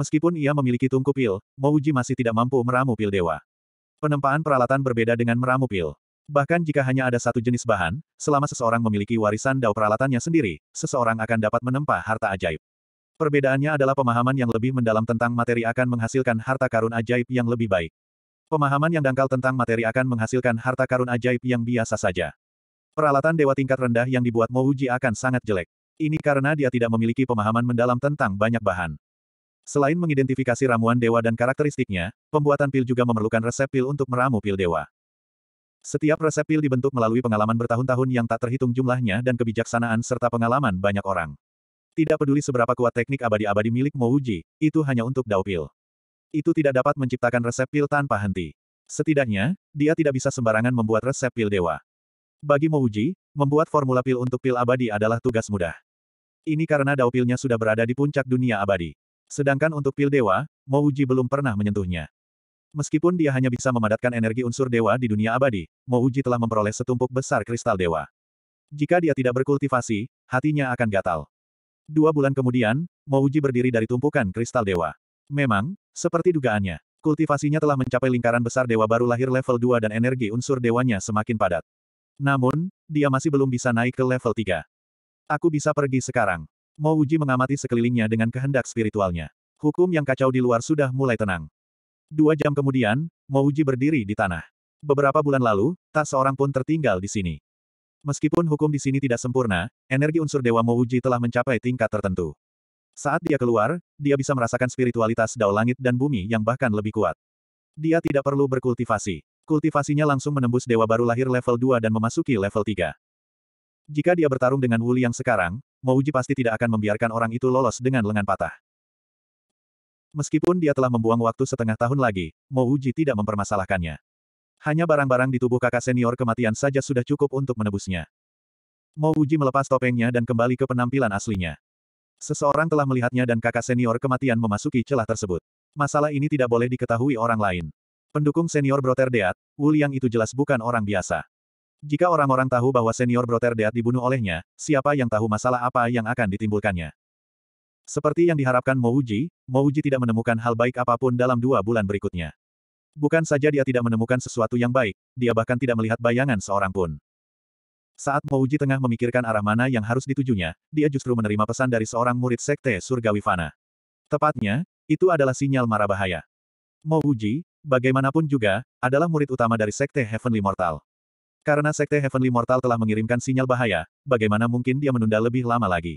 Meskipun ia memiliki tungku pil, Mouji masih tidak mampu meramu pil dewa. Penempaan peralatan berbeda dengan meramu pil. Bahkan jika hanya ada satu jenis bahan, selama seseorang memiliki warisan dao peralatannya sendiri, seseorang akan dapat menempa harta ajaib. Perbedaannya adalah pemahaman yang lebih mendalam tentang materi akan menghasilkan harta karun ajaib yang lebih baik. Pemahaman yang dangkal tentang materi akan menghasilkan harta karun ajaib yang biasa saja. Peralatan dewa tingkat rendah yang dibuat Mouji akan sangat jelek. Ini karena dia tidak memiliki pemahaman mendalam tentang banyak bahan. Selain mengidentifikasi ramuan dewa dan karakteristiknya, pembuatan pil juga memerlukan resep pil untuk meramu pil dewa. Setiap resep pil dibentuk melalui pengalaman bertahun-tahun yang tak terhitung jumlahnya dan kebijaksanaan serta pengalaman banyak orang. Tidak peduli seberapa kuat teknik abadi-abadi milik Mouji, itu hanya untuk dao pil. Itu tidak dapat menciptakan resep pil tanpa henti. Setidaknya, dia tidak bisa sembarangan membuat resep pil dewa. Bagi Mouji, membuat formula pil untuk pil abadi adalah tugas mudah. Ini karena dao pilnya sudah berada di puncak dunia abadi. Sedangkan untuk pil dewa, Mouji belum pernah menyentuhnya. Meskipun dia hanya bisa memadatkan energi unsur dewa di dunia abadi, Mouji telah memperoleh setumpuk besar kristal dewa. Jika dia tidak berkultivasi, hatinya akan gatal. Dua bulan kemudian, Mouji berdiri dari tumpukan kristal dewa. Memang, seperti dugaannya, kultivasinya telah mencapai lingkaran besar dewa baru lahir level 2 dan energi unsur dewanya semakin padat. Namun, dia masih belum bisa naik ke level 3. Aku bisa pergi sekarang. Mo Uji mengamati sekelilingnya dengan kehendak spiritualnya. Hukum yang kacau di luar sudah mulai tenang. Dua jam kemudian, Mo Uji berdiri di tanah. Beberapa bulan lalu, tak seorang pun tertinggal di sini. Meskipun hukum di sini tidak sempurna, energi unsur Dewa Mo Uji telah mencapai tingkat tertentu. Saat dia keluar, dia bisa merasakan spiritualitas dao langit dan bumi yang bahkan lebih kuat. Dia tidak perlu berkultivasi. Kultivasinya langsung menembus Dewa baru lahir level 2 dan memasuki level 3. Jika dia bertarung dengan Wuli yang sekarang, Mouji pasti tidak akan membiarkan orang itu lolos dengan lengan patah. Meskipun dia telah membuang waktu setengah tahun lagi, Mouji tidak mempermasalahkannya. Hanya barang-barang di tubuh kakak senior kematian saja sudah cukup untuk menebusnya. Mouji melepas topengnya dan kembali ke penampilan aslinya. Seseorang telah melihatnya dan kakak senior kematian memasuki celah tersebut. Masalah ini tidak boleh diketahui orang lain. Pendukung senior Broter Deat, Wu itu jelas bukan orang biasa. Jika orang-orang tahu bahwa senior Broter Deat dibunuh olehnya, siapa yang tahu masalah apa yang akan ditimbulkannya? Seperti yang diharapkan Mouji, Mouji tidak menemukan hal baik apapun dalam dua bulan berikutnya. Bukan saja dia tidak menemukan sesuatu yang baik, dia bahkan tidak melihat bayangan seorang pun. Saat Mouji tengah memikirkan arah mana yang harus ditujunya, dia justru menerima pesan dari seorang murid sekte Surga fana. Tepatnya, itu adalah sinyal marah bahaya. Mouji, bagaimanapun juga, adalah murid utama dari sekte Heavenly Mortal. Karena Sekte Heavenly Mortal telah mengirimkan sinyal bahaya, bagaimana mungkin dia menunda lebih lama lagi?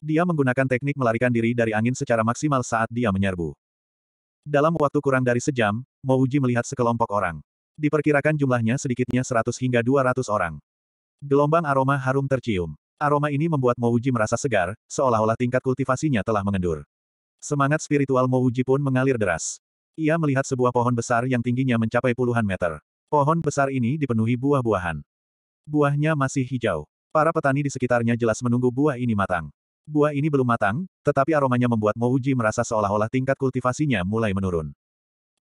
Dia menggunakan teknik melarikan diri dari angin secara maksimal saat dia menyerbu. Dalam waktu kurang dari sejam, Mouji melihat sekelompok orang. Diperkirakan jumlahnya sedikitnya 100 hingga 200 orang. Gelombang aroma harum tercium. Aroma ini membuat Mouji merasa segar, seolah-olah tingkat kultivasinya telah mengendur. Semangat spiritual Mouji pun mengalir deras. Ia melihat sebuah pohon besar yang tingginya mencapai puluhan meter. Pohon besar ini dipenuhi buah-buahan. Buahnya masih hijau. Para petani di sekitarnya jelas menunggu buah ini matang. Buah ini belum matang, tetapi aromanya membuat Mouji merasa seolah-olah tingkat kultivasinya mulai menurun.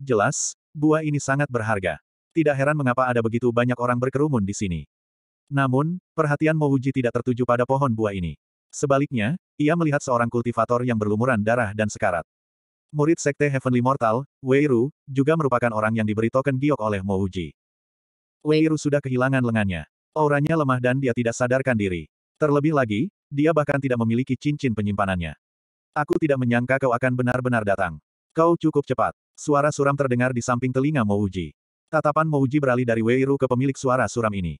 Jelas, buah ini sangat berharga. Tidak heran mengapa ada begitu banyak orang berkerumun di sini. Namun, perhatian Mouji tidak tertuju pada pohon buah ini. Sebaliknya, ia melihat seorang kultivator yang berlumuran darah dan sekarat. Murid Sekte Heavenly Mortal, Weiru, juga merupakan orang yang diberi token giok oleh Mouji. Weiru sudah kehilangan lengannya. Auranya lemah dan dia tidak sadarkan diri. Terlebih lagi, dia bahkan tidak memiliki cincin penyimpanannya. Aku tidak menyangka kau akan benar-benar datang. Kau cukup cepat. Suara suram terdengar di samping telinga Mouji. Tatapan Mouji beralih dari Weiru ke pemilik suara suram ini.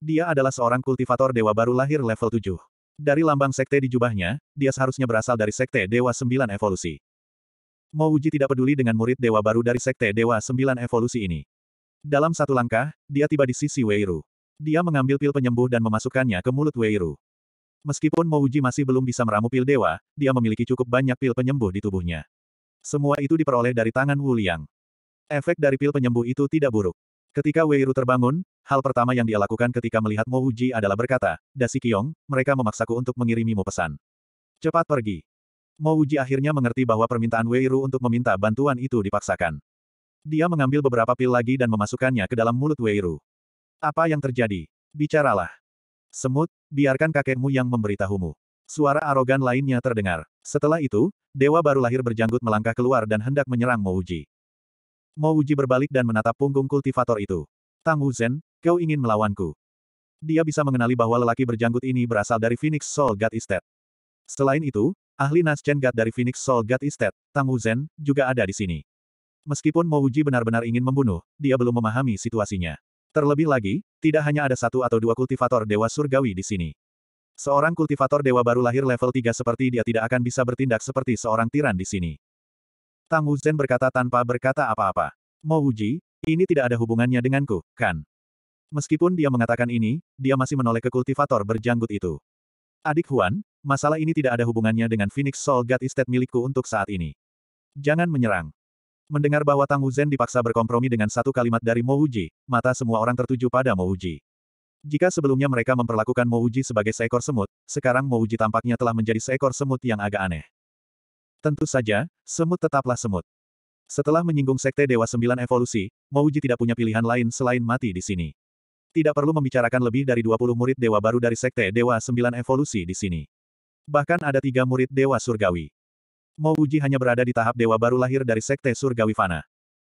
Dia adalah seorang kultivator dewa baru lahir level 7. Dari lambang sekte di jubahnya, dia seharusnya berasal dari sekte dewa 9 evolusi. Mouji tidak peduli dengan murid dewa baru dari sekte dewa 9 evolusi ini. Dalam satu langkah, dia tiba di sisi Weiru. Dia mengambil pil penyembuh dan memasukkannya ke mulut Weiru. Meskipun Mouji masih belum bisa meramu pil dewa, dia memiliki cukup banyak pil penyembuh di tubuhnya. Semua itu diperoleh dari tangan Wu Liang. Efek dari pil penyembuh itu tidak buruk. Ketika Weiru terbangun, hal pertama yang dia lakukan ketika melihat Mouji adalah berkata, Dasi Kiong, mereka memaksaku untuk mengirimimu pesan. Cepat pergi. Mouji akhirnya mengerti bahwa permintaan Weiru untuk meminta bantuan itu dipaksakan. Dia mengambil beberapa pil lagi dan memasukkannya ke dalam mulut Weiru. Apa yang terjadi? Bicaralah. Semut, biarkan kakekmu yang memberitahumu. Suara arogan lainnya terdengar. Setelah itu, dewa baru lahir berjanggut melangkah keluar dan hendak menyerang Mouji. Mouji berbalik dan menatap punggung kultivator itu. Tang Wuzhen, kau ingin melawanku. Dia bisa mengenali bahwa lelaki berjanggut ini berasal dari Phoenix Soul God Estate. Selain itu, ahli Naschen God dari Phoenix Soul God Estate, Tang Wuzhen, juga ada di sini. Meskipun Mouji benar-benar ingin membunuh, dia belum memahami situasinya. Terlebih lagi, tidak hanya ada satu atau dua kultivator dewa surgawi di sini. Seorang kultivator dewa baru lahir level 3 seperti dia tidak akan bisa bertindak seperti seorang tiran di sini. Tang Wuzhen berkata tanpa berkata apa-apa. Mouji, ini tidak ada hubungannya denganku, kan? Meskipun dia mengatakan ini, dia masih menoleh ke kultivator berjanggut itu. Adik Huan, masalah ini tidak ada hubungannya dengan Phoenix Soul God Estate milikku untuk saat ini. Jangan menyerang. Mendengar bahwa Tang Wuzhen dipaksa berkompromi dengan satu kalimat dari Mo Uji, mata semua orang tertuju pada Mo Uji. Jika sebelumnya mereka memperlakukan Mo Uji sebagai seekor semut, sekarang Mo Uji tampaknya telah menjadi seekor semut yang agak aneh. Tentu saja, semut tetaplah semut. Setelah menyinggung Sekte Dewa Sembilan Evolusi, Mo Uji tidak punya pilihan lain selain mati di sini. Tidak perlu membicarakan lebih dari 20 murid dewa baru dari Sekte Dewa Sembilan Evolusi di sini. Bahkan ada tiga murid dewa surgawi. Mo Uji hanya berada di tahap dewa baru lahir dari Sekte Surgawi Fana.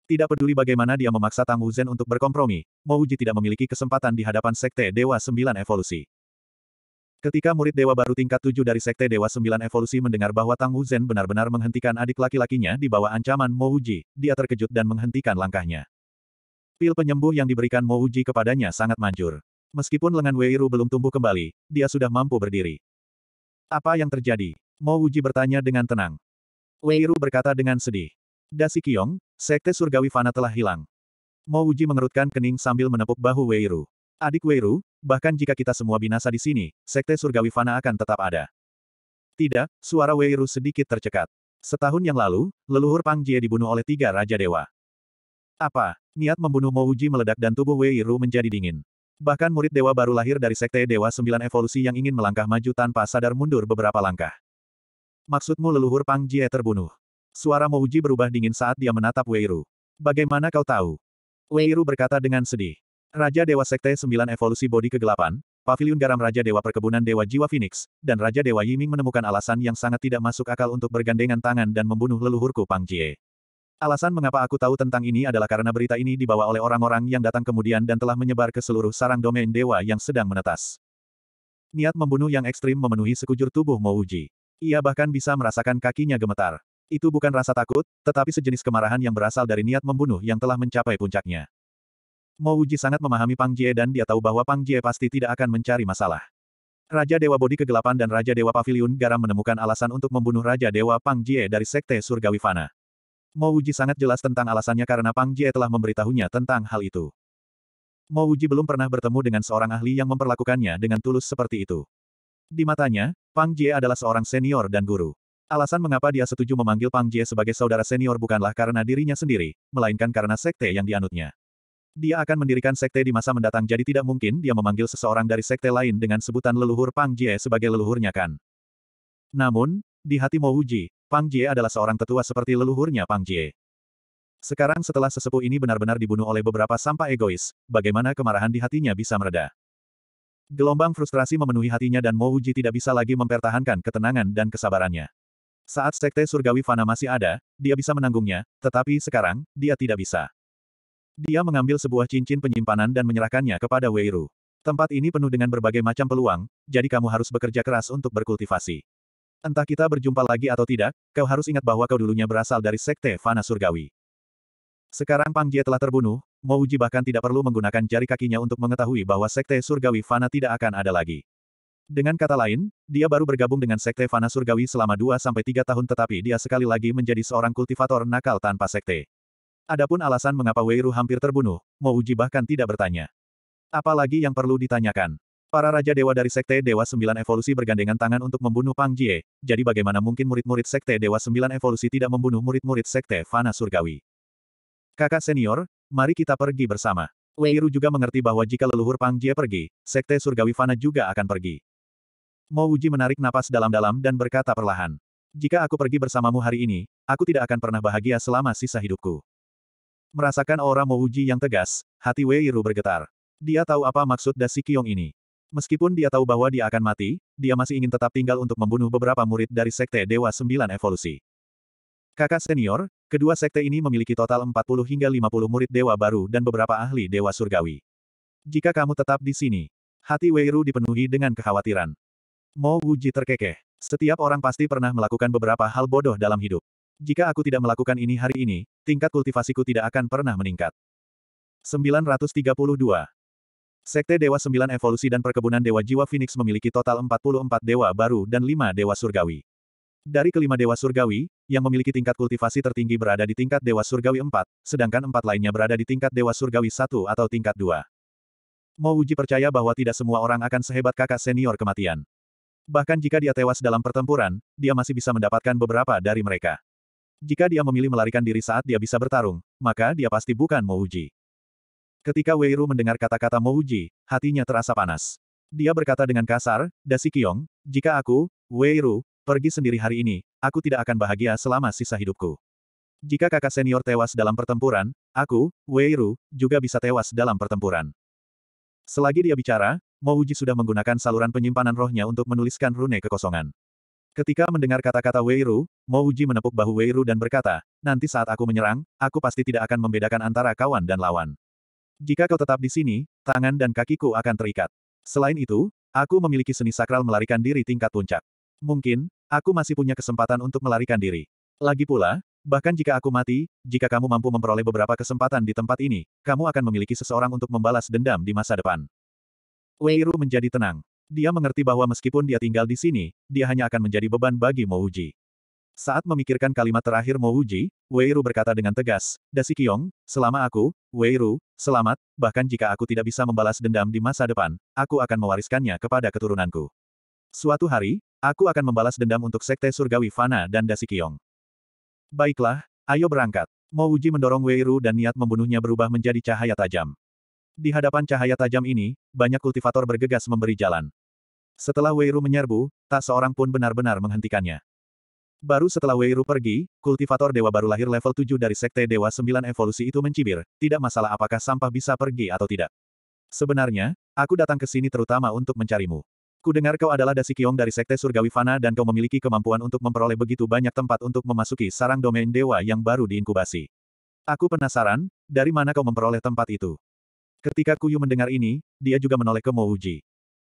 Tidak peduli bagaimana dia memaksa Tang Wuzhen untuk berkompromi, Mo Uji tidak memiliki kesempatan di hadapan Sekte Dewa Sembilan Evolusi. Ketika murid Dewa baru tingkat tujuh dari Sekte Dewa Sembilan Evolusi mendengar bahwa Tang Wuzhen benar-benar menghentikan adik laki-lakinya di bawah ancaman Mo Uji, dia terkejut dan menghentikan langkahnya. Pil penyembuh yang diberikan Mo Uji kepadanya sangat manjur. Meskipun lengan Wei Ru belum tumbuh kembali, dia sudah mampu berdiri. Apa yang terjadi? Mo Uji bertanya dengan tenang. Weiru berkata dengan sedih. Dasi Dasikyong, sekte surgawi fana telah hilang. Mo Uji mengerutkan kening sambil menepuk bahu Weiru. Adik Weiru, bahkan jika kita semua binasa di sini, sekte surgawi fana akan tetap ada. Tidak, suara Weiru sedikit tercekat. Setahun yang lalu, leluhur Pang Jie dibunuh oleh tiga Raja Dewa. Apa? Niat membunuh Mo Uji meledak dan tubuh Weiru menjadi dingin. Bahkan murid dewa baru lahir dari sekte Dewa Sembilan Evolusi yang ingin melangkah maju tanpa sadar mundur beberapa langkah. Maksudmu leluhur Pang Jie terbunuh? Suara Mouji berubah dingin saat dia menatap Weiru. Bagaimana kau tahu? Weiru berkata dengan sedih. Raja Dewa Sekte Sembilan Evolusi Bodi Kegelapan, Pavilion Garam Raja Dewa Perkebunan Dewa Jiwa Phoenix, dan Raja Dewa Yiming menemukan alasan yang sangat tidak masuk akal untuk bergandengan tangan dan membunuh leluhurku Pang Jie. Alasan mengapa aku tahu tentang ini adalah karena berita ini dibawa oleh orang-orang yang datang kemudian dan telah menyebar ke seluruh sarang domain dewa yang sedang menetas. Niat membunuh yang ekstrim memenuhi sekujur tubuh Mouji. Ia bahkan bisa merasakan kakinya gemetar. Itu bukan rasa takut, tetapi sejenis kemarahan yang berasal dari niat membunuh yang telah mencapai puncaknya. Mo Wuji sangat memahami Pang Jie dan dia tahu bahwa Pang Jie pasti tidak akan mencari masalah. Raja Dewa Bodi Kegelapan dan Raja Dewa Pavilion Garam menemukan alasan untuk membunuh Raja Dewa Pang Jie dari Sekte Surgawi Fana. Mo Wuji sangat jelas tentang alasannya karena Pang Jie telah memberitahunya tentang hal itu. Mo Wuji belum pernah bertemu dengan seorang ahli yang memperlakukannya dengan tulus seperti itu. Di matanya, Pang Jie adalah seorang senior dan guru. Alasan mengapa dia setuju memanggil Pang Jie sebagai saudara senior bukanlah karena dirinya sendiri, melainkan karena sekte yang dianutnya. Dia akan mendirikan sekte di masa mendatang jadi tidak mungkin dia memanggil seseorang dari sekte lain dengan sebutan leluhur Pang Jie sebagai leluhurnya kan. Namun, di hati Mo Wuji, Pang Jie adalah seorang tetua seperti leluhurnya Pang Jie. Sekarang setelah sesepuh ini benar-benar dibunuh oleh beberapa sampah egois, bagaimana kemarahan di hatinya bisa mereda? Gelombang frustrasi memenuhi hatinya dan Mouji tidak bisa lagi mempertahankan ketenangan dan kesabarannya. Saat sekte surgawi fana masih ada, dia bisa menanggungnya, tetapi sekarang, dia tidak bisa. Dia mengambil sebuah cincin penyimpanan dan menyerahkannya kepada Weiru. Tempat ini penuh dengan berbagai macam peluang, jadi kamu harus bekerja keras untuk berkultivasi. Entah kita berjumpa lagi atau tidak, kau harus ingat bahwa kau dulunya berasal dari sekte fana surgawi. Sekarang Pang Jie telah terbunuh, Mo Uji bahkan tidak perlu menggunakan jari kakinya untuk mengetahui bahwa Sekte Surgawi Fana tidak akan ada lagi. Dengan kata lain, dia baru bergabung dengan Sekte Fana Surgawi selama 2-3 tahun tetapi dia sekali lagi menjadi seorang kultivator nakal tanpa sekte. Adapun alasan mengapa Wei Ru hampir terbunuh, Mo Uji bahkan tidak bertanya. Apalagi yang perlu ditanyakan. Para Raja Dewa dari Sekte Dewa Sembilan Evolusi bergandengan tangan untuk membunuh Pang Jie, jadi bagaimana mungkin murid-murid Sekte Dewa Sembilan Evolusi tidak membunuh murid-murid Sekte Fana Surgawi. Kakak senior, mari kita pergi bersama. Wei Yiru juga mengerti bahwa jika leluhur Pang Jie pergi, Sekte Surgawi Fana juga akan pergi. Mo Uji menarik napas dalam-dalam dan berkata perlahan. Jika aku pergi bersamamu hari ini, aku tidak akan pernah bahagia selama sisa hidupku. Merasakan aura Mo Uji yang tegas, hati Wei Yiru bergetar. Dia tahu apa maksud Dasi Kiong ini. Meskipun dia tahu bahwa dia akan mati, dia masih ingin tetap tinggal untuk membunuh beberapa murid dari Sekte Dewa Sembilan Evolusi. Kakak senior, Kedua sekte ini memiliki total 40 hingga 50 murid dewa baru dan beberapa ahli dewa surgawi. Jika kamu tetap di sini, hati Weiru dipenuhi dengan kekhawatiran. Mo Wuji terkekeh. Setiap orang pasti pernah melakukan beberapa hal bodoh dalam hidup. Jika aku tidak melakukan ini hari ini, tingkat kultivasiku tidak akan pernah meningkat. 932. Sekte Dewa Sembilan Evolusi dan Perkebunan Dewa Jiwa Phoenix memiliki total 44 dewa baru dan 5 dewa surgawi. Dari kelima dewa surgawi, yang memiliki tingkat kultivasi tertinggi berada di tingkat dewa surgawi 4, sedangkan empat lainnya berada di tingkat dewa surgawi 1 atau tingkat 2. Mo Uji percaya bahwa tidak semua orang akan sehebat kakak senior kematian. Bahkan jika dia tewas dalam pertempuran, dia masih bisa mendapatkan beberapa dari mereka. Jika dia memilih melarikan diri saat dia bisa bertarung, maka dia pasti bukan Mo Uji. Ketika Wei Ru mendengar kata-kata Mo Mouji, hatinya terasa panas. Dia berkata dengan kasar, Dasi Kiong, jika aku, Wei Ru, Pergi sendiri hari ini, aku tidak akan bahagia selama sisa hidupku. Jika kakak senior tewas dalam pertempuran, aku, Wei Weiru, juga bisa tewas dalam pertempuran. Selagi dia bicara, Mouji sudah menggunakan saluran penyimpanan rohnya untuk menuliskan rune kekosongan. Ketika mendengar kata-kata Wei Weiru, Mouji menepuk bahu Wei Weiru dan berkata, nanti saat aku menyerang, aku pasti tidak akan membedakan antara kawan dan lawan. Jika kau tetap di sini, tangan dan kakiku akan terikat. Selain itu, aku memiliki seni sakral melarikan diri tingkat puncak. Mungkin, aku masih punya kesempatan untuk melarikan diri. Lagi pula, bahkan jika aku mati, jika kamu mampu memperoleh beberapa kesempatan di tempat ini, kamu akan memiliki seseorang untuk membalas dendam di masa depan. Wei Ru menjadi tenang. Dia mengerti bahwa meskipun dia tinggal di sini, dia hanya akan menjadi beban bagi Mouji. Saat memikirkan kalimat terakhir Mouji, Ru berkata dengan tegas, Dasi Dasikyong, selama aku, Wei Ru, selamat, bahkan jika aku tidak bisa membalas dendam di masa depan, aku akan mewariskannya kepada keturunanku. Suatu hari, Aku akan membalas dendam untuk Sekte Surgawi Fana dan Dasikyong. Baiklah, ayo berangkat. Mo Uji mendorong Weiru dan niat membunuhnya berubah menjadi cahaya tajam. Di hadapan cahaya tajam ini, banyak kultivator bergegas memberi jalan. Setelah Weiru menyerbu, tak seorang pun benar-benar menghentikannya. Baru setelah Weiru pergi, kultivator dewa baru lahir level 7 dari Sekte Dewa 9 Evolusi itu mencibir, tidak masalah apakah sampah bisa pergi atau tidak. Sebenarnya, aku datang ke sini terutama untuk mencarimu. Ku dengar kau adalah dasi Dasikyong dari Sekte Surgawi Fana dan kau memiliki kemampuan untuk memperoleh begitu banyak tempat untuk memasuki sarang domain dewa yang baru diinkubasi. Aku penasaran, dari mana kau memperoleh tempat itu? Ketika Kuyu mendengar ini, dia juga menoleh ke Mouji.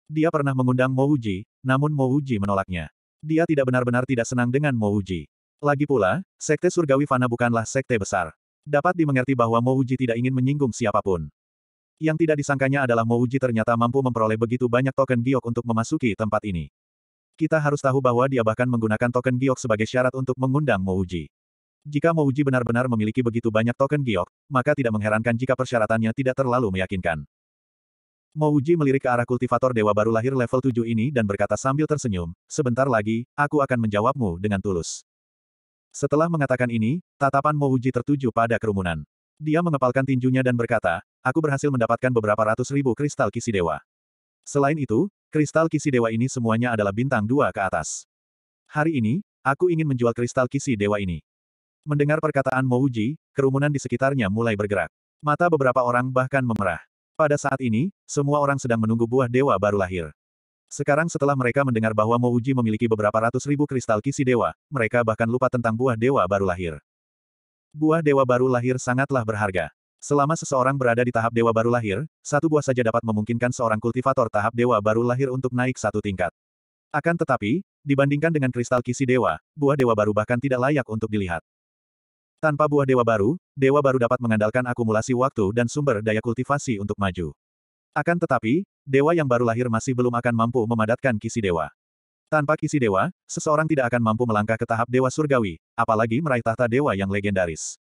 Dia pernah mengundang Mouji, namun Mouji menolaknya. Dia tidak benar-benar tidak senang dengan Mouji. Lagi pula, Sekte Surgawi Fana bukanlah sekte besar. Dapat dimengerti bahwa Mouji tidak ingin menyinggung siapapun. Yang tidak disangkanya adalah Mouji ternyata mampu memperoleh begitu banyak token giok untuk memasuki tempat ini. Kita harus tahu bahwa dia bahkan menggunakan token giok sebagai syarat untuk mengundang Mouji. Jika Mouji benar-benar memiliki begitu banyak token giok, maka tidak mengherankan jika persyaratannya tidak terlalu meyakinkan. Mouji melirik ke arah kultivator dewa baru lahir level 7 ini dan berkata sambil tersenyum, sebentar lagi, aku akan menjawabmu dengan tulus. Setelah mengatakan ini, tatapan Mouji tertuju pada kerumunan. Dia mengepalkan tinjunya dan berkata, aku berhasil mendapatkan beberapa ratus ribu kristal kisi dewa. Selain itu, kristal kisi dewa ini semuanya adalah bintang dua ke atas. Hari ini, aku ingin menjual kristal kisi dewa ini. Mendengar perkataan Mouji, kerumunan di sekitarnya mulai bergerak. Mata beberapa orang bahkan memerah. Pada saat ini, semua orang sedang menunggu buah dewa baru lahir. Sekarang setelah mereka mendengar bahwa Mouji memiliki beberapa ratus ribu kristal kisi dewa, mereka bahkan lupa tentang buah dewa baru lahir. Buah dewa baru lahir sangatlah berharga. Selama seseorang berada di tahap dewa baru lahir, satu buah saja dapat memungkinkan seorang kultivator tahap dewa baru lahir untuk naik satu tingkat. Akan tetapi, dibandingkan dengan kristal kisi dewa, buah dewa baru bahkan tidak layak untuk dilihat. Tanpa buah dewa baru, dewa baru dapat mengandalkan akumulasi waktu dan sumber daya kultivasi untuk maju. Akan tetapi, dewa yang baru lahir masih belum akan mampu memadatkan kisi dewa. Tanpa kisi dewa, seseorang tidak akan mampu melangkah ke tahap dewa surgawi, apalagi meraih tahta dewa yang legendaris.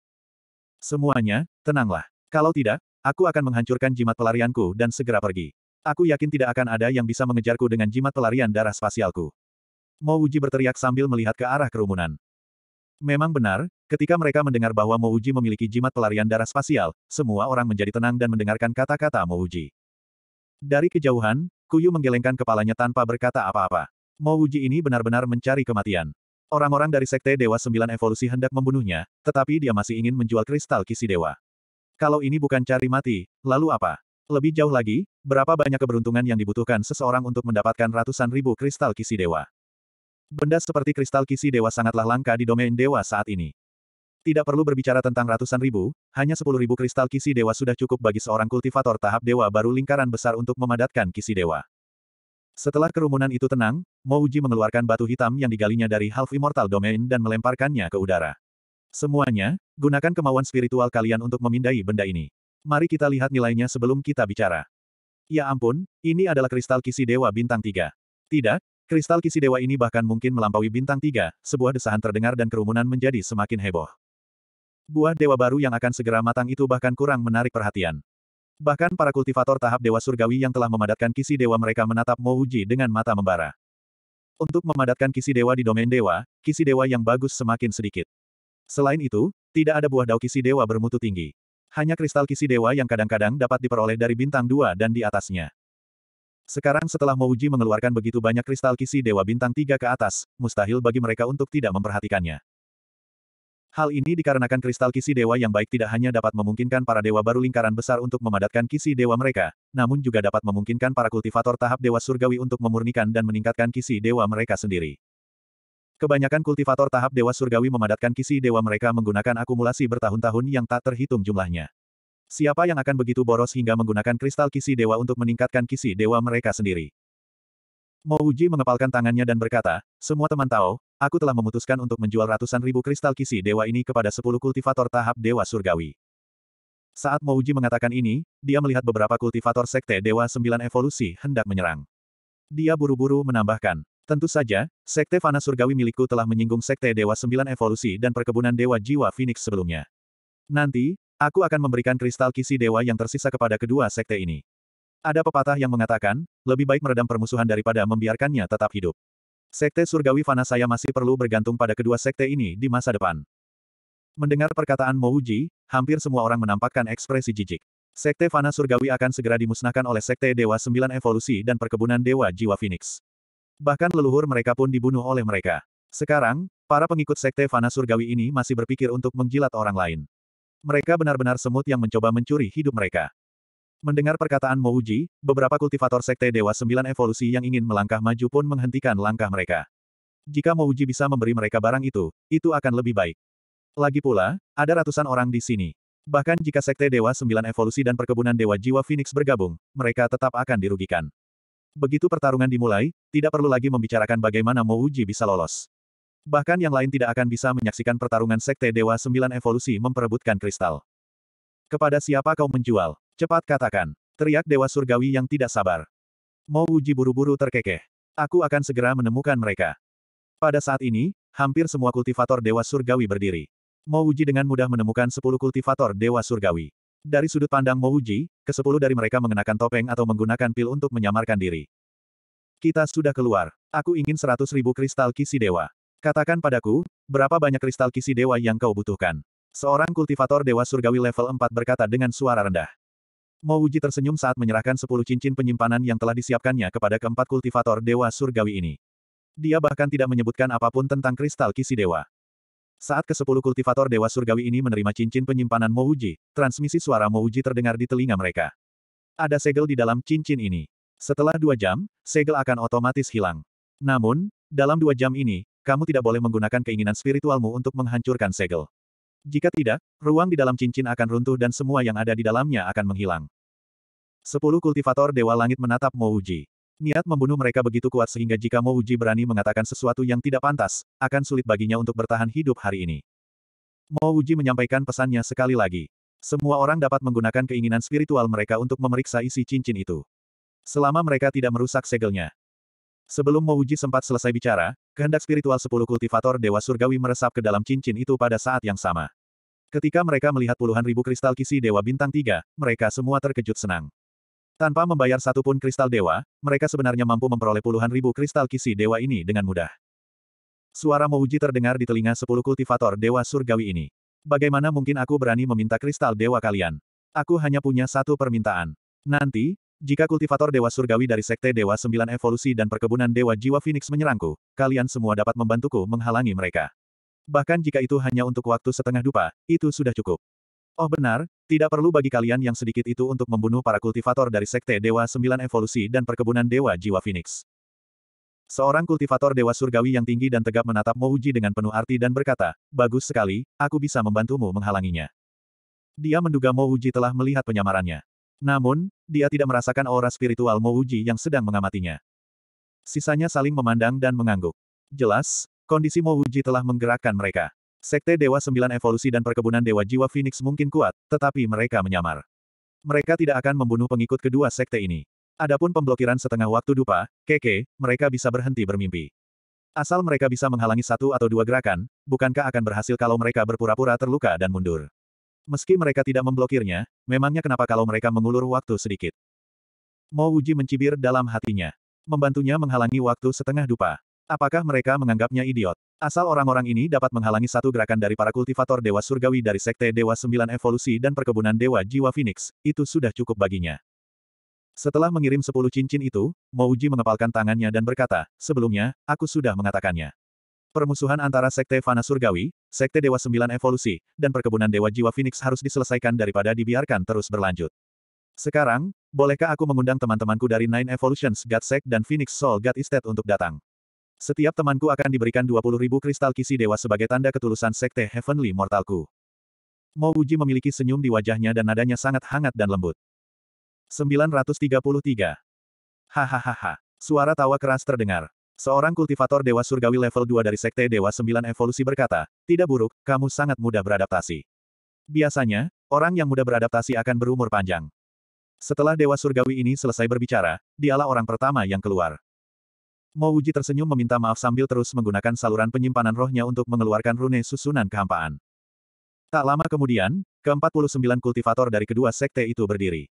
Semuanya, tenanglah. Kalau tidak, aku akan menghancurkan jimat pelarianku dan segera pergi. Aku yakin tidak akan ada yang bisa mengejarku dengan jimat pelarian darah spasialku. Mo Uji berteriak sambil melihat ke arah kerumunan. Memang benar, ketika mereka mendengar bahwa Mo Uji memiliki jimat pelarian darah spasial, semua orang menjadi tenang dan mendengarkan kata-kata Mo Uji. Dari kejauhan, Kuyu menggelengkan kepalanya tanpa berkata apa-apa. Mo Wuji ini benar-benar mencari kematian. Orang-orang dari Sekte Dewa Sembilan Evolusi hendak membunuhnya, tetapi dia masih ingin menjual kristal kisi dewa. Kalau ini bukan cari mati, lalu apa? Lebih jauh lagi, berapa banyak keberuntungan yang dibutuhkan seseorang untuk mendapatkan ratusan ribu kristal kisi dewa? Benda seperti kristal kisi dewa sangatlah langka di domain dewa saat ini. Tidak perlu berbicara tentang ratusan ribu, hanya sepuluh ribu kristal kisi dewa sudah cukup bagi seorang kultivator tahap dewa baru lingkaran besar untuk memadatkan kisi dewa. Setelah kerumunan itu tenang, Mouji mengeluarkan batu hitam yang digalinya dari Half Immortal Domain dan melemparkannya ke udara. Semuanya, gunakan kemauan spiritual kalian untuk memindai benda ini. Mari kita lihat nilainya sebelum kita bicara. Ya ampun, ini adalah kristal kisi dewa bintang tiga. Tidak, kristal kisi dewa ini bahkan mungkin melampaui bintang tiga. sebuah desahan terdengar dan kerumunan menjadi semakin heboh. Buah dewa baru yang akan segera matang itu bahkan kurang menarik perhatian. Bahkan para kultivator tahap Dewa Surgawi yang telah memadatkan kisi dewa mereka menatap Mo dengan mata membara. Untuk memadatkan kisi dewa di domain dewa, kisi dewa yang bagus semakin sedikit. Selain itu, tidak ada buah dao kisi dewa bermutu tinggi. Hanya kristal kisi dewa yang kadang-kadang dapat diperoleh dari bintang dua dan di atasnya. Sekarang setelah Mouji mengeluarkan begitu banyak kristal kisi dewa bintang tiga ke atas, mustahil bagi mereka untuk tidak memperhatikannya. Hal ini dikarenakan kristal kisi dewa yang baik tidak hanya dapat memungkinkan para dewa baru lingkaran besar untuk memadatkan kisi dewa mereka, namun juga dapat memungkinkan para kultivator tahap dewa surgawi untuk memurnikan dan meningkatkan kisi dewa mereka sendiri. Kebanyakan kultivator tahap dewa surgawi memadatkan kisi dewa mereka menggunakan akumulasi bertahun-tahun yang tak terhitung jumlahnya. Siapa yang akan begitu boros hingga menggunakan kristal kisi dewa untuk meningkatkan kisi dewa mereka sendiri? Mouji mengepalkan tangannya dan berkata, semua teman tahu, Aku telah memutuskan untuk menjual ratusan ribu kristal kisi dewa ini kepada sepuluh kultivator tahap dewa surgawi. Saat Mouji mengatakan ini, dia melihat beberapa kultivator sekte dewa sembilan evolusi hendak menyerang. Dia buru-buru menambahkan, tentu saja, sekte fana surgawi milikku telah menyinggung sekte dewa sembilan evolusi dan perkebunan dewa jiwa Phoenix sebelumnya. Nanti, aku akan memberikan kristal kisi dewa yang tersisa kepada kedua sekte ini. Ada pepatah yang mengatakan, lebih baik meredam permusuhan daripada membiarkannya tetap hidup. Sekte surgawi fana saya masih perlu bergantung pada kedua sekte ini di masa depan. Mendengar perkataan Mouji, hampir semua orang menampakkan ekspresi jijik. Sekte fana surgawi akan segera dimusnahkan oleh Sekte Dewa Sembilan Evolusi dan Perkebunan Dewa Jiwa Phoenix. Bahkan leluhur mereka pun dibunuh oleh mereka. Sekarang, para pengikut Sekte fana surgawi ini masih berpikir untuk menjilat orang lain. Mereka benar-benar semut yang mencoba mencuri hidup mereka. Mendengar perkataan Mouji, beberapa kultivator Sekte Dewa Sembilan Evolusi yang ingin melangkah maju pun menghentikan langkah mereka. Jika Mouji bisa memberi mereka barang itu, itu akan lebih baik. Lagi pula, ada ratusan orang di sini. Bahkan jika Sekte Dewa Sembilan Evolusi dan Perkebunan Dewa Jiwa Phoenix bergabung, mereka tetap akan dirugikan. Begitu pertarungan dimulai, tidak perlu lagi membicarakan bagaimana Mouji bisa lolos. Bahkan yang lain tidak akan bisa menyaksikan pertarungan Sekte Dewa Sembilan Evolusi memperebutkan kristal. Kepada siapa kau menjual? Cepat katakan, teriak Dewa Surgawi yang tidak sabar. Mo Uji buru-buru terkekeh. Aku akan segera menemukan mereka. Pada saat ini, hampir semua kultivator Dewa Surgawi berdiri. Mo Uji dengan mudah menemukan sepuluh kultivator Dewa Surgawi. Dari sudut pandang Mo Uji, kesepuluh dari mereka mengenakan topeng atau menggunakan pil untuk menyamarkan diri. Kita sudah keluar. Aku ingin seratus ribu kristal kisi dewa. Katakan padaku, berapa banyak kristal kisi dewa yang kau butuhkan? Seorang kultivator dewa surgawi level 4 berkata dengan suara rendah. Mo Wuji tersenyum saat menyerahkan sepuluh cincin penyimpanan yang telah disiapkannya kepada keempat kultivator Dewa Surgawi ini. Dia bahkan tidak menyebutkan apapun tentang kristal kisi dewa. Saat ke sepuluh kultivator Dewa Surgawi ini menerima cincin penyimpanan Mo Wuji, transmisi suara Mo Wuji terdengar di telinga mereka. Ada segel di dalam cincin ini. Setelah dua jam, segel akan otomatis hilang. Namun, dalam dua jam ini, kamu tidak boleh menggunakan keinginan spiritualmu untuk menghancurkan segel. Jika tidak, ruang di dalam cincin akan runtuh dan semua yang ada di dalamnya akan menghilang. Sepuluh kultivator Dewa Langit menatap Mo Uji. Niat membunuh mereka begitu kuat sehingga jika Mo Uji berani mengatakan sesuatu yang tidak pantas, akan sulit baginya untuk bertahan hidup hari ini. Mo Uji menyampaikan pesannya sekali lagi. Semua orang dapat menggunakan keinginan spiritual mereka untuk memeriksa isi cincin itu. Selama mereka tidak merusak segelnya. Sebelum Mouji sempat selesai bicara, kehendak spiritual sepuluh kultivator Dewa Surgawi meresap ke dalam cincin itu pada saat yang sama. Ketika mereka melihat puluhan ribu kristal kisi Dewa Bintang Tiga, mereka semua terkejut senang. Tanpa membayar satu pun kristal dewa, mereka sebenarnya mampu memperoleh puluhan ribu kristal kisi dewa ini dengan mudah. Suara Mouji terdengar di telinga sepuluh kultivator dewa surgawi ini. Bagaimana mungkin aku berani meminta kristal dewa kalian? Aku hanya punya satu permintaan. Nanti, jika kultivator Dewa Surgawi dari Sekte Dewa Sembilan Evolusi dan Perkebunan Dewa Jiwa Phoenix menyerangku, kalian semua dapat membantuku menghalangi mereka. Bahkan jika itu hanya untuk waktu setengah dupa, itu sudah cukup. Oh benar, tidak perlu bagi kalian yang sedikit itu untuk membunuh para kultivator dari Sekte Dewa Sembilan Evolusi dan Perkebunan Dewa Jiwa Phoenix. Seorang kultivator Dewa Surgawi yang tinggi dan tegap menatap Mouji dengan penuh arti dan berkata, Bagus sekali, aku bisa membantumu menghalanginya. Dia menduga Mouji telah melihat penyamarannya. Namun, dia tidak merasakan aura spiritual Mouji yang sedang mengamatinya. Sisanya saling memandang dan mengangguk. Jelas, kondisi Mouji telah menggerakkan mereka. Sekte Dewa Sembilan Evolusi dan Perkebunan Dewa Jiwa Phoenix mungkin kuat, tetapi mereka menyamar. Mereka tidak akan membunuh pengikut kedua sekte ini. Adapun pemblokiran setengah waktu dupa, keke, mereka bisa berhenti bermimpi. Asal mereka bisa menghalangi satu atau dua gerakan, bukankah akan berhasil kalau mereka berpura-pura terluka dan mundur? Meski mereka tidak memblokirnya, memangnya kenapa kalau mereka mengulur waktu sedikit? Mo Wuji mencibir dalam hatinya. Membantunya menghalangi waktu setengah dupa. Apakah mereka menganggapnya idiot? Asal orang-orang ini dapat menghalangi satu gerakan dari para kultivator Dewa Surgawi dari Sekte Dewa Sembilan Evolusi dan Perkebunan Dewa Jiwa Phoenix, itu sudah cukup baginya. Setelah mengirim sepuluh cincin itu, Mouji mengepalkan tangannya dan berkata, sebelumnya, aku sudah mengatakannya. Permusuhan antara Sekte Fana Surgawi, Sekte Dewa Sembilan Evolusi, dan Perkebunan Dewa Jiwa Phoenix harus diselesaikan daripada dibiarkan terus berlanjut. Sekarang, bolehkah aku mengundang teman-temanku dari Nine Evolutions God Sect dan Phoenix Soul God Estate untuk datang? Setiap temanku akan diberikan ribu kristal kisi dewa sebagai tanda ketulusan Sekte Heavenly Mortalku. Mo Uji memiliki senyum di wajahnya dan nadanya sangat hangat dan lembut. 933. Hahaha. Suara tawa keras terdengar. Seorang kultivator Dewa Surgawi level 2 dari Sekte Dewa 9 Evolusi berkata, tidak buruk, kamu sangat mudah beradaptasi. Biasanya, orang yang mudah beradaptasi akan berumur panjang. Setelah Dewa Surgawi ini selesai berbicara, dialah orang pertama yang keluar. Mouji tersenyum meminta maaf sambil terus menggunakan saluran penyimpanan rohnya untuk mengeluarkan rune susunan kehampaan. Tak lama kemudian, ke-49 kultivator dari kedua sekte itu berdiri.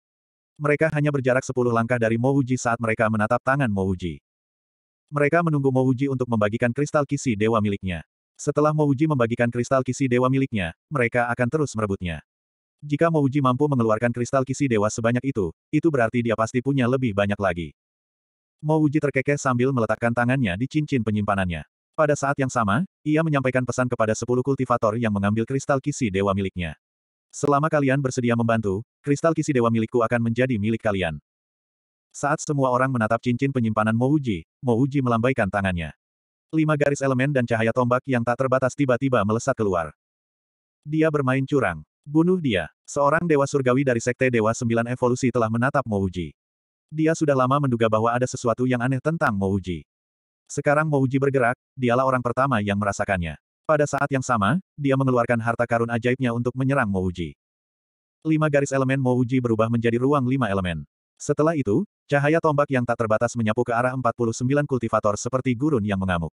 Mereka hanya berjarak 10 langkah dari Mouji saat mereka menatap tangan Mouji. Mereka menunggu Mouji untuk membagikan kristal kisi dewa miliknya. Setelah Mouji membagikan kristal kisi dewa miliknya, mereka akan terus merebutnya. Jika Mouji mampu mengeluarkan kristal kisi dewa sebanyak itu, itu berarti dia pasti punya lebih banyak lagi. Mouji terkekeh sambil meletakkan tangannya di cincin penyimpanannya. Pada saat yang sama, ia menyampaikan pesan kepada sepuluh kultivator yang mengambil kristal kisi dewa miliknya. Selama kalian bersedia membantu, kristal kisi dewa milikku akan menjadi milik kalian. Saat semua orang menatap cincin penyimpanan Mouji, Mouji melambaikan tangannya. Lima garis elemen dan cahaya tombak yang tak terbatas tiba-tiba melesat keluar. Dia bermain curang. Bunuh dia. Seorang dewa surgawi dari Sekte Dewa Sembilan Evolusi telah menatap Mouji. Dia sudah lama menduga bahwa ada sesuatu yang aneh tentang Mouji. Sekarang Mouji bergerak, dialah orang pertama yang merasakannya. Pada saat yang sama, dia mengeluarkan harta karun ajaibnya untuk menyerang Mouji. Lima garis elemen Mouji berubah menjadi ruang lima elemen. Setelah itu, cahaya tombak yang tak terbatas menyapu ke arah 49 kultivator seperti gurun yang mengamuk.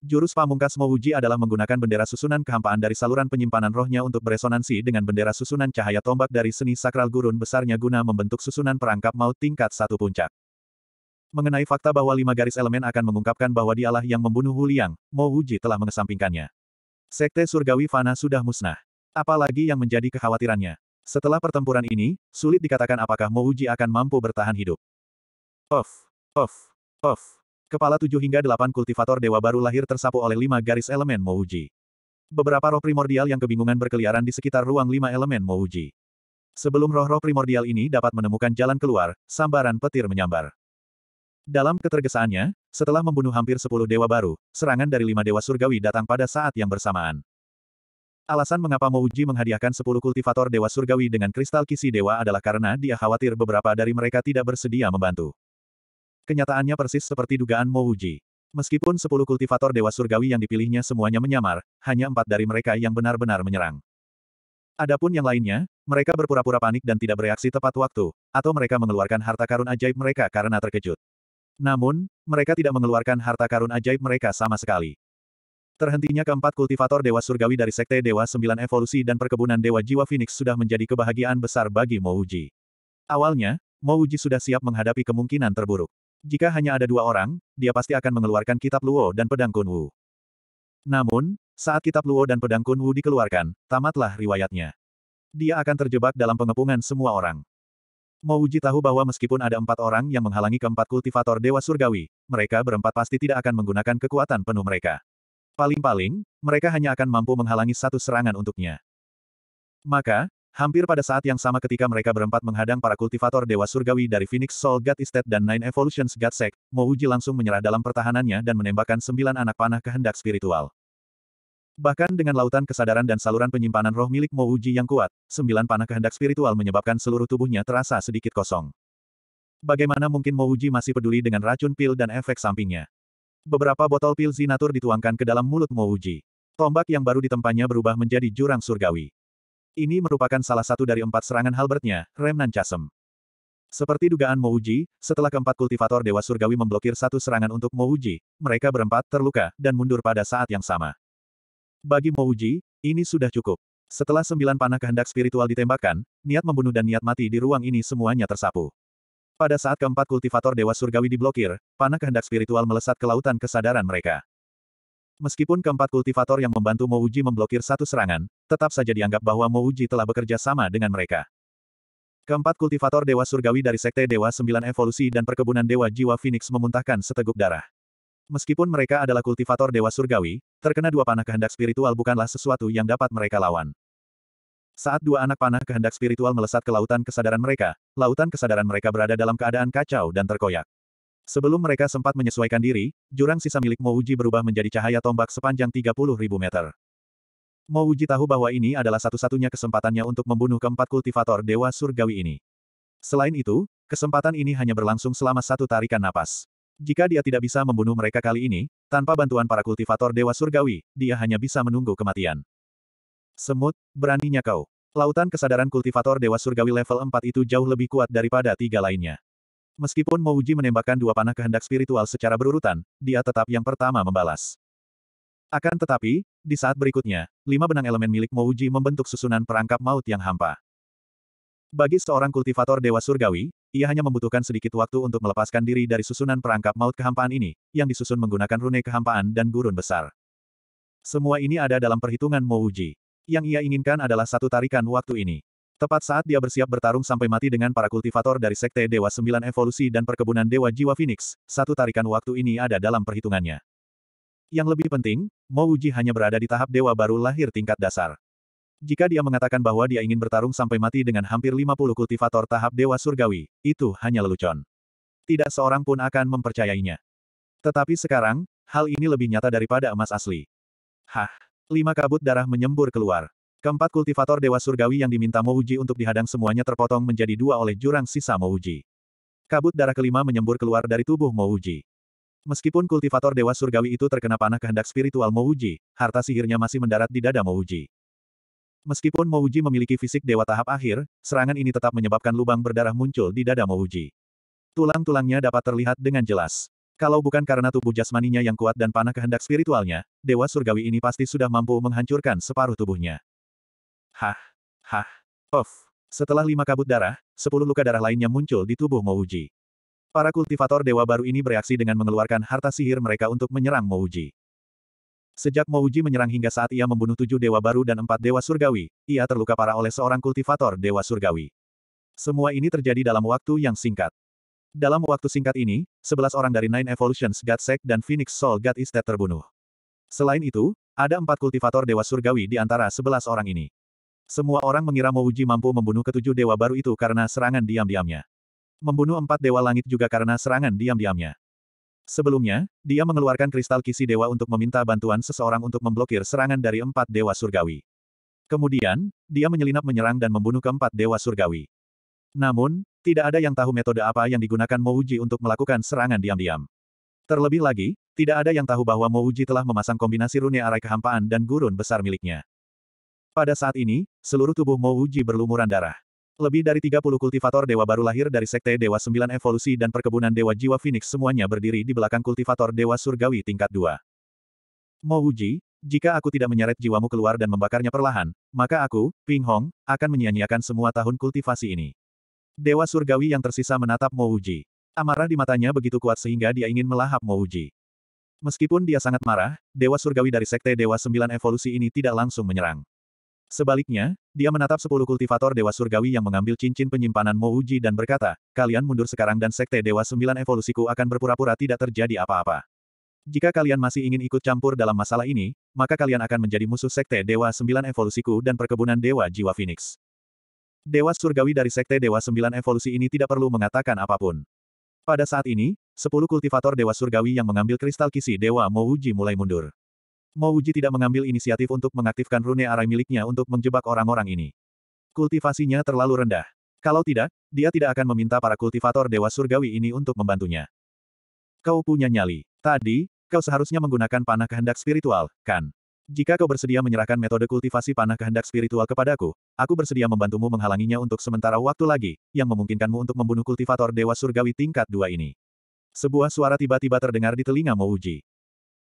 Jurus pamungkas Mouji adalah menggunakan bendera susunan kehampaan dari saluran penyimpanan rohnya untuk beresonansi dengan bendera susunan cahaya tombak dari seni sakral gurun besarnya guna membentuk susunan perangkap maut tingkat satu puncak. Mengenai fakta bahwa lima garis elemen akan mengungkapkan bahwa dialah yang membunuh Huliang, Mouji telah mengesampingkannya. Sekte surgawi fana sudah musnah. Apalagi yang menjadi kekhawatirannya. Setelah pertempuran ini, sulit dikatakan apakah Mouji akan mampu bertahan hidup. Of, of, of. Kepala tujuh hingga delapan kultivator dewa baru lahir tersapu oleh lima garis elemen Mouji. Beberapa roh primordial yang kebingungan berkeliaran di sekitar ruang lima elemen Mouji. Sebelum roh-roh primordial ini dapat menemukan jalan keluar, sambaran petir menyambar. Dalam ketergesaannya, setelah membunuh hampir sepuluh dewa baru, serangan dari lima dewa surgawi datang pada saat yang bersamaan. Alasan mengapa Mouji menghadiahkan 10 kultivator Dewa Surgawi dengan kristal kisi dewa adalah karena dia khawatir beberapa dari mereka tidak bersedia membantu. Kenyataannya persis seperti dugaan Mouji. Meskipun 10 kultivator Dewa Surgawi yang dipilihnya semuanya menyamar, hanya empat dari mereka yang benar-benar menyerang. Adapun yang lainnya, mereka berpura-pura panik dan tidak bereaksi tepat waktu, atau mereka mengeluarkan harta karun ajaib mereka karena terkejut. Namun, mereka tidak mengeluarkan harta karun ajaib mereka sama sekali. Terhentinya keempat kultivator Dewa Surgawi dari Sekte Dewa Sembilan Evolusi dan Perkebunan Dewa Jiwa Phoenix sudah menjadi kebahagiaan besar bagi Mouji. Awalnya, Mouji sudah siap menghadapi kemungkinan terburuk. Jika hanya ada dua orang, dia pasti akan mengeluarkan kitab Luo dan pedang Kunwu. Namun, saat kitab Luo dan pedang Kunwu dikeluarkan, tamatlah riwayatnya. Dia akan terjebak dalam pengepungan semua orang. Mouji tahu bahwa meskipun ada empat orang yang menghalangi keempat kultivator Dewa Surgawi, mereka berempat pasti tidak akan menggunakan kekuatan penuh mereka. Paling-paling, mereka hanya akan mampu menghalangi satu serangan untuknya. Maka, hampir pada saat yang sama ketika mereka berempat menghadang para kultivator Dewa Surgawi dari Phoenix Soul God Estate dan Nine Evolutions God Sect, Uji langsung menyerah dalam pertahanannya dan menembakkan sembilan anak panah kehendak spiritual. Bahkan dengan lautan kesadaran dan saluran penyimpanan roh milik Uji yang kuat, sembilan panah kehendak spiritual menyebabkan seluruh tubuhnya terasa sedikit kosong. Bagaimana mungkin Uji masih peduli dengan racun pil dan efek sampingnya? Beberapa botol pil zinatur dituangkan ke dalam mulut Mouji. Tombak yang baru ditempanya berubah menjadi jurang surgawi. Ini merupakan salah satu dari empat serangan Halbertnya, Remnan Chasm. Seperti dugaan Mouji, setelah keempat kultivator Dewa Surgawi memblokir satu serangan untuk Mouji, mereka berempat terluka dan mundur pada saat yang sama. Bagi Mouji, ini sudah cukup. Setelah sembilan panah kehendak spiritual ditembakkan, niat membunuh dan niat mati di ruang ini semuanya tersapu. Pada saat keempat kultivator Dewa Surgawi diblokir, panah kehendak spiritual melesat ke lautan kesadaran mereka. Meskipun keempat kultivator yang membantu Mouji memblokir satu serangan, tetap saja dianggap bahwa Mouji telah bekerja sama dengan mereka. Keempat kultivator Dewa Surgawi dari Sekte Dewa Sembilan Evolusi dan Perkebunan Dewa Jiwa Phoenix memuntahkan seteguk darah. Meskipun mereka adalah kultivator Dewa Surgawi, terkena dua panah kehendak spiritual bukanlah sesuatu yang dapat mereka lawan. Saat dua anak panah kehendak spiritual melesat ke lautan kesadaran mereka, lautan kesadaran mereka berada dalam keadaan kacau dan terkoyak. Sebelum mereka sempat menyesuaikan diri, jurang sisa milik Mouji berubah menjadi cahaya tombak sepanjang ribu meter. Mouji tahu bahwa ini adalah satu-satunya kesempatannya untuk membunuh keempat kultivator Dewa Surgawi ini. Selain itu, kesempatan ini hanya berlangsung selama satu tarikan napas. Jika dia tidak bisa membunuh mereka kali ini, tanpa bantuan para kultivator Dewa Surgawi, dia hanya bisa menunggu kematian. Semut, beraninya kau. Lautan kesadaran kultivator Dewa Surgawi level 4 itu jauh lebih kuat daripada tiga lainnya. Meskipun Mouji menembakkan dua panah kehendak spiritual secara berurutan, dia tetap yang pertama membalas. Akan tetapi, di saat berikutnya, lima benang elemen milik Mouji membentuk susunan perangkap maut yang hampa. Bagi seorang kultivator Dewa Surgawi, ia hanya membutuhkan sedikit waktu untuk melepaskan diri dari susunan perangkap maut kehampaan ini, yang disusun menggunakan rune kehampaan dan gurun besar. Semua ini ada dalam perhitungan Mouji. Yang ia inginkan adalah satu tarikan waktu ini. Tepat saat dia bersiap bertarung sampai mati dengan para kultivator dari Sekte Dewa Sembilan Evolusi dan Perkebunan Dewa Jiwa Phoenix, satu tarikan waktu ini ada dalam perhitungannya. Yang lebih penting, Mo Uji hanya berada di tahap dewa baru lahir tingkat dasar. Jika dia mengatakan bahwa dia ingin bertarung sampai mati dengan hampir 50 kultivator tahap dewa surgawi, itu hanya lelucon. Tidak seorang pun akan mempercayainya. Tetapi sekarang, hal ini lebih nyata daripada emas asli. Hah, Lima kabut darah menyembur keluar. Keempat kultivator Dewa Surgawi yang diminta Mouji untuk dihadang semuanya terpotong menjadi dua oleh jurang sisa Mouji. Kabut darah kelima menyembur keluar dari tubuh Mouji. Meskipun kultivator Dewa Surgawi itu terkena panah kehendak spiritual Mouji, harta sihirnya masih mendarat di dada Mouji. Meskipun Mouji memiliki fisik dewa tahap akhir, serangan ini tetap menyebabkan lubang berdarah muncul di dada Mouji. Tulang-tulangnya dapat terlihat dengan jelas. Kalau bukan karena tubuh jasmaninya yang kuat dan panah kehendak spiritualnya, Dewa Surgawi ini pasti sudah mampu menghancurkan separuh tubuhnya. Hah? Hah? Of. Setelah lima kabut darah, sepuluh luka darah lainnya muncul di tubuh Mouji. Para kultivator dewa baru ini bereaksi dengan mengeluarkan harta sihir mereka untuk menyerang Mouji. Sejak Mouji menyerang hingga saat ia membunuh tujuh dewa baru dan empat dewa surgawi, ia terluka parah oleh seorang kultivator dewa surgawi. Semua ini terjadi dalam waktu yang singkat. Dalam waktu singkat ini, 11 orang dari Nine Evolutions God Sek dan Phoenix Soul God Estate terbunuh. Selain itu, ada empat kultivator dewa surgawi di antara sebelas orang ini. Semua orang mengira Mouji mampu membunuh ketujuh dewa baru itu karena serangan diam-diamnya. Membunuh empat dewa langit juga karena serangan diam-diamnya. Sebelumnya, dia mengeluarkan kristal kisi dewa untuk meminta bantuan seseorang untuk memblokir serangan dari empat dewa surgawi. Kemudian, dia menyelinap menyerang dan membunuh keempat dewa surgawi. Namun, tidak ada yang tahu metode apa yang digunakan Mouji untuk melakukan serangan diam-diam. Terlebih lagi, tidak ada yang tahu bahwa Mouji telah memasang kombinasi rune arai kehampaan dan gurun besar miliknya. Pada saat ini, seluruh tubuh Mouji berlumuran darah. Lebih dari 30 kultivator dewa baru lahir dari Sekte Dewa 9 Evolusi dan Perkebunan Dewa Jiwa Phoenix semuanya berdiri di belakang kultivator Dewa Surgawi tingkat 2. Mouji, jika aku tidak menyeret jiwamu keluar dan membakarnya perlahan, maka aku, Ping Hong, akan menyia-nyiakan semua tahun kultivasi ini. Dewa surgawi yang tersisa menatap Mouji. Amarah di matanya begitu kuat sehingga dia ingin melahap Mouji. Meskipun dia sangat marah, Dewa Surgawi dari Sekte Dewa Sembilan Evolusi ini tidak langsung menyerang. Sebaliknya, dia menatap sepuluh kultivator Dewa Surgawi yang mengambil cincin penyimpanan Mouji dan berkata, kalian mundur sekarang dan Sekte Dewa Sembilan Evolusiku akan berpura-pura tidak terjadi apa-apa. Jika kalian masih ingin ikut campur dalam masalah ini, maka kalian akan menjadi musuh Sekte Dewa Sembilan Evolusiku dan Perkebunan Dewa Jiwa Phoenix. Dewa surgawi dari Sekte Dewa Sembilan Evolusi ini tidak perlu mengatakan apapun. Pada saat ini, sepuluh kultivator Dewa Surgawi yang mengambil kristal kisi Dewa Mouji mulai mundur. Mouji tidak mengambil inisiatif untuk mengaktifkan rune arai miliknya untuk menjebak orang-orang ini. Kultivasinya terlalu rendah. Kalau tidak, dia tidak akan meminta para kultivator Dewa Surgawi ini untuk membantunya. Kau punya nyali. Tadi, kau seharusnya menggunakan panah kehendak spiritual, kan? Jika kau bersedia menyerahkan metode kultivasi panah kehendak spiritual kepadaku, aku bersedia membantumu menghalanginya untuk sementara waktu lagi, yang memungkinkanmu untuk membunuh kultivator Dewa Surgawi tingkat dua ini. Sebuah suara tiba-tiba terdengar di telinga Mouji.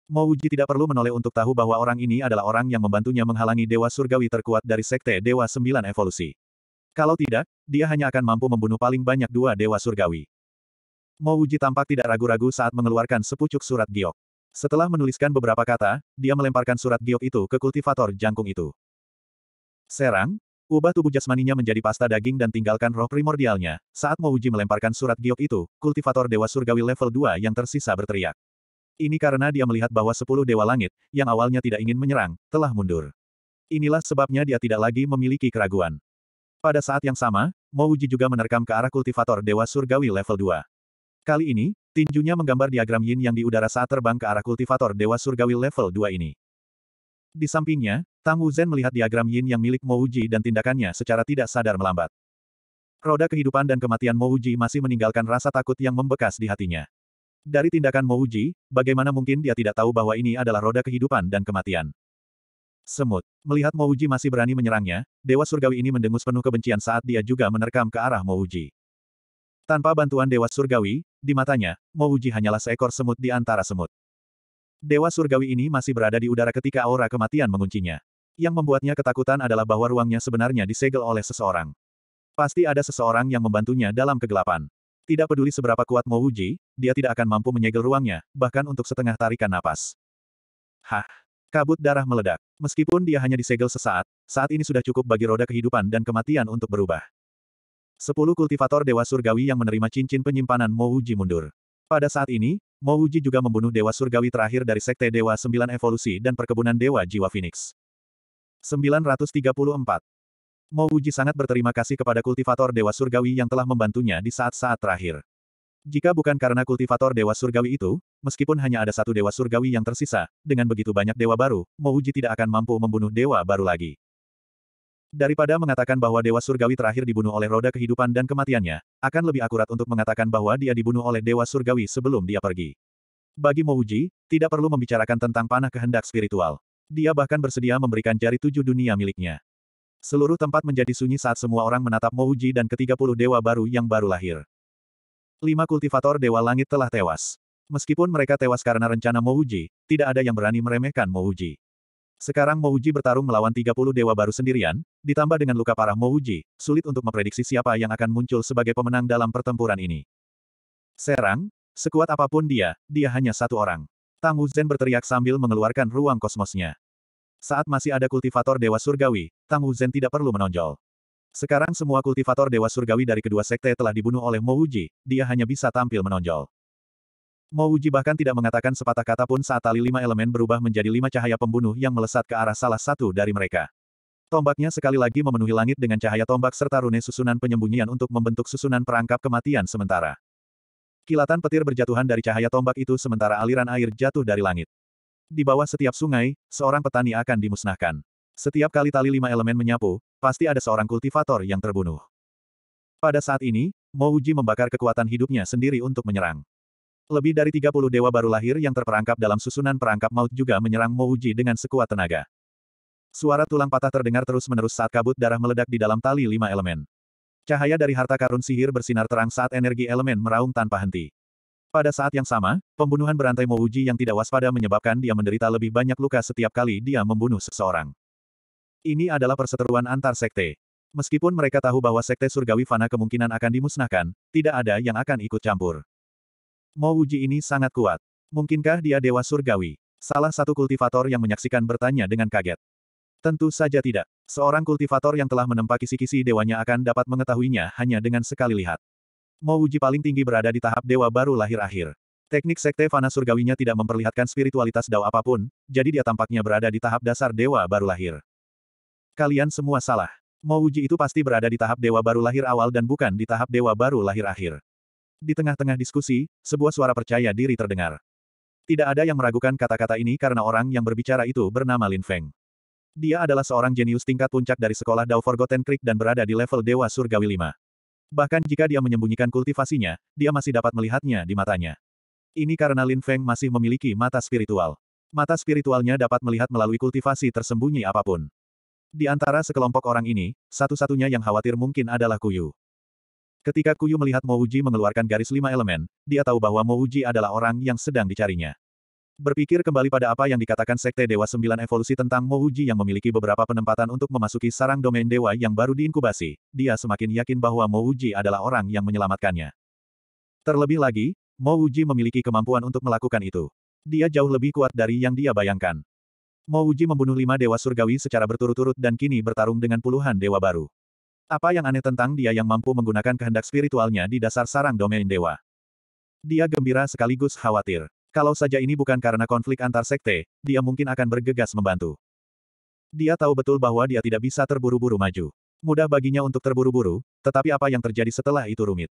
Mouji tidak perlu menoleh untuk tahu bahwa orang ini adalah orang yang membantunya menghalangi Dewa Surgawi terkuat dari Sekte Dewa Sembilan Evolusi. Kalau tidak, dia hanya akan mampu membunuh paling banyak dua Dewa Surgawi. Mouji tampak tidak ragu-ragu saat mengeluarkan sepucuk surat giok. Setelah menuliskan beberapa kata, dia melemparkan surat giok itu ke kultivator jangkung itu. Serang, ubah tubuh jasmaninya menjadi pasta daging dan tinggalkan roh primordialnya. Saat Mouji melemparkan surat giok itu, kultivator Dewa Surgawi level 2 yang tersisa berteriak. Ini karena dia melihat bahwa sepuluh Dewa Langit, yang awalnya tidak ingin menyerang, telah mundur. Inilah sebabnya dia tidak lagi memiliki keraguan. Pada saat yang sama, Mouji juga menerkam ke arah kultivator Dewa Surgawi level 2. Kali ini, Tinjunya menggambar diagram yin yang di udara saat terbang ke arah kultivator Dewa Surgawi level 2 ini. Di sampingnya, Tang Wuzhen melihat diagram yin yang milik Mo Uji dan tindakannya secara tidak sadar melambat. Roda kehidupan dan kematian Mo Uji masih meninggalkan rasa takut yang membekas di hatinya. Dari tindakan Mo Uji, bagaimana mungkin dia tidak tahu bahwa ini adalah roda kehidupan dan kematian. Semut. Melihat Mo Uji masih berani menyerangnya, Dewa Surgawi ini mendengus penuh kebencian saat dia juga menerkam ke arah Mo Uji. Tanpa bantuan Dewa Surgawi, di matanya, Mouji hanyalah seekor semut di antara semut. Dewa surgawi ini masih berada di udara ketika aura kematian menguncinya. Yang membuatnya ketakutan adalah bahwa ruangnya sebenarnya disegel oleh seseorang. Pasti ada seseorang yang membantunya dalam kegelapan. Tidak peduli seberapa kuat Mouji, dia tidak akan mampu menyegel ruangnya, bahkan untuk setengah tarikan napas. Hah! Kabut darah meledak. Meskipun dia hanya disegel sesaat, saat ini sudah cukup bagi roda kehidupan dan kematian untuk berubah. Sepuluh kultivator Dewa Surgawi yang menerima cincin penyimpanan Mouji mundur. Pada saat ini, Mouji juga membunuh Dewa Surgawi terakhir dari Sekte Dewa Sembilan Evolusi dan Perkebunan Dewa Jiwa Phoenix. 934. Mouji sangat berterima kasih kepada kultivator Dewa Surgawi yang telah membantunya di saat-saat terakhir. Jika bukan karena kultivator Dewa Surgawi itu, meskipun hanya ada satu Dewa Surgawi yang tersisa, dengan begitu banyak Dewa baru, Mouji tidak akan mampu membunuh Dewa baru lagi. Daripada mengatakan bahwa Dewa Surgawi terakhir dibunuh oleh roda kehidupan dan kematiannya, akan lebih akurat untuk mengatakan bahwa dia dibunuh oleh Dewa Surgawi sebelum dia pergi. Bagi Mouji, tidak perlu membicarakan tentang panah kehendak spiritual. Dia bahkan bersedia memberikan jari tujuh dunia miliknya. Seluruh tempat menjadi sunyi saat semua orang menatap Mouji dan ke-30 dewa baru yang baru lahir. Lima kultivator dewa langit telah tewas. Meskipun mereka tewas karena rencana Mouji, tidak ada yang berani meremehkan Mouji. Sekarang Mouji bertarung melawan 30 dewa baru sendirian, ditambah dengan luka parah Mouji, sulit untuk memprediksi siapa yang akan muncul sebagai pemenang dalam pertempuran ini. Serang, sekuat apapun dia, dia hanya satu orang. Tang Wuzhen berteriak sambil mengeluarkan ruang kosmosnya. Saat masih ada kultivator Dewa Surgawi, Tang Wuzhen tidak perlu menonjol. Sekarang semua kultivator Dewa Surgawi dari kedua sekte telah dibunuh oleh Mouji, dia hanya bisa tampil menonjol. Mo Uji bahkan tidak mengatakan sepatah kata pun saat tali lima elemen berubah menjadi lima cahaya pembunuh yang melesat ke arah salah satu dari mereka. Tombaknya sekali lagi memenuhi langit dengan cahaya tombak serta rune susunan penyembunyian untuk membentuk susunan perangkap kematian sementara. Kilatan petir berjatuhan dari cahaya tombak itu sementara aliran air jatuh dari langit. Di bawah setiap sungai, seorang petani akan dimusnahkan. Setiap kali tali lima elemen menyapu, pasti ada seorang kultivator yang terbunuh. Pada saat ini, Mo Uji membakar kekuatan hidupnya sendiri untuk menyerang. Lebih dari 30 dewa baru lahir yang terperangkap dalam susunan perangkap maut juga menyerang Mouji dengan sekuat tenaga. Suara tulang patah terdengar terus-menerus saat kabut darah meledak di dalam tali lima elemen. Cahaya dari harta karun sihir bersinar terang saat energi elemen meraung tanpa henti. Pada saat yang sama, pembunuhan berantai Mouji yang tidak waspada menyebabkan dia menderita lebih banyak luka setiap kali dia membunuh seseorang. Ini adalah perseteruan antar sekte. Meskipun mereka tahu bahwa sekte surgawi fana kemungkinan akan dimusnahkan, tidak ada yang akan ikut campur. Mo ini sangat kuat. Mungkinkah dia dewa surgawi? Salah satu kultivator yang menyaksikan bertanya dengan kaget. Tentu saja tidak. Seorang kultivator yang telah menempa kisi-kisi dewanya akan dapat mengetahuinya hanya dengan sekali lihat. Mo paling tinggi berada di tahap dewa baru lahir akhir. Teknik sekte fana surgawinya tidak memperlihatkan spiritualitas dao apapun, jadi dia tampaknya berada di tahap dasar dewa baru lahir. Kalian semua salah. Mo itu pasti berada di tahap dewa baru lahir awal dan bukan di tahap dewa baru lahir akhir. Di tengah-tengah diskusi, sebuah suara percaya diri terdengar. Tidak ada yang meragukan kata-kata ini karena orang yang berbicara itu bernama Lin Feng. Dia adalah seorang jenius tingkat puncak dari sekolah Dao Forgotten Creek dan berada di level Dewa Surgawi 5. Bahkan jika dia menyembunyikan kultivasinya, dia masih dapat melihatnya di matanya. Ini karena Lin Feng masih memiliki mata spiritual. Mata spiritualnya dapat melihat melalui kultivasi tersembunyi apapun. Di antara sekelompok orang ini, satu-satunya yang khawatir mungkin adalah Kuyu. Ketika Kuyu melihat Mouji mengeluarkan garis lima elemen, dia tahu bahwa Mouji adalah orang yang sedang dicarinya. Berpikir kembali pada apa yang dikatakan Sekte Dewa Sembilan Evolusi tentang Mouji yang memiliki beberapa penempatan untuk memasuki sarang domain dewa yang baru diinkubasi, dia semakin yakin bahwa Mouji adalah orang yang menyelamatkannya. Terlebih lagi, Mouji memiliki kemampuan untuk melakukan itu. Dia jauh lebih kuat dari yang dia bayangkan. Mouji membunuh lima dewa surgawi secara berturut-turut dan kini bertarung dengan puluhan dewa baru. Apa yang aneh tentang dia yang mampu menggunakan kehendak spiritualnya di dasar sarang domain dewa? Dia gembira sekaligus khawatir. Kalau saja ini bukan karena konflik antar sekte, dia mungkin akan bergegas membantu. Dia tahu betul bahwa dia tidak bisa terburu-buru maju. Mudah baginya untuk terburu-buru, tetapi apa yang terjadi setelah itu rumit.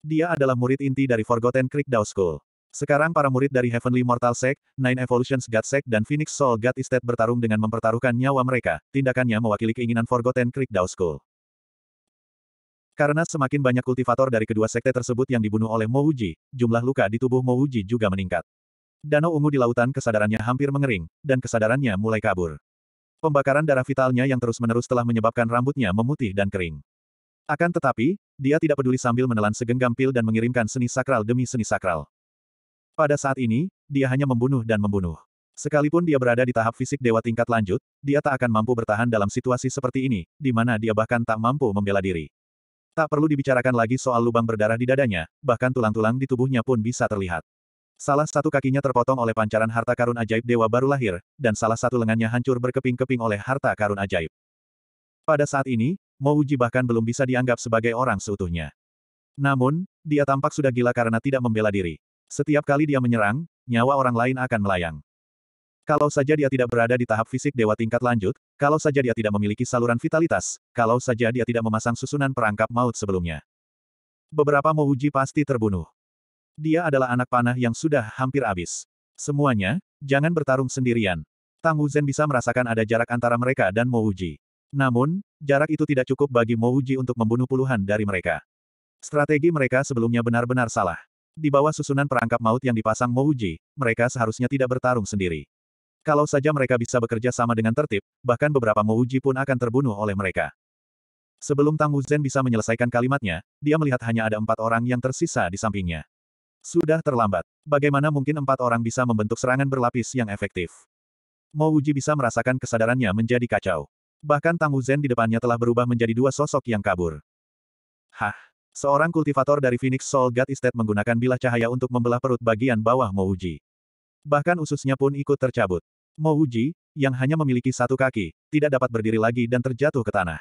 Dia adalah murid inti dari Forgotten Creek Dao School. Sekarang para murid dari Heavenly Mortal Sect, Nine Evolutions God Sect dan Phoenix Soul God Estate bertarung dengan mempertaruhkan nyawa mereka, tindakannya mewakili keinginan Forgotten Creek Dao School. Karena semakin banyak kultivator dari kedua sekte tersebut yang dibunuh oleh Mouji, jumlah luka di tubuh Mouji juga meningkat. Danau ungu di lautan kesadarannya hampir mengering, dan kesadarannya mulai kabur. Pembakaran darah vitalnya yang terus-menerus telah menyebabkan rambutnya memutih dan kering. Akan tetapi, dia tidak peduli sambil menelan segenggam pil dan mengirimkan seni sakral demi seni sakral. Pada saat ini, dia hanya membunuh dan membunuh. Sekalipun dia berada di tahap fisik dewa tingkat lanjut, dia tak akan mampu bertahan dalam situasi seperti ini, di mana dia bahkan tak mampu membela diri. Tak perlu dibicarakan lagi soal lubang berdarah di dadanya, bahkan tulang-tulang di tubuhnya pun bisa terlihat. Salah satu kakinya terpotong oleh pancaran harta karun ajaib dewa baru lahir, dan salah satu lengannya hancur berkeping-keping oleh harta karun ajaib. Pada saat ini, Mouji bahkan belum bisa dianggap sebagai orang seutuhnya. Namun, dia tampak sudah gila karena tidak membela diri. Setiap kali dia menyerang, nyawa orang lain akan melayang. Kalau saja dia tidak berada di tahap fisik dewa tingkat lanjut, kalau saja dia tidak memiliki saluran vitalitas, kalau saja dia tidak memasang susunan perangkap maut sebelumnya. Beberapa Mouji pasti terbunuh. Dia adalah anak panah yang sudah hampir habis. Semuanya, jangan bertarung sendirian. Tang Wuzhen bisa merasakan ada jarak antara mereka dan Mouji. Namun, jarak itu tidak cukup bagi Mouji untuk membunuh puluhan dari mereka. Strategi mereka sebelumnya benar-benar salah. Di bawah susunan perangkap maut yang dipasang Mouji, mereka seharusnya tidak bertarung sendiri. Kalau saja mereka bisa bekerja sama dengan tertib, bahkan beberapa Mouji pun akan terbunuh oleh mereka. Sebelum Tang Wuzhen bisa menyelesaikan kalimatnya, dia melihat hanya ada empat orang yang tersisa di sampingnya. Sudah terlambat. Bagaimana mungkin empat orang bisa membentuk serangan berlapis yang efektif? Mouji bisa merasakan kesadarannya menjadi kacau. Bahkan Tang Wuzhen di depannya telah berubah menjadi dua sosok yang kabur. Hah. Seorang kultivator dari Phoenix Soul God Estate menggunakan bilah cahaya untuk membelah perut bagian bawah Mouji. Bahkan ususnya pun ikut tercabut. Mo Uji, yang hanya memiliki satu kaki, tidak dapat berdiri lagi dan terjatuh ke tanah.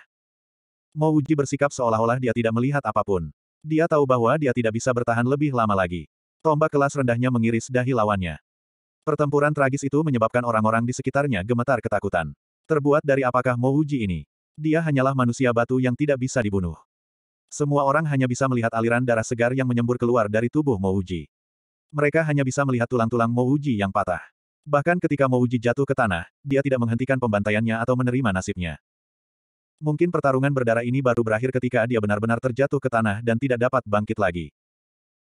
Mo Uji bersikap seolah-olah dia tidak melihat apapun. Dia tahu bahwa dia tidak bisa bertahan lebih lama lagi. Tombak kelas rendahnya mengiris dahi lawannya. Pertempuran tragis itu menyebabkan orang-orang di sekitarnya gemetar ketakutan. Terbuat dari apakah Mo Uji ini? Dia hanyalah manusia batu yang tidak bisa dibunuh. Semua orang hanya bisa melihat aliran darah segar yang menyembur keluar dari tubuh Mo Uji. Mereka hanya bisa melihat tulang-tulang Mouji yang patah. Bahkan ketika Mouji jatuh ke tanah, dia tidak menghentikan pembantaiannya atau menerima nasibnya. Mungkin pertarungan berdarah ini baru berakhir ketika dia benar-benar terjatuh ke tanah dan tidak dapat bangkit lagi.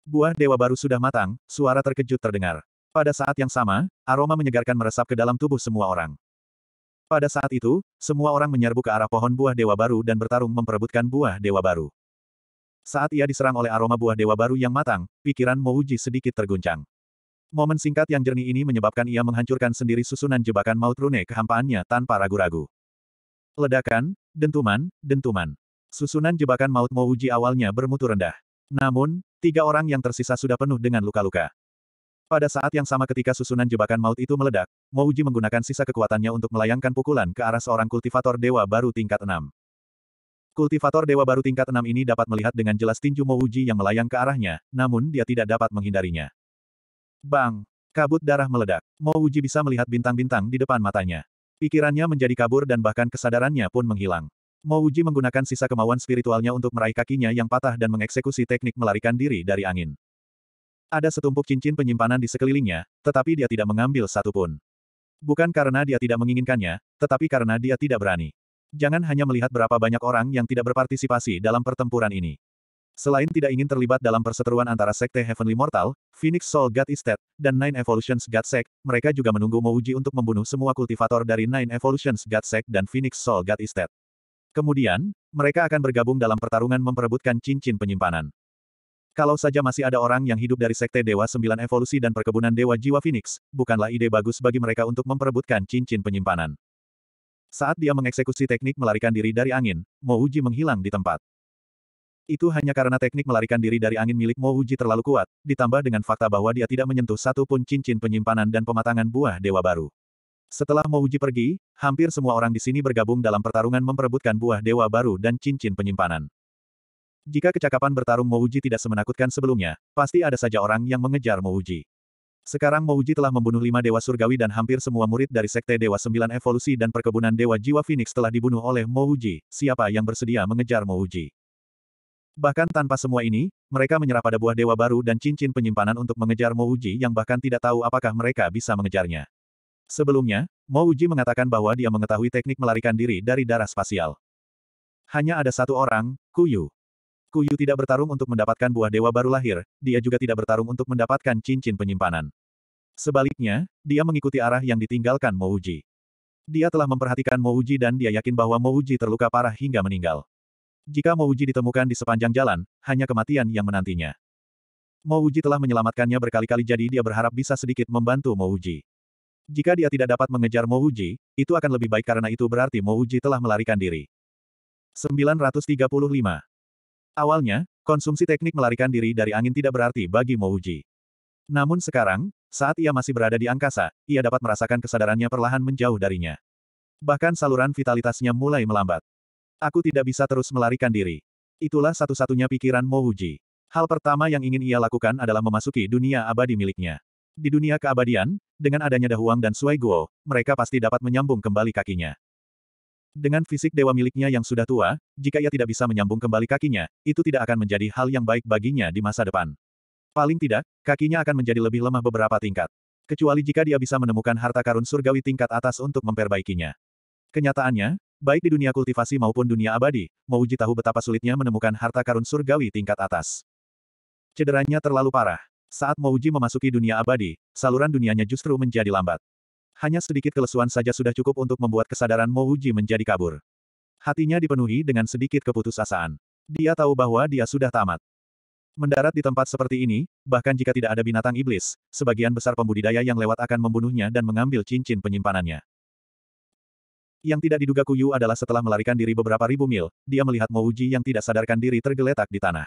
Buah dewa baru sudah matang, suara terkejut terdengar. Pada saat yang sama, aroma menyegarkan meresap ke dalam tubuh semua orang. Pada saat itu, semua orang menyerbu ke arah pohon buah dewa baru dan bertarung memperebutkan buah dewa baru. Saat ia diserang oleh aroma buah dewa baru yang matang, pikiran Mouji sedikit terguncang. Momen singkat yang jernih ini menyebabkan ia menghancurkan sendiri susunan jebakan maut rune kehampaannya tanpa ragu-ragu. Ledakan, dentuman, dentuman. Susunan jebakan maut Mouji awalnya bermutu rendah. Namun, tiga orang yang tersisa sudah penuh dengan luka-luka. Pada saat yang sama ketika susunan jebakan maut itu meledak, Mouji menggunakan sisa kekuatannya untuk melayangkan pukulan ke arah seorang kultivator dewa baru tingkat enam. Kultivator Dewa baru tingkat Enam ini dapat melihat dengan jelas tinju Mouji yang melayang ke arahnya, namun dia tidak dapat menghindarinya. Bang! Kabut darah meledak. Mouji bisa melihat bintang-bintang di depan matanya. Pikirannya menjadi kabur dan bahkan kesadarannya pun menghilang. Mouji menggunakan sisa kemauan spiritualnya untuk meraih kakinya yang patah dan mengeksekusi teknik melarikan diri dari angin. Ada setumpuk cincin penyimpanan di sekelilingnya, tetapi dia tidak mengambil satupun. Bukan karena dia tidak menginginkannya, tetapi karena dia tidak berani. Jangan hanya melihat berapa banyak orang yang tidak berpartisipasi dalam pertempuran ini. Selain tidak ingin terlibat dalam perseteruan antara Sekte Heavenly Mortal, Phoenix Soul God Estate, dan Nine Evolutions God Sect, mereka juga menunggu Mouji untuk membunuh semua kultivator dari Nine Evolutions God Sect dan Phoenix Soul God Estate. Kemudian, mereka akan bergabung dalam pertarungan memperebutkan cincin penyimpanan. Kalau saja masih ada orang yang hidup dari Sekte Dewa Sembilan Evolusi dan Perkebunan Dewa Jiwa Phoenix, bukanlah ide bagus bagi mereka untuk memperebutkan cincin penyimpanan. Saat dia mengeksekusi teknik melarikan diri dari angin, Mo Uji menghilang di tempat. Itu hanya karena teknik melarikan diri dari angin milik Mo Uji terlalu kuat, ditambah dengan fakta bahwa dia tidak menyentuh satu pun cincin penyimpanan dan pematangan buah dewa baru. Setelah Mo Uji pergi, hampir semua orang di sini bergabung dalam pertarungan memperebutkan buah dewa baru dan cincin penyimpanan. Jika kecakapan bertarung Mo Uji tidak semenakutkan sebelumnya, pasti ada saja orang yang mengejar Mo Uji. Sekarang Mouji telah membunuh lima dewa surgawi dan hampir semua murid dari Sekte Dewa Sembilan Evolusi dan Perkebunan Dewa Jiwa Phoenix telah dibunuh oleh Mouji, siapa yang bersedia mengejar Mouji. Bahkan tanpa semua ini, mereka menyerah pada buah dewa baru dan cincin penyimpanan untuk mengejar Mouji yang bahkan tidak tahu apakah mereka bisa mengejarnya. Sebelumnya, Mouji mengatakan bahwa dia mengetahui teknik melarikan diri dari darah spasial. Hanya ada satu orang, Kuyu. Kuyu tidak bertarung untuk mendapatkan buah dewa baru lahir, dia juga tidak bertarung untuk mendapatkan cincin penyimpanan. Sebaliknya, dia mengikuti arah yang ditinggalkan Mouji. Dia telah memperhatikan Mouji dan dia yakin bahwa Mouji terluka parah hingga meninggal. Jika Mouji ditemukan di sepanjang jalan, hanya kematian yang menantinya. Mouji telah menyelamatkannya berkali-kali jadi dia berharap bisa sedikit membantu Mouji. Jika dia tidak dapat mengejar Mouji, itu akan lebih baik karena itu berarti Mouji telah melarikan diri. 935. Awalnya, konsumsi teknik melarikan diri dari angin tidak berarti bagi Mouji. Namun sekarang, saat ia masih berada di angkasa, ia dapat merasakan kesadarannya perlahan menjauh darinya. Bahkan saluran vitalitasnya mulai melambat. Aku tidak bisa terus melarikan diri. Itulah satu-satunya pikiran Mouji. Hal pertama yang ingin ia lakukan adalah memasuki dunia abadi miliknya. Di dunia keabadian, dengan adanya Dahuang dan Sui Guo, mereka pasti dapat menyambung kembali kakinya. Dengan fisik dewa miliknya yang sudah tua, jika ia tidak bisa menyambung kembali kakinya, itu tidak akan menjadi hal yang baik baginya di masa depan. Paling tidak, kakinya akan menjadi lebih lemah beberapa tingkat. Kecuali jika dia bisa menemukan harta karun surgawi tingkat atas untuk memperbaikinya. Kenyataannya, baik di dunia kultivasi maupun dunia abadi, uji tahu betapa sulitnya menemukan harta karun surgawi tingkat atas. Cederanya terlalu parah. Saat Mouji memasuki dunia abadi, saluran dunianya justru menjadi lambat. Hanya sedikit kelesuan saja sudah cukup untuk membuat kesadaran Mo Uji menjadi kabur. Hatinya dipenuhi dengan sedikit keputusasaan. Dia tahu bahwa dia sudah tamat. Mendarat di tempat seperti ini, bahkan jika tidak ada binatang iblis, sebagian besar pembudidaya yang lewat akan membunuhnya dan mengambil cincin penyimpanannya. Yang tidak diduga Kuyu adalah setelah melarikan diri beberapa ribu mil, dia melihat Mouji yang tidak sadarkan diri tergeletak di tanah.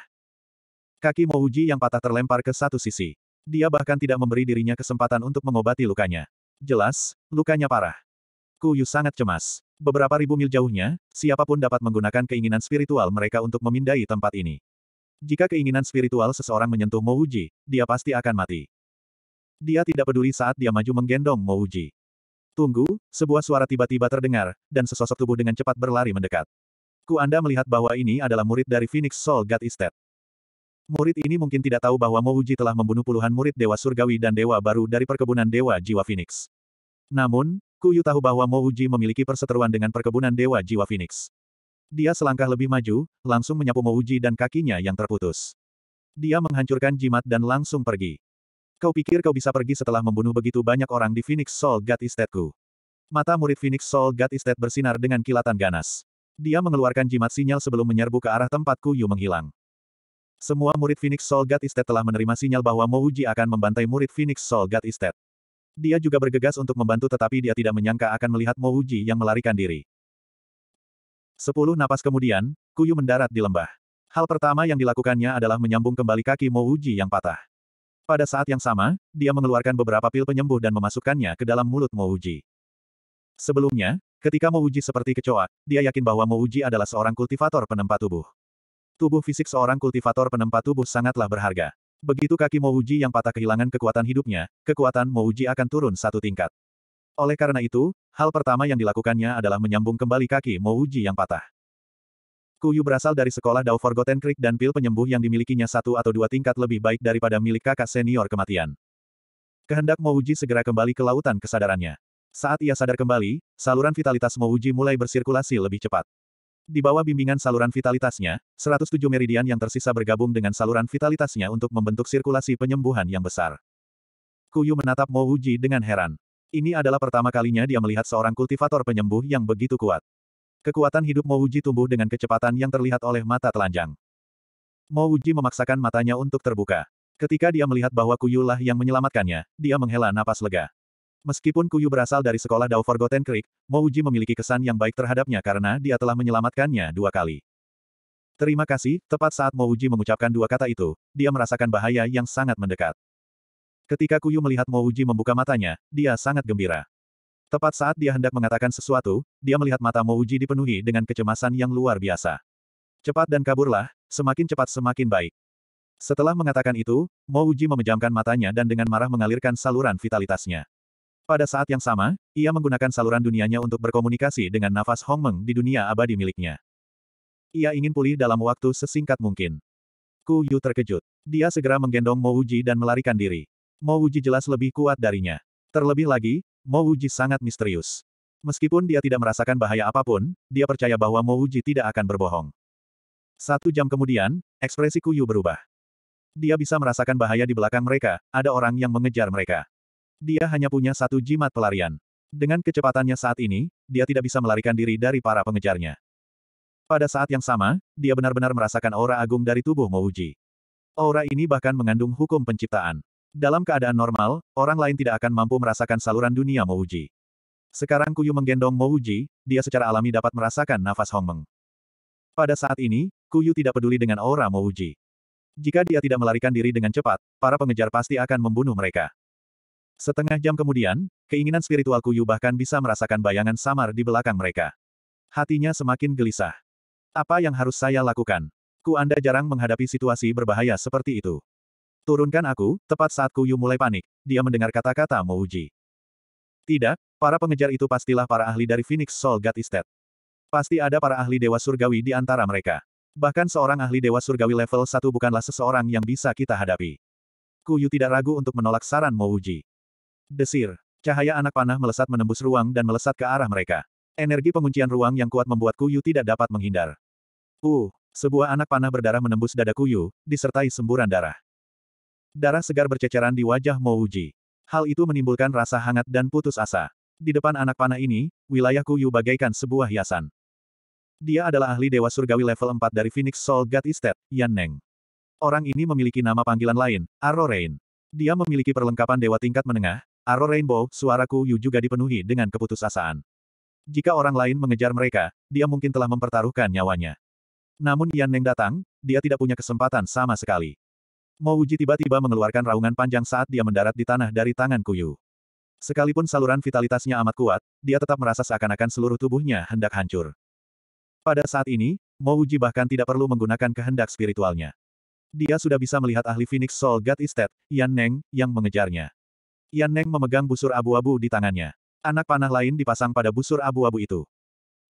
Kaki Mouji yang patah terlempar ke satu sisi. Dia bahkan tidak memberi dirinya kesempatan untuk mengobati lukanya. Jelas, lukanya parah. Kuyu sangat cemas. Beberapa ribu mil jauhnya, siapapun dapat menggunakan keinginan spiritual mereka untuk memindai tempat ini. Jika keinginan spiritual seseorang menyentuh Mouji, dia pasti akan mati. Dia tidak peduli saat dia maju menggendong Mouji. Tunggu, sebuah suara tiba-tiba terdengar, dan sesosok tubuh dengan cepat berlari mendekat. Ku Anda melihat bahwa ini adalah murid dari Phoenix Soul God Estate. Murid ini mungkin tidak tahu bahwa Mouji telah membunuh puluhan murid Dewa Surgawi dan Dewa Baru dari perkebunan Dewa Jiwa Phoenix. Namun, Kuyu tahu bahwa Mouji memiliki perseteruan dengan perkebunan Dewa Jiwa Phoenix. Dia selangkah lebih maju, langsung menyapu Mouji dan kakinya yang terputus. Dia menghancurkan jimat dan langsung pergi. Kau pikir kau bisa pergi setelah membunuh begitu banyak orang di Phoenix Soul God Estate-ku? Mata murid Phoenix Soul God Estate bersinar dengan kilatan ganas. Dia mengeluarkan jimat sinyal sebelum menyerbu ke arah tempat Kuyu menghilang. Semua murid Phoenix Soul God Estate telah menerima sinyal bahwa Mouji akan membantai murid Phoenix Soul God Estate. Dia juga bergegas untuk membantu tetapi dia tidak menyangka akan melihat Mouji yang melarikan diri. Sepuluh napas kemudian, Kuyu mendarat di lembah. Hal pertama yang dilakukannya adalah menyambung kembali kaki Mouji yang patah. Pada saat yang sama, dia mengeluarkan beberapa pil penyembuh dan memasukkannya ke dalam mulut Mouji. Sebelumnya, ketika Mouji seperti kecoa, dia yakin bahwa Mouji adalah seorang kultivator penempat tubuh. Tubuh fisik seorang kultivator penempa tubuh sangatlah berharga. Begitu kaki Mouji yang patah kehilangan kekuatan hidupnya, kekuatan Mouji akan turun satu tingkat. Oleh karena itu, hal pertama yang dilakukannya adalah menyambung kembali kaki Mouji yang patah. Kuyu berasal dari sekolah Dao Forgotten Creek dan pil penyembuh yang dimilikinya satu atau dua tingkat lebih baik daripada milik kakak senior kematian. Kehendak Mouji segera kembali ke lautan kesadarannya. Saat ia sadar kembali, saluran vitalitas Mouji mulai bersirkulasi lebih cepat. Di bawah bimbingan saluran vitalitasnya, 107 meridian yang tersisa bergabung dengan saluran vitalitasnya untuk membentuk sirkulasi penyembuhan yang besar. Kuyu menatap Mo Wuji dengan heran. Ini adalah pertama kalinya dia melihat seorang kultivator penyembuh yang begitu kuat. Kekuatan hidup Mo Wuji tumbuh dengan kecepatan yang terlihat oleh mata telanjang. Mo Wuji memaksakan matanya untuk terbuka. Ketika dia melihat bahwa Kuyulah yang menyelamatkannya, dia menghela napas lega. Meskipun Kuyu berasal dari sekolah Dao Forgotten Creek, Mouji memiliki kesan yang baik terhadapnya karena dia telah menyelamatkannya dua kali. Terima kasih, tepat saat Mouji mengucapkan dua kata itu, dia merasakan bahaya yang sangat mendekat. Ketika Kuyu melihat Mouji membuka matanya, dia sangat gembira. Tepat saat dia hendak mengatakan sesuatu, dia melihat mata Mouji dipenuhi dengan kecemasan yang luar biasa. Cepat dan kaburlah, semakin cepat semakin baik. Setelah mengatakan itu, Mouji memejamkan matanya dan dengan marah mengalirkan saluran vitalitasnya. Pada saat yang sama, ia menggunakan saluran dunianya untuk berkomunikasi dengan nafas Hong Meng di dunia abadi miliknya. Ia ingin pulih dalam waktu sesingkat mungkin. Ku Yu terkejut. Dia segera menggendong Mo Wuji dan melarikan diri. Mo Wuji jelas lebih kuat darinya. Terlebih lagi, Mo Wuji sangat misterius. Meskipun dia tidak merasakan bahaya apapun, dia percaya bahwa Mo Wuji tidak akan berbohong. Satu jam kemudian, ekspresi Ku Yu berubah. Dia bisa merasakan bahaya di belakang mereka, ada orang yang mengejar mereka. Dia hanya punya satu jimat pelarian. Dengan kecepatannya saat ini, dia tidak bisa melarikan diri dari para pengejarnya. Pada saat yang sama, dia benar-benar merasakan aura agung dari tubuh Mouji. Aura ini bahkan mengandung hukum penciptaan. Dalam keadaan normal, orang lain tidak akan mampu merasakan saluran dunia Mouji. Sekarang Kuyu menggendong Mouji, dia secara alami dapat merasakan nafas Hongmeng. Pada saat ini, Kuyu tidak peduli dengan aura Mouji. Jika dia tidak melarikan diri dengan cepat, para pengejar pasti akan membunuh mereka. Setengah jam kemudian, keinginan spiritual Kuyu bahkan bisa merasakan bayangan samar di belakang mereka. Hatinya semakin gelisah. Apa yang harus saya lakukan? Ku Anda jarang menghadapi situasi berbahaya seperti itu. Turunkan aku, tepat saat Kuyu mulai panik, dia mendengar kata-kata Mouji. Tidak, para pengejar itu pastilah para ahli dari Phoenix Soul God Estate. Pasti ada para ahli dewa surgawi di antara mereka. Bahkan seorang ahli dewa surgawi level 1 bukanlah seseorang yang bisa kita hadapi. Kuyu tidak ragu untuk menolak saran Mouji. Desir. Cahaya anak panah melesat menembus ruang dan melesat ke arah mereka. Energi penguncian ruang yang kuat membuat Kuyu tidak dapat menghindar. Uh, sebuah anak panah berdarah menembus dada Kuyu, disertai semburan darah. Darah segar berceceran di wajah Mouji. Hal itu menimbulkan rasa hangat dan putus asa. Di depan anak panah ini, wilayah Kuyu bagaikan sebuah hiasan. Dia adalah ahli Dewa Surgawi level 4 dari Phoenix Soul God Estate, Yan Neng. Orang ini memiliki nama panggilan lain, Arorein. Dia memiliki perlengkapan dewa tingkat menengah, Aro Rainbow, suaraku Yu juga dipenuhi dengan keputusasaan. Jika orang lain mengejar mereka, dia mungkin telah mempertaruhkan nyawanya. Namun Yan Neng datang, dia tidak punya kesempatan sama sekali. Mo Uji tiba-tiba mengeluarkan raungan panjang saat dia mendarat di tanah dari tangan Kuyu. Sekalipun saluran vitalitasnya amat kuat, dia tetap merasa seakan-akan seluruh tubuhnya hendak hancur. Pada saat ini, Mo Uji bahkan tidak perlu menggunakan kehendak spiritualnya. Dia sudah bisa melihat ahli Phoenix Soul God Estate, Yan Neng, yang mengejarnya. Yan Neng memegang busur abu-abu di tangannya. Anak panah lain dipasang pada busur abu-abu itu.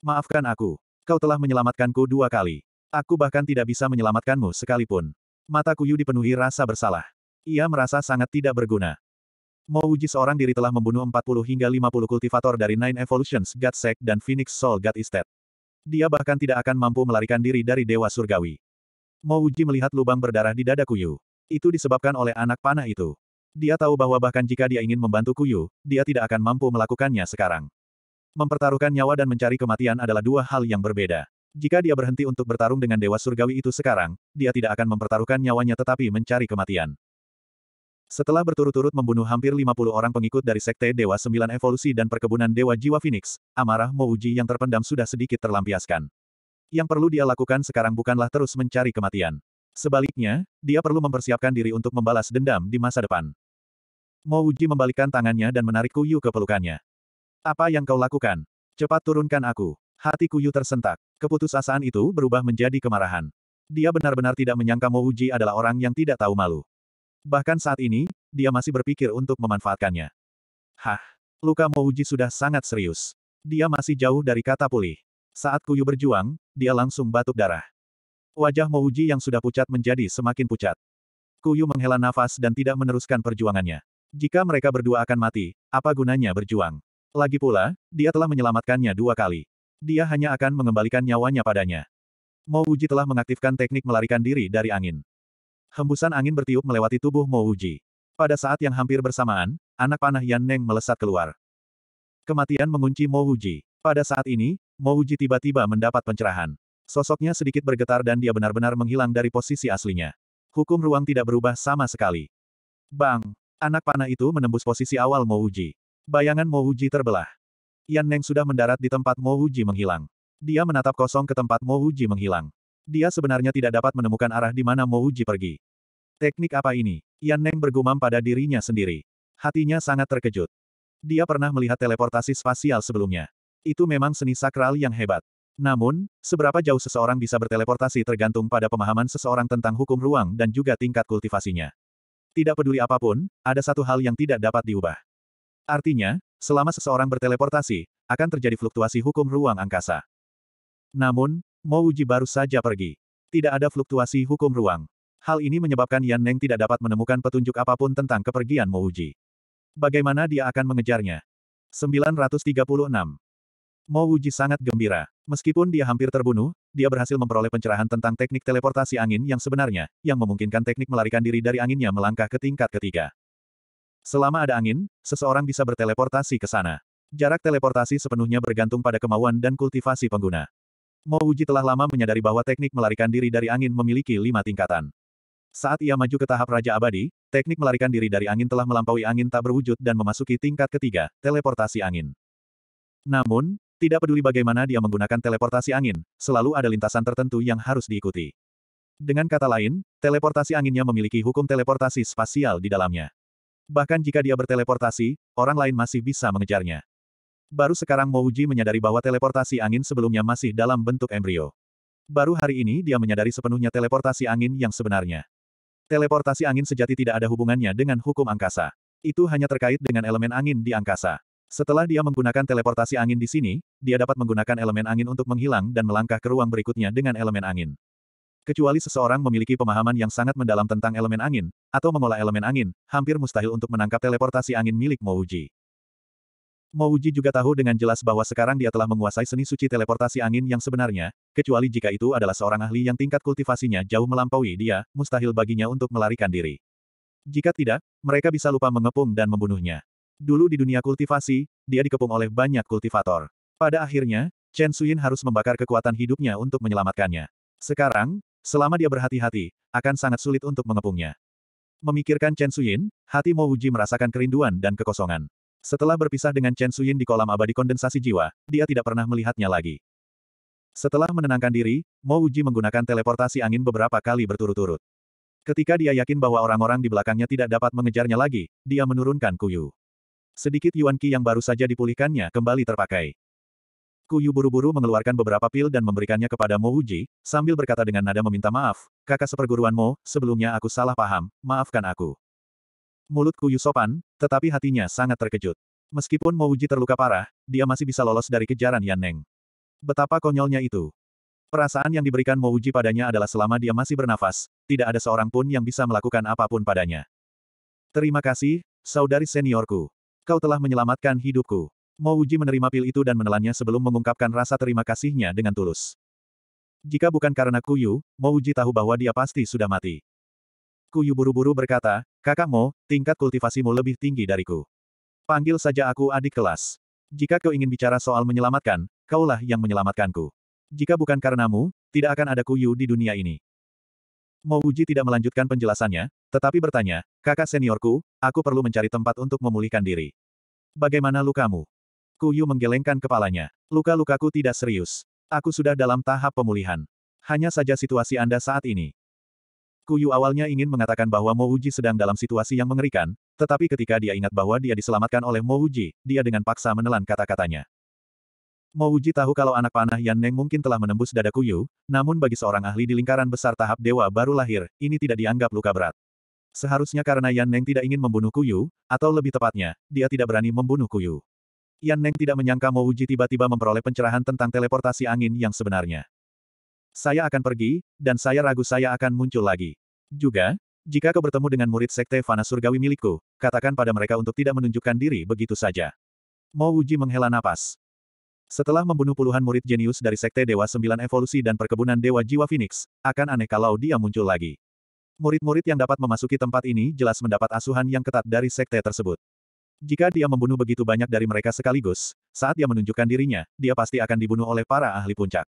Maafkan aku. Kau telah menyelamatkanku dua kali. Aku bahkan tidak bisa menyelamatkanmu sekalipun. Mata Kuyu dipenuhi rasa bersalah. Ia merasa sangat tidak berguna. Mo Uji seorang diri telah membunuh 40 hingga 50 kultivator dari Nine Evolutions God Sect dan Phoenix Soul God Estate. Dia bahkan tidak akan mampu melarikan diri dari Dewa Surgawi. Mo Uji melihat lubang berdarah di dada Kuyu. Itu disebabkan oleh anak panah itu. Dia tahu bahwa bahkan jika dia ingin membantu Kuyu, dia tidak akan mampu melakukannya sekarang. Mempertaruhkan nyawa dan mencari kematian adalah dua hal yang berbeda. Jika dia berhenti untuk bertarung dengan Dewa Surgawi itu sekarang, dia tidak akan mempertaruhkan nyawanya tetapi mencari kematian. Setelah berturut-turut membunuh hampir 50 orang pengikut dari Sekte Dewa Sembilan Evolusi dan Perkebunan Dewa Jiwa Phoenix, amarah Mouji yang terpendam sudah sedikit terlampiaskan. Yang perlu dia lakukan sekarang bukanlah terus mencari kematian. Sebaliknya, dia perlu mempersiapkan diri untuk membalas dendam di masa depan. Mo Uji membalikkan tangannya dan menarik Kuyu ke pelukannya. Apa yang kau lakukan? Cepat turunkan aku. Hati Kuyu tersentak. Keputusasaan itu berubah menjadi kemarahan. Dia benar-benar tidak menyangka Mo Uji adalah orang yang tidak tahu malu. Bahkan saat ini, dia masih berpikir untuk memanfaatkannya. Hah, luka Mo Uji sudah sangat serius. Dia masih jauh dari kata pulih. Saat Kuyu berjuang, dia langsung batuk darah. Wajah Mo Uji yang sudah pucat menjadi semakin pucat. Kuyu menghela nafas dan tidak meneruskan perjuangannya. Jika mereka berdua akan mati, apa gunanya berjuang? Lagi pula, dia telah menyelamatkannya dua kali. Dia hanya akan mengembalikan nyawanya padanya. Mo Uji telah mengaktifkan teknik melarikan diri dari angin. Hembusan angin bertiup melewati tubuh Mo Uji. Pada saat yang hampir bersamaan, anak panah Yan Neng melesat keluar. Kematian mengunci Mo Uji. Pada saat ini, Mo Uji tiba-tiba mendapat pencerahan. Sosoknya sedikit bergetar dan dia benar-benar menghilang dari posisi aslinya. Hukum ruang tidak berubah sama sekali. Bang! Anak panah itu menembus posisi awal Mouji. Bayangan Mouji terbelah. Yan Neng sudah mendarat di tempat Mouji menghilang. Dia menatap kosong ke tempat Mouji menghilang. Dia sebenarnya tidak dapat menemukan arah di mana Mouji pergi. Teknik apa ini? Yan Neng bergumam pada dirinya sendiri. Hatinya sangat terkejut. Dia pernah melihat teleportasi spasial sebelumnya. Itu memang seni sakral yang hebat. Namun, seberapa jauh seseorang bisa berteleportasi tergantung pada pemahaman seseorang tentang hukum ruang dan juga tingkat kultivasinya. Tidak peduli apapun, ada satu hal yang tidak dapat diubah. Artinya, selama seseorang berteleportasi, akan terjadi fluktuasi hukum ruang angkasa. Namun, Mo Uji baru saja pergi. Tidak ada fluktuasi hukum ruang. Hal ini menyebabkan Yan Neng tidak dapat menemukan petunjuk apapun tentang kepergian Mo Uji. Bagaimana dia akan mengejarnya? 936. Mo Wuji sangat gembira. Meskipun dia hampir terbunuh, dia berhasil memperoleh pencerahan tentang teknik teleportasi angin yang sebenarnya, yang memungkinkan teknik melarikan diri dari anginnya melangkah ke tingkat ketiga. Selama ada angin, seseorang bisa berteleportasi ke sana. Jarak teleportasi sepenuhnya bergantung pada kemauan dan kultivasi pengguna. Mo Wuji telah lama menyadari bahwa teknik melarikan diri dari angin memiliki lima tingkatan. Saat ia maju ke tahap Raja Abadi, teknik melarikan diri dari angin telah melampaui angin tak berwujud dan memasuki tingkat ketiga, teleportasi angin. Namun, tidak peduli bagaimana dia menggunakan teleportasi angin, selalu ada lintasan tertentu yang harus diikuti. Dengan kata lain, teleportasi anginnya memiliki hukum teleportasi spasial di dalamnya. Bahkan jika dia berteleportasi, orang lain masih bisa mengejarnya. Baru sekarang Mouji menyadari bahwa teleportasi angin sebelumnya masih dalam bentuk embrio. Baru hari ini dia menyadari sepenuhnya teleportasi angin yang sebenarnya. Teleportasi angin sejati tidak ada hubungannya dengan hukum angkasa. Itu hanya terkait dengan elemen angin di angkasa. Setelah dia menggunakan teleportasi angin di sini, dia dapat menggunakan elemen angin untuk menghilang dan melangkah ke ruang berikutnya dengan elemen angin. Kecuali seseorang memiliki pemahaman yang sangat mendalam tentang elemen angin, atau mengolah elemen angin, hampir mustahil untuk menangkap teleportasi angin milik Mouji. Mouji juga tahu dengan jelas bahwa sekarang dia telah menguasai seni suci teleportasi angin yang sebenarnya, kecuali jika itu adalah seorang ahli yang tingkat kultivasinya jauh melampaui dia, mustahil baginya untuk melarikan diri. Jika tidak, mereka bisa lupa mengepung dan membunuhnya. Dulu di dunia kultivasi, dia dikepung oleh banyak kultivator. Pada akhirnya, Chen Suyin harus membakar kekuatan hidupnya untuk menyelamatkannya. Sekarang, selama dia berhati-hati, akan sangat sulit untuk mengepungnya. Memikirkan Chen Suyin, hati Mo Wuji merasakan kerinduan dan kekosongan. Setelah berpisah dengan Chen Suyin di kolam abadi kondensasi jiwa, dia tidak pernah melihatnya lagi. Setelah menenangkan diri, Mo Wuji menggunakan teleportasi angin beberapa kali berturut-turut. Ketika dia yakin bahwa orang-orang di belakangnya tidak dapat mengejarnya lagi, dia menurunkan Kuyu. Sedikit Yuan Qi yang baru saja dipulihkannya kembali terpakai. Kuyu buru-buru mengeluarkan beberapa pil dan memberikannya kepada Mo Uji, sambil berkata dengan nada meminta maaf, kakak seperguruan Mo, sebelumnya aku salah paham, maafkan aku. Mulut Kuyu sopan, tetapi hatinya sangat terkejut. Meskipun Mo Uji terluka parah, dia masih bisa lolos dari kejaran Yan Neng. Betapa konyolnya itu. Perasaan yang diberikan Mo Uji padanya adalah selama dia masih bernafas, tidak ada seorang pun yang bisa melakukan apapun padanya. Terima kasih, saudari seniorku. Kau telah menyelamatkan hidupku. Mo Mouji menerima pil itu dan menelannya sebelum mengungkapkan rasa terima kasihnya dengan tulus. Jika bukan karena Kuyu, Mo Mouji tahu bahwa dia pasti sudah mati. Kuyu buru-buru berkata, Kakak Mo, tingkat kultivasimu lebih tinggi dariku. Panggil saja aku adik kelas. Jika kau ingin bicara soal menyelamatkan, kaulah yang menyelamatkanku. Jika bukan karenamu, tidak akan ada Kuyu di dunia ini. Mo Uji tidak melanjutkan penjelasannya, tetapi bertanya, kakak seniorku, aku perlu mencari tempat untuk memulihkan diri. Bagaimana lukamu? Kuyu menggelengkan kepalanya. Luka-lukaku tidak serius. Aku sudah dalam tahap pemulihan. Hanya saja situasi Anda saat ini. Kuyu awalnya ingin mengatakan bahwa Mo Uji sedang dalam situasi yang mengerikan, tetapi ketika dia ingat bahwa dia diselamatkan oleh Mo Uji, dia dengan paksa menelan kata-katanya. Mo Uji tahu kalau anak panah Yan Neng mungkin telah menembus dada Kuyu, namun bagi seorang ahli di lingkaran besar tahap dewa baru lahir, ini tidak dianggap luka berat. Seharusnya karena Yan Neng tidak ingin membunuh Kuyu, atau lebih tepatnya, dia tidak berani membunuh Kuyu. Yan Neng tidak menyangka Mo Uji tiba-tiba memperoleh pencerahan tentang teleportasi angin yang sebenarnya. Saya akan pergi, dan saya ragu saya akan muncul lagi. Juga, jika kau bertemu dengan murid sekte Fana Surgawi milikku, katakan pada mereka untuk tidak menunjukkan diri begitu saja. Mo Uji menghela napas. Setelah membunuh puluhan murid jenius dari Sekte Dewa Sembilan Evolusi dan Perkebunan Dewa Jiwa Phoenix, akan aneh kalau dia muncul lagi. Murid-murid yang dapat memasuki tempat ini jelas mendapat asuhan yang ketat dari Sekte tersebut. Jika dia membunuh begitu banyak dari mereka sekaligus, saat dia menunjukkan dirinya, dia pasti akan dibunuh oleh para ahli puncak.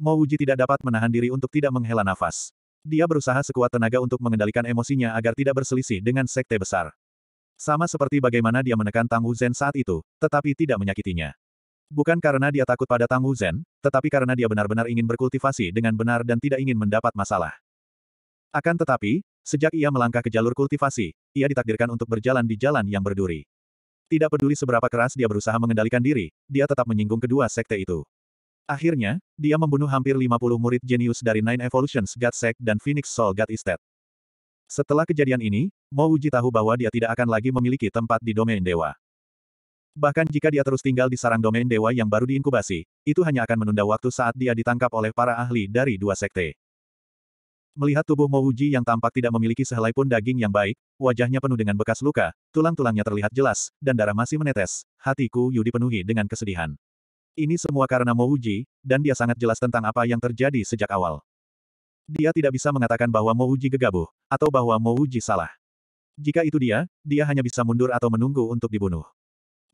Mo Wuji tidak dapat menahan diri untuk tidak menghela nafas. Dia berusaha sekuat tenaga untuk mengendalikan emosinya agar tidak berselisih dengan sekte besar. Sama seperti bagaimana dia menekan Tang Wu saat itu, tetapi tidak menyakitinya. Bukan karena dia takut pada Tang Zen, tetapi karena dia benar-benar ingin berkultivasi dengan benar dan tidak ingin mendapat masalah. Akan tetapi, sejak ia melangkah ke jalur kultivasi, ia ditakdirkan untuk berjalan di jalan yang berduri. Tidak peduli seberapa keras dia berusaha mengendalikan diri, dia tetap menyinggung kedua sekte itu. Akhirnya, dia membunuh hampir 50 murid jenius dari Nine Evolutions God Sect dan Phoenix Soul God Estate. Setelah kejadian ini, Mo Uji tahu bahwa dia tidak akan lagi memiliki tempat di domain dewa. Bahkan jika dia terus tinggal di sarang domain dewa yang baru diinkubasi, itu hanya akan menunda waktu saat dia ditangkap oleh para ahli dari dua sekte. Melihat tubuh Mouji yang tampak tidak memiliki sehelai pun daging yang baik, wajahnya penuh dengan bekas luka, tulang-tulangnya terlihat jelas, dan darah masih menetes, hatiku Yu dipenuhi dengan kesedihan. Ini semua karena Mouji, dan dia sangat jelas tentang apa yang terjadi sejak awal. Dia tidak bisa mengatakan bahwa Mouji gegabah, atau bahwa Mouji salah. Jika itu dia, dia hanya bisa mundur atau menunggu untuk dibunuh.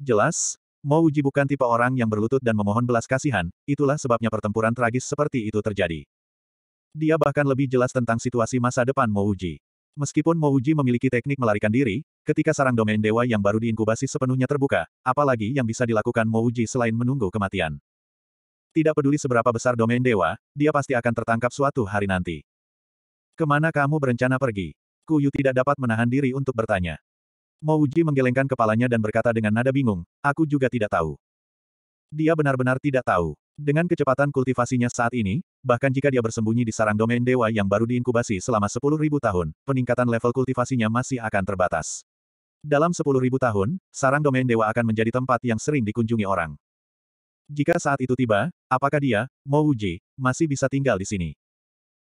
Jelas, Mo Uji bukan tipe orang yang berlutut dan memohon belas kasihan, itulah sebabnya pertempuran tragis seperti itu terjadi. Dia bahkan lebih jelas tentang situasi masa depan Mo Uji. Meskipun Mo Uji memiliki teknik melarikan diri, ketika sarang domain dewa yang baru diinkubasi sepenuhnya terbuka, apalagi yang bisa dilakukan Mo Uji selain menunggu kematian. Tidak peduli seberapa besar domain dewa, dia pasti akan tertangkap suatu hari nanti. Kemana kamu berencana pergi? Kuyu tidak dapat menahan diri untuk bertanya. Mouji menggelengkan kepalanya dan berkata dengan nada bingung, aku juga tidak tahu. Dia benar-benar tidak tahu. Dengan kecepatan kultivasinya saat ini, bahkan jika dia bersembunyi di sarang domain dewa yang baru diinkubasi selama 10.000 tahun, peningkatan level kultivasinya masih akan terbatas. Dalam 10.000 tahun, sarang domain dewa akan menjadi tempat yang sering dikunjungi orang. Jika saat itu tiba, apakah dia, Mouji, masih bisa tinggal di sini?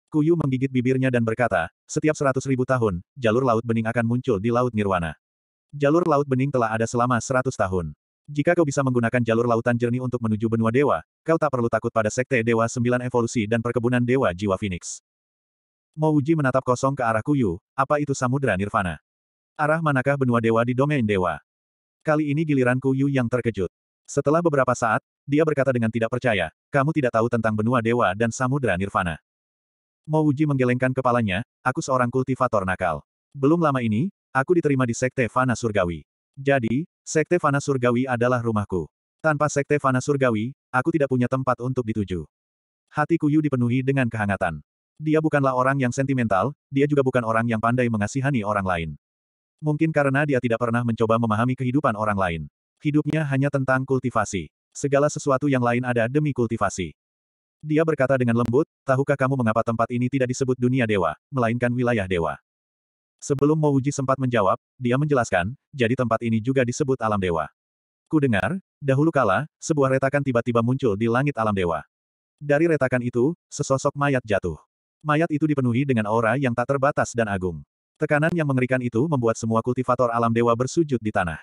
Kuyu menggigit bibirnya dan berkata, setiap 100.000 tahun, jalur laut bening akan muncul di Laut Nirwana. Jalur laut bening telah ada selama 100 tahun. Jika kau bisa menggunakan jalur lautan jernih untuk menuju benua dewa, kau tak perlu takut pada sekte Dewa Sembilan Evolusi dan perkebunan Dewa Jiwa Phoenix. Mouji menatap kosong ke arah Kuyu, apa itu samudera Nirvana? Arah manakah benua dewa di domain dewa? Kali ini giliran Kuyu yang terkejut. Setelah beberapa saat, dia berkata dengan tidak percaya, kamu tidak tahu tentang benua dewa dan samudera Nirvana. Mouji menggelengkan kepalanya, aku seorang kultivator nakal. Belum lama ini, Aku diterima di Sekte Fana Surgawi. Jadi, Sekte Fana Surgawi adalah rumahku. Tanpa Sekte Fana Surgawi, aku tidak punya tempat untuk dituju. Hati yu dipenuhi dengan kehangatan. Dia bukanlah orang yang sentimental, dia juga bukan orang yang pandai mengasihani orang lain. Mungkin karena dia tidak pernah mencoba memahami kehidupan orang lain. Hidupnya hanya tentang kultivasi. Segala sesuatu yang lain ada demi kultivasi. Dia berkata dengan lembut, tahukah kamu mengapa tempat ini tidak disebut dunia dewa, melainkan wilayah dewa. Sebelum Mouji sempat menjawab, dia menjelaskan, jadi tempat ini juga disebut alam dewa. Ku dengar, dahulu kala, sebuah retakan tiba-tiba muncul di langit alam dewa. Dari retakan itu, sesosok mayat jatuh. Mayat itu dipenuhi dengan aura yang tak terbatas dan agung. Tekanan yang mengerikan itu membuat semua kultivator alam dewa bersujud di tanah.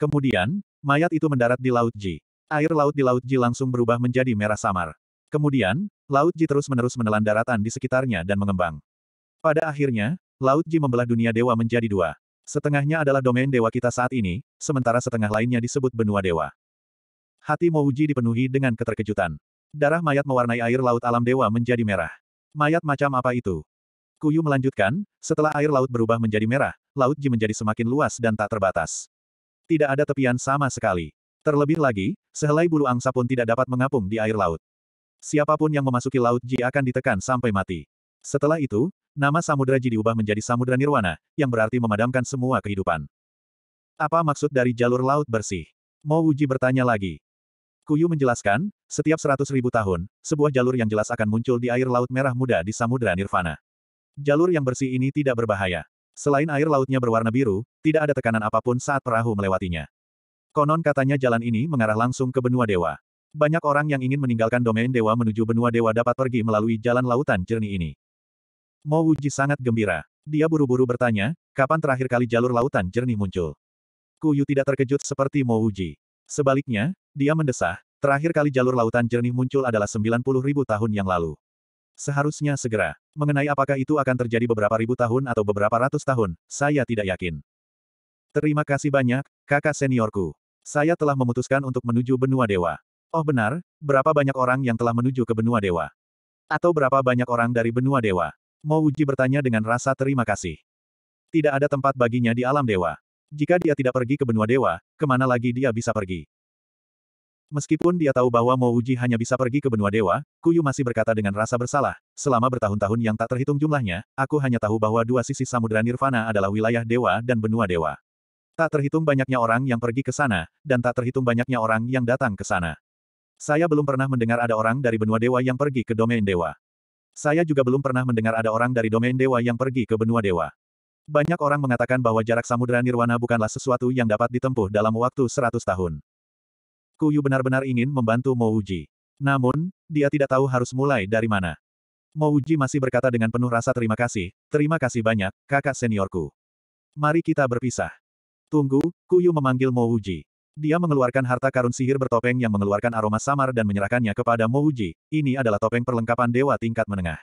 Kemudian, mayat itu mendarat di Laut Ji. Air laut di Laut Ji langsung berubah menjadi merah samar. Kemudian, Laut Ji terus-menerus menelan daratan di sekitarnya dan mengembang. Pada akhirnya, Laut Ji membelah dunia dewa menjadi dua. Setengahnya adalah domain dewa kita saat ini, sementara setengah lainnya disebut benua dewa. Hati Mouji dipenuhi dengan keterkejutan. Darah mayat mewarnai air laut alam dewa menjadi merah. Mayat macam apa itu? Kuyu melanjutkan, setelah air laut berubah menjadi merah, laut Ji menjadi semakin luas dan tak terbatas. Tidak ada tepian sama sekali. Terlebih lagi, sehelai bulu angsa pun tidak dapat mengapung di air laut. Siapapun yang memasuki laut Ji akan ditekan sampai mati. Setelah itu, nama Samudraji diubah menjadi Samudra Nirwana, yang berarti memadamkan semua kehidupan. Apa maksud dari jalur laut bersih? Mo Uji bertanya lagi. Kuyu menjelaskan, setiap seratus ribu tahun, sebuah jalur yang jelas akan muncul di air laut merah muda di Samudra Nirvana. Jalur yang bersih ini tidak berbahaya. Selain air lautnya berwarna biru, tidak ada tekanan apapun saat perahu melewatinya. Konon katanya jalan ini mengarah langsung ke benua dewa. Banyak orang yang ingin meninggalkan domain dewa menuju benua dewa dapat pergi melalui jalan lautan jernih ini. Mo Wuji sangat gembira. Dia buru-buru bertanya, kapan terakhir kali jalur lautan jernih muncul? Kuyu tidak terkejut seperti Mo Wuji. Sebaliknya, dia mendesah, terakhir kali jalur lautan jernih muncul adalah 90 ribu tahun yang lalu. Seharusnya segera. Mengenai apakah itu akan terjadi beberapa ribu tahun atau beberapa ratus tahun, saya tidak yakin. Terima kasih banyak, kakak seniorku. Saya telah memutuskan untuk menuju benua dewa. Oh benar, berapa banyak orang yang telah menuju ke benua dewa? Atau berapa banyak orang dari benua dewa? Mo Uji bertanya dengan rasa terima kasih. Tidak ada tempat baginya di alam dewa. Jika dia tidak pergi ke benua dewa, kemana lagi dia bisa pergi? Meskipun dia tahu bahwa Mo Uji hanya bisa pergi ke benua dewa, Kuyu masih berkata dengan rasa bersalah, selama bertahun-tahun yang tak terhitung jumlahnya, aku hanya tahu bahwa dua sisi Samudra Nirvana adalah wilayah dewa dan benua dewa. Tak terhitung banyaknya orang yang pergi ke sana, dan tak terhitung banyaknya orang yang datang ke sana. Saya belum pernah mendengar ada orang dari benua dewa yang pergi ke domain dewa. Saya juga belum pernah mendengar ada orang dari domain dewa yang pergi ke benua dewa. Banyak orang mengatakan bahwa jarak samudera nirwana bukanlah sesuatu yang dapat ditempuh dalam waktu 100 tahun. Kuyu benar-benar ingin membantu Mouji. Namun, dia tidak tahu harus mulai dari mana. Mouji masih berkata dengan penuh rasa terima kasih, terima kasih banyak, kakak seniorku. Mari kita berpisah. Tunggu, Kuyu memanggil Mouji. Dia mengeluarkan harta karun sihir bertopeng yang mengeluarkan aroma samar dan menyerahkannya kepada Mouji. Ini adalah topeng perlengkapan dewa tingkat menengah.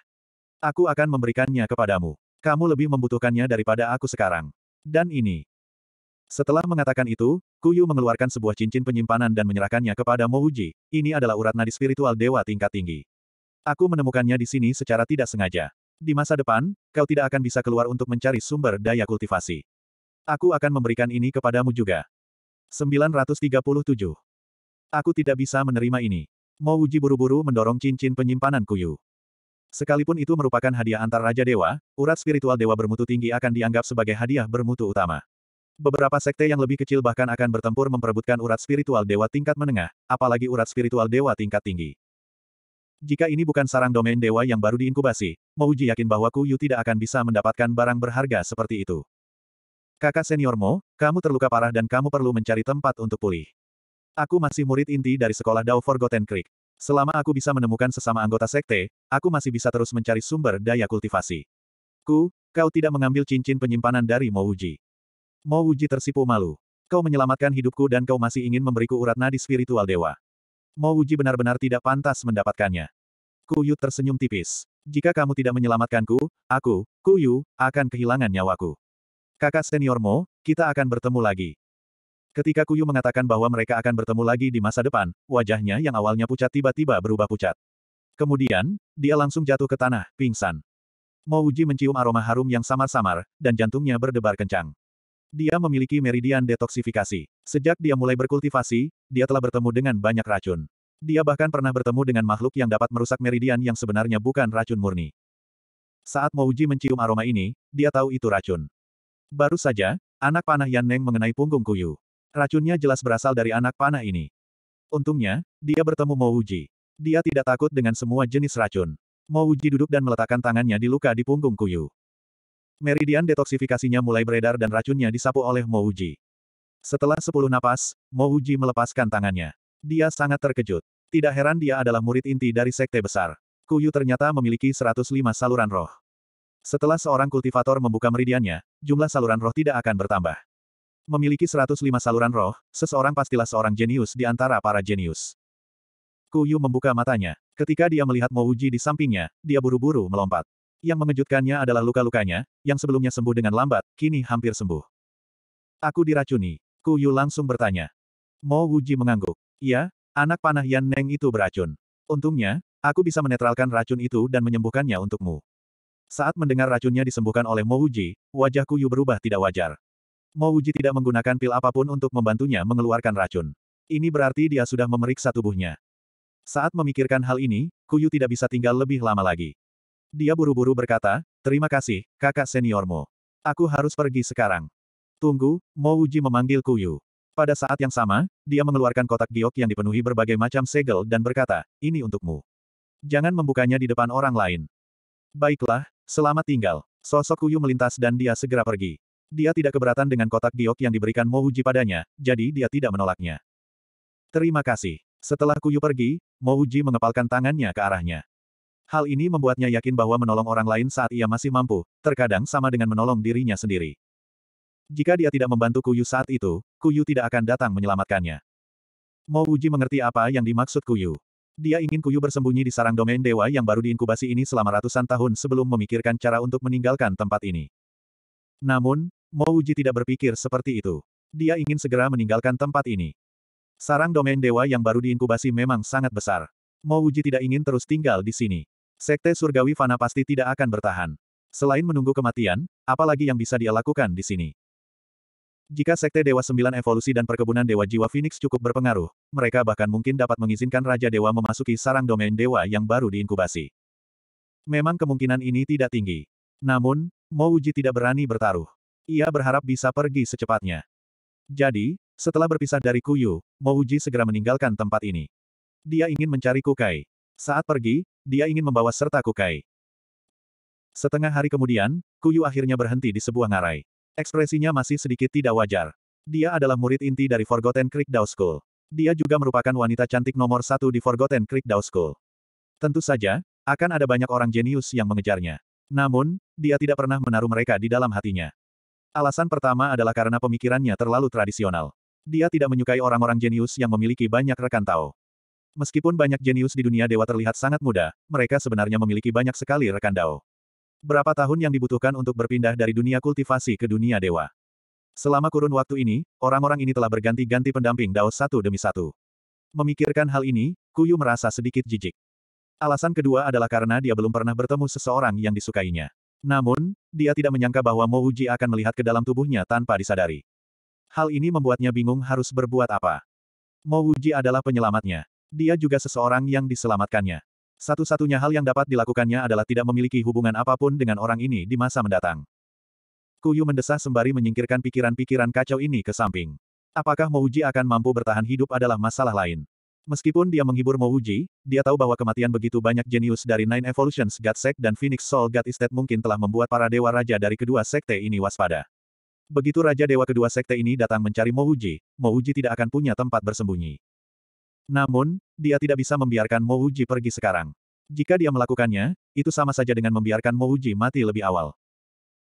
Aku akan memberikannya kepadamu. Kamu lebih membutuhkannya daripada aku sekarang. Dan ini. Setelah mengatakan itu, Kuyu mengeluarkan sebuah cincin penyimpanan dan menyerahkannya kepada Mouji. Ini adalah urat nadi spiritual dewa tingkat tinggi. Aku menemukannya di sini secara tidak sengaja. Di masa depan, kau tidak akan bisa keluar untuk mencari sumber daya kultivasi. Aku akan memberikan ini kepadamu juga. 937. Aku tidak bisa menerima ini. Mo Wuji buru-buru mendorong cincin penyimpanan Kuyu. Sekalipun itu merupakan hadiah antar Raja Dewa, urat spiritual Dewa bermutu tinggi akan dianggap sebagai hadiah bermutu utama. Beberapa sekte yang lebih kecil bahkan akan bertempur memperebutkan urat spiritual Dewa tingkat menengah, apalagi urat spiritual Dewa tingkat tinggi. Jika ini bukan sarang domain dewa yang baru diinkubasi, Mouji yakin bahwa Kuyu tidak akan bisa mendapatkan barang berharga seperti itu. Kakak seniormu, kamu terluka parah dan kamu perlu mencari tempat untuk pulih. Aku masih murid inti dari sekolah Dao Forgotten Creek. Selama aku bisa menemukan sesama anggota sekte, aku masih bisa terus mencari sumber daya kultivasi. Ku, kau tidak mengambil cincin penyimpanan dari Mouji. Mouji tersipu malu. Kau menyelamatkan hidupku dan kau masih ingin memberiku urat nadi spiritual dewa. Mouji benar-benar tidak pantas mendapatkannya. Ku Kuyu tersenyum tipis. Jika kamu tidak menyelamatkanku, aku, Ku Kuyu, akan kehilangan nyawaku. Kakak senior Mo, kita akan bertemu lagi. Ketika Kuyu mengatakan bahwa mereka akan bertemu lagi di masa depan, wajahnya yang awalnya pucat tiba-tiba berubah pucat. Kemudian, dia langsung jatuh ke tanah, pingsan. Mo Uji mencium aroma harum yang samar-samar, dan jantungnya berdebar kencang. Dia memiliki meridian detoksifikasi. Sejak dia mulai berkultivasi, dia telah bertemu dengan banyak racun. Dia bahkan pernah bertemu dengan makhluk yang dapat merusak meridian yang sebenarnya bukan racun murni. Saat Mouji mencium aroma ini, dia tahu itu racun. Baru saja, anak panah Yan Neng mengenai punggung Kuyu. Racunnya jelas berasal dari anak panah ini. Untungnya, dia bertemu Mo Uji. Dia tidak takut dengan semua jenis racun. Mo Uji duduk dan meletakkan tangannya di luka di punggung Kuyu. Meridian detoksifikasinya mulai beredar dan racunnya disapu oleh Mo Uji. Setelah sepuluh napas, Mo Uji melepaskan tangannya. Dia sangat terkejut. Tidak heran dia adalah murid inti dari sekte besar. Kuyu ternyata memiliki 105 saluran roh. Setelah seorang kultivator membuka meridiannya, jumlah saluran roh tidak akan bertambah. Memiliki 105 saluran roh, seseorang pastilah seorang jenius di antara para jenius. Kuyu membuka matanya. Ketika dia melihat Mouji di sampingnya, dia buru-buru melompat. Yang mengejutkannya adalah luka-lukanya, yang sebelumnya sembuh dengan lambat, kini hampir sembuh. Aku diracuni. Kuyu langsung bertanya. Mo Wuji mengangguk. Ya, anak panah Yan Neng itu beracun. Untungnya, aku bisa menetralkan racun itu dan menyembuhkannya untukmu. Saat mendengar racunnya disembuhkan oleh Mouji, wajah Kuyu berubah tidak wajar. Mouji tidak menggunakan pil apapun untuk membantunya mengeluarkan racun. Ini berarti dia sudah memeriksa tubuhnya. Saat memikirkan hal ini, Kuyu tidak bisa tinggal lebih lama lagi. Dia buru-buru berkata, terima kasih, kakak seniormu. Aku harus pergi sekarang. Tunggu, Mouji memanggil Kuyu. Pada saat yang sama, dia mengeluarkan kotak giok yang dipenuhi berbagai macam segel dan berkata, ini untukmu. Jangan membukanya di depan orang lain. Baiklah, Selamat tinggal. Sosok Kuyu melintas dan dia segera pergi. Dia tidak keberatan dengan kotak giok yang diberikan Mouji padanya, jadi dia tidak menolaknya. Terima kasih. Setelah Kuyu pergi, Mouji mengepalkan tangannya ke arahnya. Hal ini membuatnya yakin bahwa menolong orang lain saat ia masih mampu, terkadang sama dengan menolong dirinya sendiri. Jika dia tidak membantu Kuyu saat itu, Kuyu tidak akan datang menyelamatkannya. Mouji mengerti apa yang dimaksud Kuyu. Dia ingin Kuyu bersembunyi di sarang domain dewa yang baru diinkubasi ini selama ratusan tahun sebelum memikirkan cara untuk meninggalkan tempat ini. Namun, Mouji tidak berpikir seperti itu. Dia ingin segera meninggalkan tempat ini. Sarang domain dewa yang baru diinkubasi memang sangat besar. Mouji tidak ingin terus tinggal di sini. Sekte surgawi fana pasti tidak akan bertahan. Selain menunggu kematian, apalagi yang bisa dia lakukan di sini? Jika Sekte Dewa Sembilan Evolusi dan Perkebunan Dewa Jiwa Phoenix cukup berpengaruh, mereka bahkan mungkin dapat mengizinkan Raja Dewa memasuki sarang domain Dewa yang baru diinkubasi. Memang kemungkinan ini tidak tinggi. Namun, Mouji tidak berani bertaruh. Ia berharap bisa pergi secepatnya. Jadi, setelah berpisah dari Kuyu, Mouji segera meninggalkan tempat ini. Dia ingin mencari Kukai. Saat pergi, dia ingin membawa serta Kukai. Setengah hari kemudian, Kuyu akhirnya berhenti di sebuah ngarai. Ekspresinya masih sedikit tidak wajar. Dia adalah murid inti dari Forgotten Creek Dao School. Dia juga merupakan wanita cantik nomor satu di Forgotten Creek Dao School. Tentu saja, akan ada banyak orang jenius yang mengejarnya. Namun, dia tidak pernah menaruh mereka di dalam hatinya. Alasan pertama adalah karena pemikirannya terlalu tradisional. Dia tidak menyukai orang-orang jenius yang memiliki banyak rekan Tao. Meskipun banyak jenius di dunia dewa terlihat sangat muda, mereka sebenarnya memiliki banyak sekali rekan Dao. Berapa tahun yang dibutuhkan untuk berpindah dari dunia kultivasi ke dunia dewa. Selama kurun waktu ini, orang-orang ini telah berganti-ganti pendamping Dao satu demi satu. Memikirkan hal ini, Kuyu merasa sedikit jijik. Alasan kedua adalah karena dia belum pernah bertemu seseorang yang disukainya. Namun, dia tidak menyangka bahwa Mo Uji akan melihat ke dalam tubuhnya tanpa disadari. Hal ini membuatnya bingung harus berbuat apa. Mo Uji adalah penyelamatnya. Dia juga seseorang yang diselamatkannya. Satu-satunya hal yang dapat dilakukannya adalah tidak memiliki hubungan apapun dengan orang ini di masa mendatang. Kuyu mendesah sembari menyingkirkan pikiran-pikiran kacau ini ke samping. Apakah Mouji akan mampu bertahan hidup adalah masalah lain. Meskipun dia menghibur Mouji, dia tahu bahwa kematian begitu banyak jenius dari Nine Evolutions God Sect dan Phoenix Soul God Estate mungkin telah membuat para dewa raja dari kedua sekte ini waspada. Begitu raja dewa kedua sekte ini datang mencari Mouji, Mouji tidak akan punya tempat bersembunyi. Namun, dia tidak bisa membiarkan Mouji pergi sekarang. Jika dia melakukannya, itu sama saja dengan membiarkan Mouji mati lebih awal.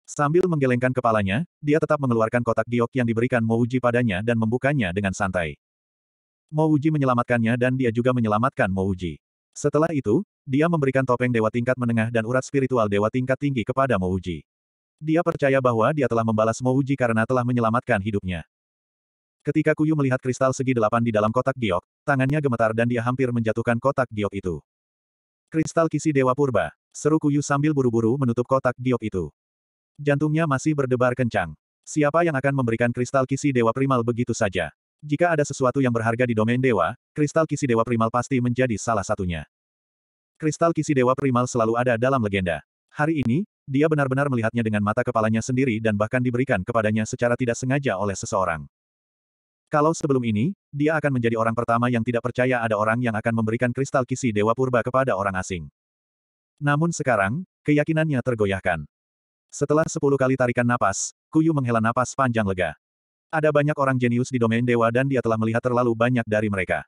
Sambil menggelengkan kepalanya, dia tetap mengeluarkan kotak giok yang diberikan Mouji padanya dan membukanya dengan santai. Mouji menyelamatkannya dan dia juga menyelamatkan Mouji. Setelah itu, dia memberikan topeng dewa tingkat menengah dan urat spiritual dewa tingkat tinggi kepada Mouji. Dia percaya bahwa dia telah membalas Mouji karena telah menyelamatkan hidupnya. Ketika Kuyu melihat kristal segi delapan di dalam kotak giok, tangannya gemetar dan dia hampir menjatuhkan kotak giok itu. Kristal kisi Dewa Purba, seru Kuyu sambil buru-buru menutup kotak giok itu. Jantungnya masih berdebar kencang. Siapa yang akan memberikan kristal kisi Dewa Primal begitu saja? Jika ada sesuatu yang berharga di domain dewa, kristal kisi Dewa Primal pasti menjadi salah satunya. Kristal kisi Dewa Primal selalu ada dalam legenda. Hari ini, dia benar-benar melihatnya dengan mata kepalanya sendiri dan bahkan diberikan kepadanya secara tidak sengaja oleh seseorang. Kalau sebelum ini, dia akan menjadi orang pertama yang tidak percaya ada orang yang akan memberikan kristal kisi Dewa Purba kepada orang asing. Namun sekarang, keyakinannya tergoyahkan. Setelah sepuluh kali tarikan napas, Kuyu menghela napas panjang lega. Ada banyak orang jenius di domain dewa dan dia telah melihat terlalu banyak dari mereka.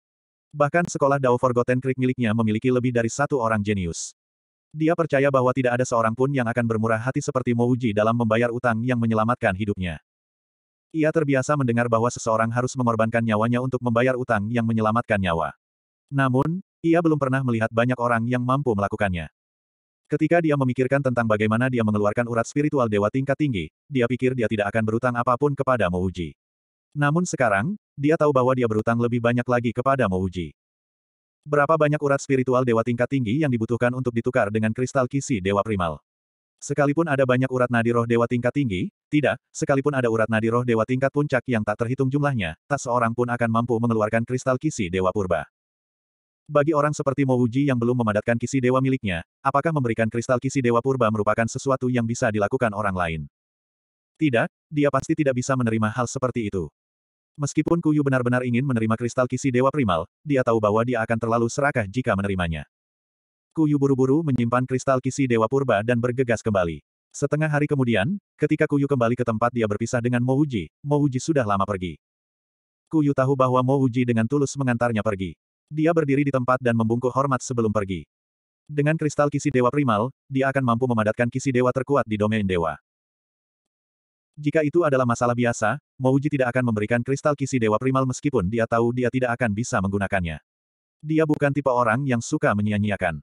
Bahkan sekolah Dao Forgotten Creek miliknya memiliki lebih dari satu orang jenius. Dia percaya bahwa tidak ada seorang pun yang akan bermurah hati seperti Mouji dalam membayar utang yang menyelamatkan hidupnya. Ia terbiasa mendengar bahwa seseorang harus mengorbankan nyawanya untuk membayar utang yang menyelamatkan nyawa. Namun, ia belum pernah melihat banyak orang yang mampu melakukannya. Ketika dia memikirkan tentang bagaimana dia mengeluarkan urat spiritual dewa tingkat tinggi, dia pikir dia tidak akan berutang apapun kepada Mouji. Namun sekarang, dia tahu bahwa dia berutang lebih banyak lagi kepada Mouji. Berapa banyak urat spiritual dewa tingkat tinggi yang dibutuhkan untuk ditukar dengan kristal kisi dewa primal? Sekalipun ada banyak urat nadi roh dewa tingkat tinggi, tidak, sekalipun ada urat nadi roh dewa tingkat puncak yang tak terhitung jumlahnya, tak seorang pun akan mampu mengeluarkan kristal kisi dewa purba. Bagi orang seperti Wuji yang belum memadatkan kisi dewa miliknya, apakah memberikan kristal kisi dewa purba merupakan sesuatu yang bisa dilakukan orang lain? Tidak, dia pasti tidak bisa menerima hal seperti itu. Meskipun Kuyu benar-benar ingin menerima kristal kisi dewa primal, dia tahu bahwa dia akan terlalu serakah jika menerimanya. Kuyu buru-buru menyimpan kristal kisi Dewa Purba dan bergegas kembali. Setengah hari kemudian, ketika Kuyu kembali ke tempat dia berpisah dengan Mouji, Mouji sudah lama pergi. Kuyu tahu bahwa Mouji dengan tulus mengantarnya pergi. Dia berdiri di tempat dan membungkuk hormat sebelum pergi. Dengan kristal kisi Dewa Primal, dia akan mampu memadatkan kisi Dewa terkuat di domain Dewa. Jika itu adalah masalah biasa, Mouji tidak akan memberikan kristal kisi Dewa Primal meskipun dia tahu dia tidak akan bisa menggunakannya. Dia bukan tipe orang yang suka menyia-nyiakan.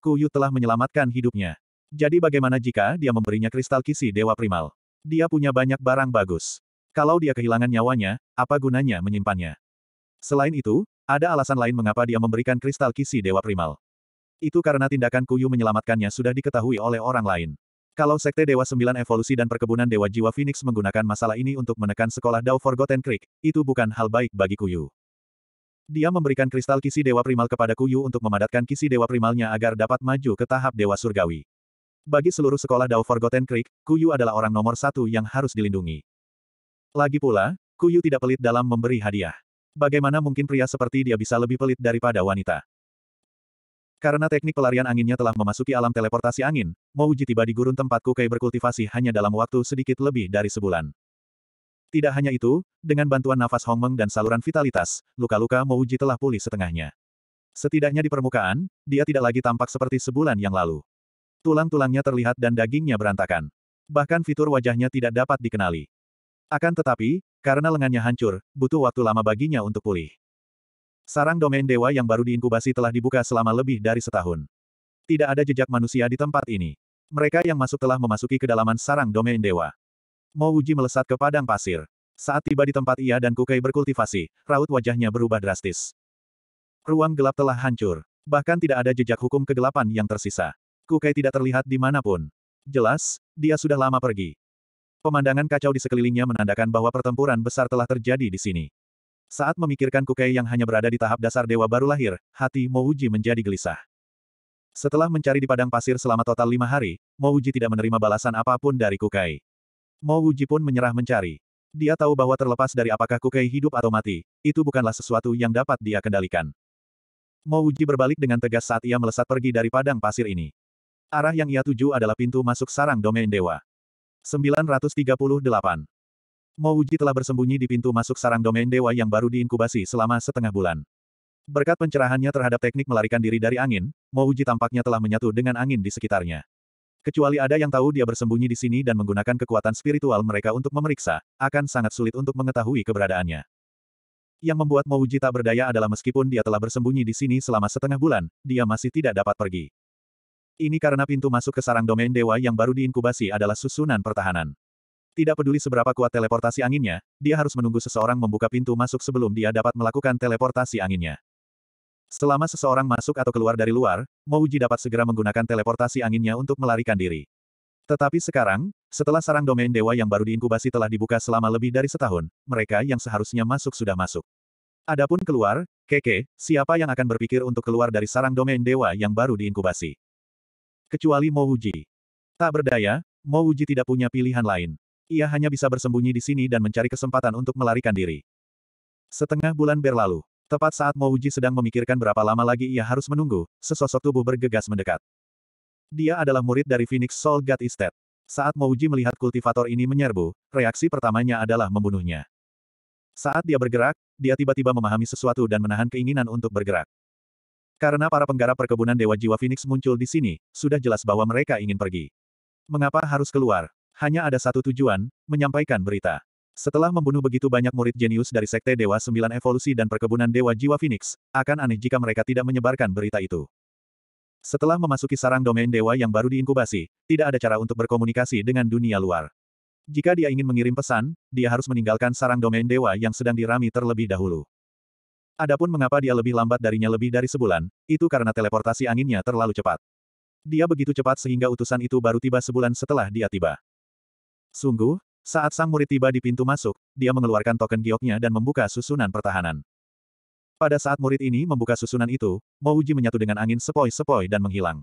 Kuyu telah menyelamatkan hidupnya. Jadi bagaimana jika dia memberinya kristal kisi Dewa Primal? Dia punya banyak barang bagus. Kalau dia kehilangan nyawanya, apa gunanya menyimpannya? Selain itu, ada alasan lain mengapa dia memberikan kristal kisi Dewa Primal. Itu karena tindakan Kuyu menyelamatkannya sudah diketahui oleh orang lain. Kalau Sekte Dewa Sembilan Evolusi dan Perkebunan Dewa Jiwa Phoenix menggunakan masalah ini untuk menekan sekolah Dao Forgotten Creek, itu bukan hal baik bagi Kuyu. Dia memberikan kristal kisi Dewa Primal kepada Kuyu untuk memadatkan kisi Dewa Primalnya agar dapat maju ke tahap Dewa Surgawi. Bagi seluruh sekolah Dao Forgotten Creek, Kuyu adalah orang nomor satu yang harus dilindungi. Lagi pula, Kuyu tidak pelit dalam memberi hadiah. Bagaimana mungkin pria seperti dia bisa lebih pelit daripada wanita? Karena teknik pelarian anginnya telah memasuki alam teleportasi angin, Mouji tiba di gurun tempat Kukai berkultivasi hanya dalam waktu sedikit lebih dari sebulan. Tidak hanya itu, dengan bantuan nafas Hong Meng dan saluran vitalitas, luka-luka Mouji telah pulih setengahnya. Setidaknya di permukaan, dia tidak lagi tampak seperti sebulan yang lalu. Tulang-tulangnya terlihat dan dagingnya berantakan. Bahkan fitur wajahnya tidak dapat dikenali. Akan tetapi, karena lengannya hancur, butuh waktu lama baginya untuk pulih. Sarang domain dewa yang baru diinkubasi telah dibuka selama lebih dari setahun. Tidak ada jejak manusia di tempat ini. Mereka yang masuk telah memasuki kedalaman sarang domain dewa. Mo Uji melesat ke padang pasir. Saat tiba di tempat ia dan Kukai berkultivasi, raut wajahnya berubah drastis. Ruang gelap telah hancur. Bahkan tidak ada jejak hukum kegelapan yang tersisa. Kukai tidak terlihat di dimanapun. Jelas, dia sudah lama pergi. Pemandangan kacau di sekelilingnya menandakan bahwa pertempuran besar telah terjadi di sini. Saat memikirkan Kukai yang hanya berada di tahap dasar dewa baru lahir, hati Mo Uji menjadi gelisah. Setelah mencari di padang pasir selama total lima hari, Mouji tidak menerima balasan apapun dari Kukai. Mo Wuji pun menyerah mencari. Dia tahu bahwa terlepas dari apakah Kukei hidup atau mati, itu bukanlah sesuatu yang dapat dia kendalikan. Mo Wuji berbalik dengan tegas saat ia melesat pergi dari padang pasir ini. Arah yang ia tuju adalah pintu masuk sarang domain dewa. 938. Mo Wuji telah bersembunyi di pintu masuk sarang domain dewa yang baru diinkubasi selama setengah bulan. Berkat pencerahannya terhadap teknik melarikan diri dari angin, Mo Wuji tampaknya telah menyatu dengan angin di sekitarnya. Kecuali ada yang tahu dia bersembunyi di sini dan menggunakan kekuatan spiritual mereka untuk memeriksa, akan sangat sulit untuk mengetahui keberadaannya. Yang membuat Mouji tak berdaya adalah meskipun dia telah bersembunyi di sini selama setengah bulan, dia masih tidak dapat pergi. Ini karena pintu masuk ke sarang domain dewa yang baru diinkubasi adalah susunan pertahanan. Tidak peduli seberapa kuat teleportasi anginnya, dia harus menunggu seseorang membuka pintu masuk sebelum dia dapat melakukan teleportasi anginnya. Selama seseorang masuk atau keluar dari luar, Mouji dapat segera menggunakan teleportasi anginnya untuk melarikan diri. Tetapi sekarang, setelah sarang domain dewa yang baru diinkubasi telah dibuka selama lebih dari setahun, mereka yang seharusnya masuk sudah masuk. Adapun keluar, keke, siapa yang akan berpikir untuk keluar dari sarang domain dewa yang baru diinkubasi? Kecuali Mouji. Tak berdaya, Mouji tidak punya pilihan lain. Ia hanya bisa bersembunyi di sini dan mencari kesempatan untuk melarikan diri. Setengah bulan berlalu. Tepat saat Mo Uji sedang memikirkan berapa lama lagi ia harus menunggu, sesosok tubuh bergegas mendekat. Dia adalah murid dari Phoenix Soul God Estate. Saat Mo Uji melihat kultivator ini menyerbu, reaksi pertamanya adalah membunuhnya. Saat dia bergerak, dia tiba-tiba memahami sesuatu dan menahan keinginan untuk bergerak. Karena para penggarap perkebunan Dewa Jiwa Phoenix muncul di sini, sudah jelas bahwa mereka ingin pergi. Mengapa harus keluar? Hanya ada satu tujuan, menyampaikan berita. Setelah membunuh begitu banyak murid jenius dari Sekte Dewa Sembilan Evolusi dan Perkebunan Dewa Jiwa Phoenix, akan aneh jika mereka tidak menyebarkan berita itu. Setelah memasuki sarang domain dewa yang baru diinkubasi, tidak ada cara untuk berkomunikasi dengan dunia luar. Jika dia ingin mengirim pesan, dia harus meninggalkan sarang domain dewa yang sedang dirami terlebih dahulu. Adapun mengapa dia lebih lambat darinya lebih dari sebulan, itu karena teleportasi anginnya terlalu cepat. Dia begitu cepat sehingga utusan itu baru tiba sebulan setelah dia tiba. Sungguh, saat sang murid tiba di pintu masuk, dia mengeluarkan token gioknya dan membuka susunan pertahanan. Pada saat murid ini membuka susunan itu, Mouji menyatu dengan angin sepoi-sepoi dan menghilang.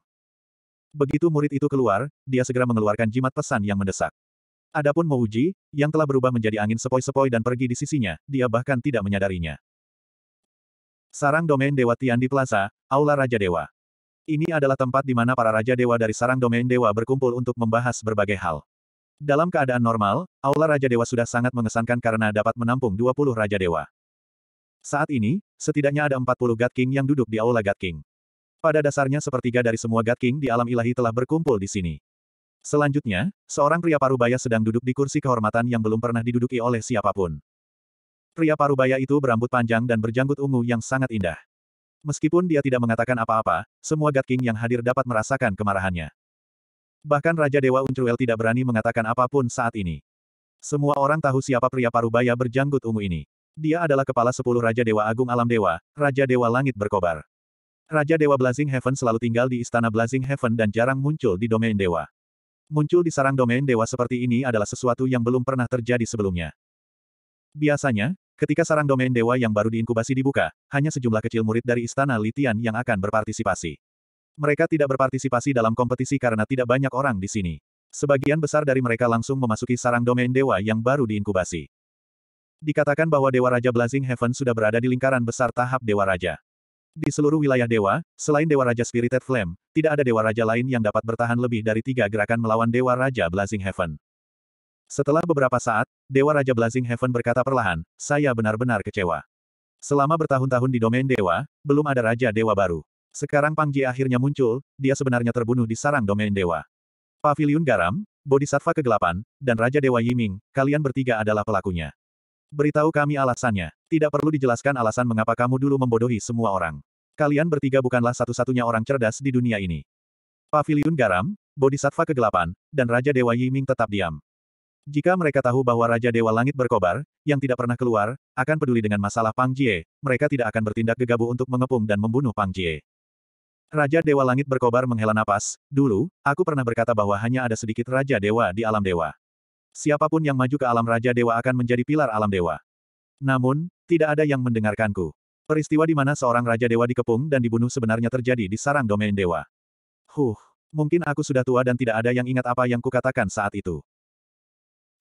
Begitu murid itu keluar, dia segera mengeluarkan jimat pesan yang mendesak. Adapun Mouji, yang telah berubah menjadi angin sepoi-sepoi dan pergi di sisinya, dia bahkan tidak menyadarinya. Sarang Domain Dewa Tian di Plaza, Aula Raja Dewa. Ini adalah tempat di mana para Raja Dewa dari Sarang Domain Dewa berkumpul untuk membahas berbagai hal. Dalam keadaan normal, Aula Raja Dewa sudah sangat mengesankan karena dapat menampung 20 Raja Dewa. Saat ini, setidaknya ada 40 God King yang duduk di Aula God King. Pada dasarnya sepertiga dari semua God King di alam ilahi telah berkumpul di sini. Selanjutnya, seorang pria parubaya sedang duduk di kursi kehormatan yang belum pernah diduduki oleh siapapun. Pria parubaya itu berambut panjang dan berjanggut ungu yang sangat indah. Meskipun dia tidak mengatakan apa-apa, semua God King yang hadir dapat merasakan kemarahannya. Bahkan Raja Dewa Uncruel tidak berani mengatakan apapun saat ini. Semua orang tahu siapa pria parubaya berjanggut ungu ini. Dia adalah kepala sepuluh Raja Dewa Agung Alam Dewa, Raja Dewa Langit Berkobar. Raja Dewa Blazing Heaven selalu tinggal di Istana Blazing Heaven dan jarang muncul di domain dewa. Muncul di sarang domain dewa seperti ini adalah sesuatu yang belum pernah terjadi sebelumnya. Biasanya, Ketika sarang domain dewa yang baru diinkubasi dibuka, hanya sejumlah kecil murid dari istana Litian yang akan berpartisipasi. Mereka tidak berpartisipasi dalam kompetisi karena tidak banyak orang di sini. Sebagian besar dari mereka langsung memasuki sarang domain dewa yang baru diinkubasi. Dikatakan bahwa Dewa Raja Blazing Heaven sudah berada di lingkaran besar tahap Dewa Raja. Di seluruh wilayah dewa, selain Dewa Raja Spirited Flame, tidak ada Dewa Raja lain yang dapat bertahan lebih dari tiga gerakan melawan Dewa Raja Blazing Heaven. Setelah beberapa saat, Dewa Raja Blazing Heaven berkata perlahan, saya benar-benar kecewa. Selama bertahun-tahun di domain dewa, belum ada Raja Dewa baru. Sekarang Pang Ji akhirnya muncul, dia sebenarnya terbunuh di sarang domain dewa. Paviliun Garam, Bodhisattva Kegelapan, dan Raja Dewa Yiming, kalian bertiga adalah pelakunya. Beritahu kami alasannya. Tidak perlu dijelaskan alasan mengapa kamu dulu membodohi semua orang. Kalian bertiga bukanlah satu-satunya orang cerdas di dunia ini. Paviliun Garam, Bodhisattva Kegelapan, dan Raja Dewa Yiming tetap diam. Jika mereka tahu bahwa Raja Dewa Langit berkobar, yang tidak pernah keluar, akan peduli dengan masalah Pang Jie, mereka tidak akan bertindak gegabah untuk mengepung dan membunuh Pang Jie. Raja Dewa Langit berkobar menghela napas, dulu, aku pernah berkata bahwa hanya ada sedikit Raja Dewa di alam dewa. Siapapun yang maju ke alam Raja Dewa akan menjadi pilar alam dewa. Namun, tidak ada yang mendengarkanku. Peristiwa di mana seorang Raja Dewa dikepung dan dibunuh sebenarnya terjadi di sarang domain dewa. Huh, mungkin aku sudah tua dan tidak ada yang ingat apa yang kukatakan saat itu.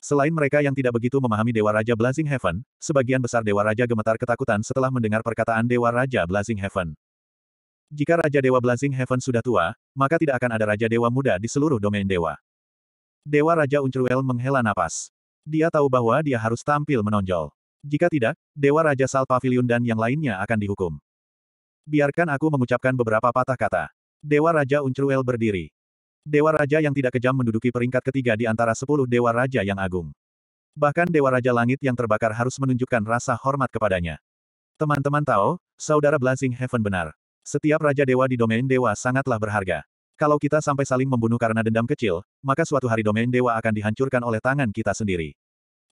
Selain mereka yang tidak begitu memahami Dewa Raja Blazing Heaven, sebagian besar Dewa Raja gemetar ketakutan setelah mendengar perkataan Dewa Raja Blazing Heaven. Jika Raja Dewa Blazing Heaven sudah tua, maka tidak akan ada Raja Dewa muda di seluruh domain dewa. Dewa Raja Uncruel menghela napas. Dia tahu bahwa dia harus tampil menonjol. Jika tidak, Dewa Raja Sal Pavilion dan yang lainnya akan dihukum. Biarkan aku mengucapkan beberapa patah kata. Dewa Raja Uncruel berdiri. Dewa Raja yang tidak kejam menduduki peringkat ketiga di antara sepuluh Dewa Raja yang agung. Bahkan Dewa Raja Langit yang terbakar harus menunjukkan rasa hormat kepadanya. Teman-teman tahu, Saudara Blazing Heaven benar. Setiap Raja Dewa di domain Dewa sangatlah berharga. Kalau kita sampai saling membunuh karena dendam kecil, maka suatu hari domain Dewa akan dihancurkan oleh tangan kita sendiri.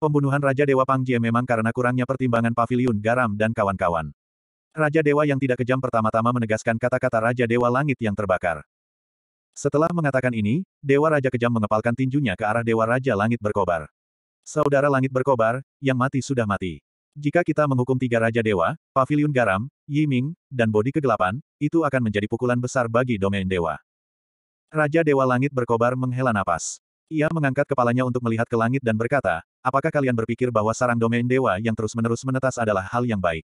Pembunuhan Raja Dewa Pang Jie memang karena kurangnya pertimbangan pavilion garam dan kawan-kawan. Raja Dewa yang tidak kejam pertama-tama menegaskan kata-kata Raja Dewa Langit yang terbakar. Setelah mengatakan ini, Dewa Raja Kejam mengepalkan tinjunya ke arah Dewa Raja Langit Berkobar. Saudara Langit Berkobar, yang mati sudah mati. Jika kita menghukum tiga Raja Dewa, Paviliun Garam, Yiming, dan Bodi Kegelapan, itu akan menjadi pukulan besar bagi domain Dewa. Raja Dewa Langit berkobar menghela napas. Ia mengangkat kepalanya untuk melihat ke langit dan berkata, apakah kalian berpikir bahwa sarang domain Dewa yang terus-menerus menetas adalah hal yang baik?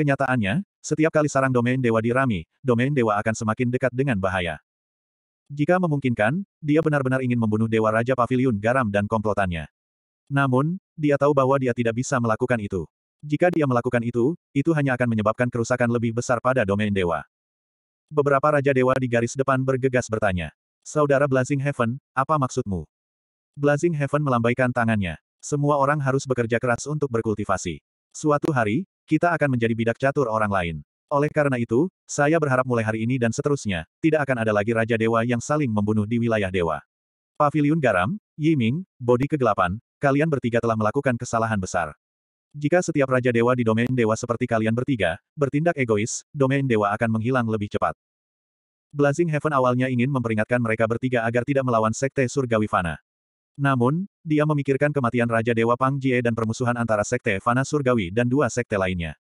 Kenyataannya, setiap kali sarang domain Dewa dirami, domain Dewa akan semakin dekat dengan bahaya. Jika memungkinkan, dia benar-benar ingin membunuh Dewa Raja Paviliun Garam dan komplotannya. Namun, dia tahu bahwa dia tidak bisa melakukan itu. Jika dia melakukan itu, itu hanya akan menyebabkan kerusakan lebih besar pada domain dewa. Beberapa raja dewa di garis depan bergegas bertanya. Saudara Blazing Heaven, apa maksudmu? Blazing Heaven melambaikan tangannya. Semua orang harus bekerja keras untuk berkultivasi. Suatu hari, kita akan menjadi bidak catur orang lain. Oleh karena itu, saya berharap mulai hari ini dan seterusnya, tidak akan ada lagi Raja Dewa yang saling membunuh di wilayah Dewa. Paviliun Garam, Yiming, Bodi Kegelapan, Kalian bertiga telah melakukan kesalahan besar. Jika setiap Raja Dewa di domain Dewa seperti kalian bertiga, bertindak egois, domain Dewa akan menghilang lebih cepat. Blazing Heaven awalnya ingin memperingatkan mereka bertiga agar tidak melawan Sekte Surgawi Fana. Namun, dia memikirkan kematian Raja Dewa Pang Jie dan permusuhan antara Sekte Fana Surgawi dan dua sekte lainnya.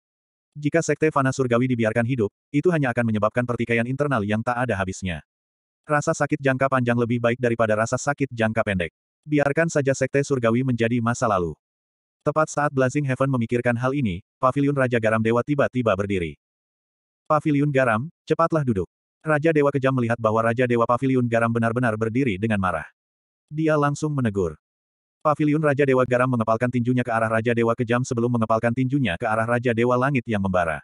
Jika Sekte Fana Surgawi dibiarkan hidup, itu hanya akan menyebabkan pertikaian internal yang tak ada habisnya. Rasa sakit jangka panjang lebih baik daripada rasa sakit jangka pendek. Biarkan saja Sekte Surgawi menjadi masa lalu. Tepat saat Blazing Heaven memikirkan hal ini, Paviliun Raja Garam Dewa tiba-tiba berdiri. Paviliun Garam, cepatlah duduk. Raja Dewa Kejam melihat bahwa Raja Dewa Paviliun Garam benar-benar berdiri dengan marah. Dia langsung menegur. Paviliun Raja Dewa Garam mengepalkan tinjunya ke arah Raja Dewa Kejam sebelum mengepalkan tinjunya ke arah Raja Dewa Langit yang membara.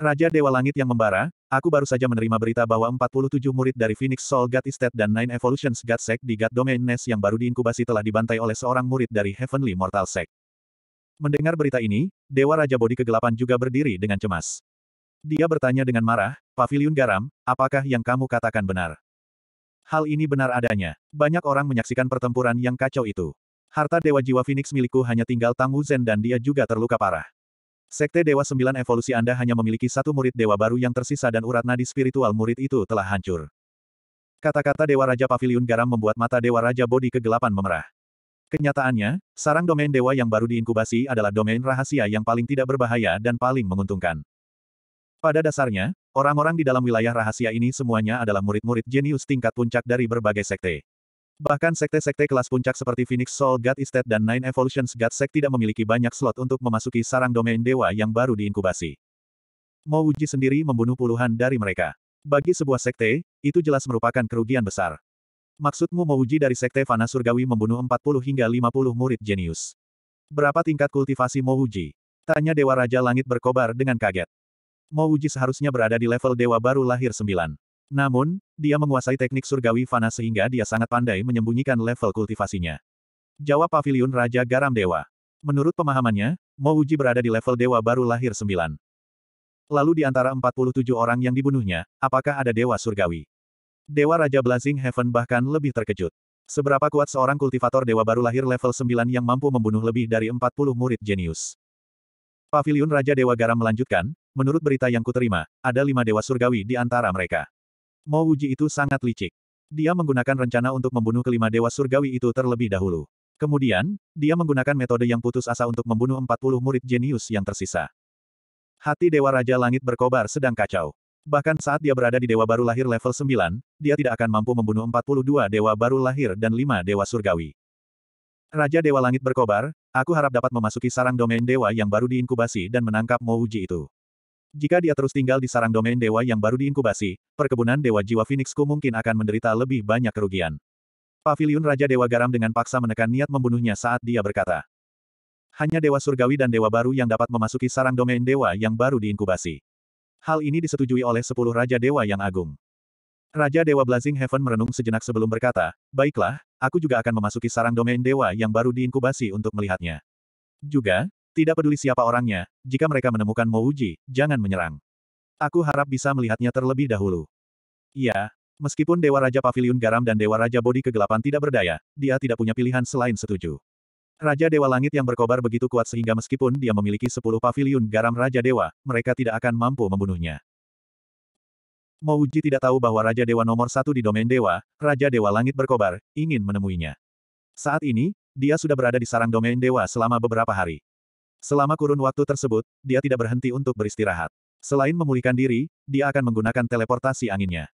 Raja Dewa Langit yang membara, Aku baru saja menerima berita bahwa 47 murid dari Phoenix Soul God Estate dan Nine Evolutions God Sect di God Domain Nest yang baru diinkubasi telah dibantai oleh seorang murid dari Heavenly Mortal Sect. Mendengar berita ini, Dewa Raja Bodi Kegelapan juga berdiri dengan cemas. Dia bertanya dengan marah, Pavilion Garam, apakah yang kamu katakan benar? Hal ini benar adanya. Banyak orang menyaksikan pertempuran yang kacau itu. Harta Dewa Jiwa Phoenix milikku hanya tinggal Tang Wuzhen dan dia juga terluka parah. Sekte Dewa Sembilan Evolusi Anda hanya memiliki satu murid dewa baru yang tersisa dan urat nadi spiritual murid itu telah hancur. Kata-kata Dewa Raja Pavilion Garam membuat mata Dewa Raja Bodi kegelapan memerah. Kenyataannya, sarang domain dewa yang baru diinkubasi adalah domain rahasia yang paling tidak berbahaya dan paling menguntungkan. Pada dasarnya, orang-orang di dalam wilayah rahasia ini semuanya adalah murid-murid jenius tingkat puncak dari berbagai sekte. Bahkan sekte-sekte kelas puncak seperti Phoenix Soul God Estate dan Nine Evolutions God Sect tidak memiliki banyak slot untuk memasuki sarang domain dewa yang baru diinkubasi. Mo Wuji sendiri membunuh puluhan dari mereka. Bagi sebuah sekte, itu jelas merupakan kerugian besar. Maksudmu Mo Wuji dari sekte Fana Surgawi membunuh 40 hingga 50 murid jenius. Berapa tingkat kultivasi Mo Wuji? Tanya Dewa Raja Langit berkobar dengan kaget. Mo Wuji seharusnya berada di level dewa baru lahir 9. Namun, dia menguasai teknik surgawi fana sehingga dia sangat pandai menyembunyikan level kultivasinya. Jawab pavilion Raja Garam Dewa. Menurut pemahamannya, Mo Uji berada di level dewa baru lahir sembilan. Lalu di antara 47 orang yang dibunuhnya, apakah ada dewa surgawi? Dewa Raja Blazing Heaven bahkan lebih terkejut. Seberapa kuat seorang kultivator dewa baru lahir level 9 yang mampu membunuh lebih dari 40 murid jenius? Pavilion Raja Dewa Garam melanjutkan, menurut berita yang kuterima, ada lima dewa surgawi di antara mereka. Mo Wuji itu sangat licik. Dia menggunakan rencana untuk membunuh kelima dewa surgawi itu terlebih dahulu. Kemudian, dia menggunakan metode yang putus asa untuk membunuh 40 murid jenius yang tersisa. Hati Dewa Raja Langit berkobar sedang kacau. Bahkan saat dia berada di Dewa Baru Lahir level 9, dia tidak akan mampu membunuh 42 Dewa Baru Lahir dan 5 Dewa Surgawi. Raja Dewa Langit berkobar, aku harap dapat memasuki sarang domain Dewa yang baru diinkubasi dan menangkap Mouji itu. Jika dia terus tinggal di sarang domain dewa yang baru diinkubasi, perkebunan dewa jiwa Phoenixku mungkin akan menderita lebih banyak kerugian. Paviliun Raja Dewa Garam dengan paksa menekan niat membunuhnya saat dia berkata. Hanya dewa surgawi dan dewa baru yang dapat memasuki sarang domain dewa yang baru diinkubasi. Hal ini disetujui oleh sepuluh Raja Dewa yang agung. Raja Dewa Blazing Heaven merenung sejenak sebelum berkata, Baiklah, aku juga akan memasuki sarang domain dewa yang baru diinkubasi untuk melihatnya. Juga, tidak peduli siapa orangnya, jika mereka menemukan Mouji, jangan menyerang. Aku harap bisa melihatnya terlebih dahulu. Iya, meskipun Dewa Raja Pavilion Garam dan Dewa Raja Bodi Kegelapan tidak berdaya, dia tidak punya pilihan selain setuju. Raja Dewa Langit yang berkobar begitu kuat sehingga meskipun dia memiliki sepuluh Pavilion garam Raja Dewa, mereka tidak akan mampu membunuhnya. Mouji tidak tahu bahwa Raja Dewa nomor satu di domain Dewa, Raja Dewa Langit berkobar, ingin menemuinya. Saat ini, dia sudah berada di sarang domain Dewa selama beberapa hari. Selama kurun waktu tersebut, dia tidak berhenti untuk beristirahat. Selain memulihkan diri, dia akan menggunakan teleportasi anginnya.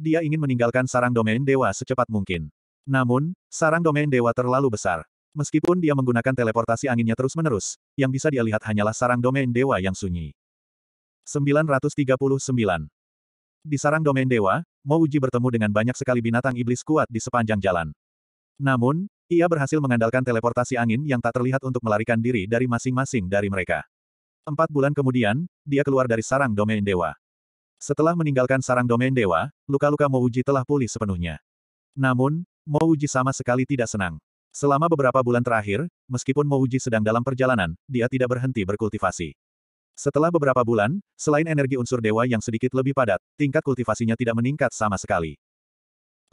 Dia ingin meninggalkan sarang domain dewa secepat mungkin. Namun, sarang domain dewa terlalu besar. Meskipun dia menggunakan teleportasi anginnya terus-menerus, yang bisa dia lihat hanyalah sarang domain dewa yang sunyi. 939. Di sarang domain dewa, Mo bertemu dengan banyak sekali binatang iblis kuat di sepanjang jalan. Namun, ia berhasil mengandalkan teleportasi angin yang tak terlihat untuk melarikan diri dari masing-masing dari mereka. Empat bulan kemudian, dia keluar dari sarang domain dewa. Setelah meninggalkan sarang domain dewa, luka-luka Mouji telah pulih sepenuhnya. Namun, Mouji sama sekali tidak senang. Selama beberapa bulan terakhir, meskipun Mouji sedang dalam perjalanan, dia tidak berhenti berkultivasi. Setelah beberapa bulan, selain energi unsur dewa yang sedikit lebih padat, tingkat kultivasinya tidak meningkat sama sekali.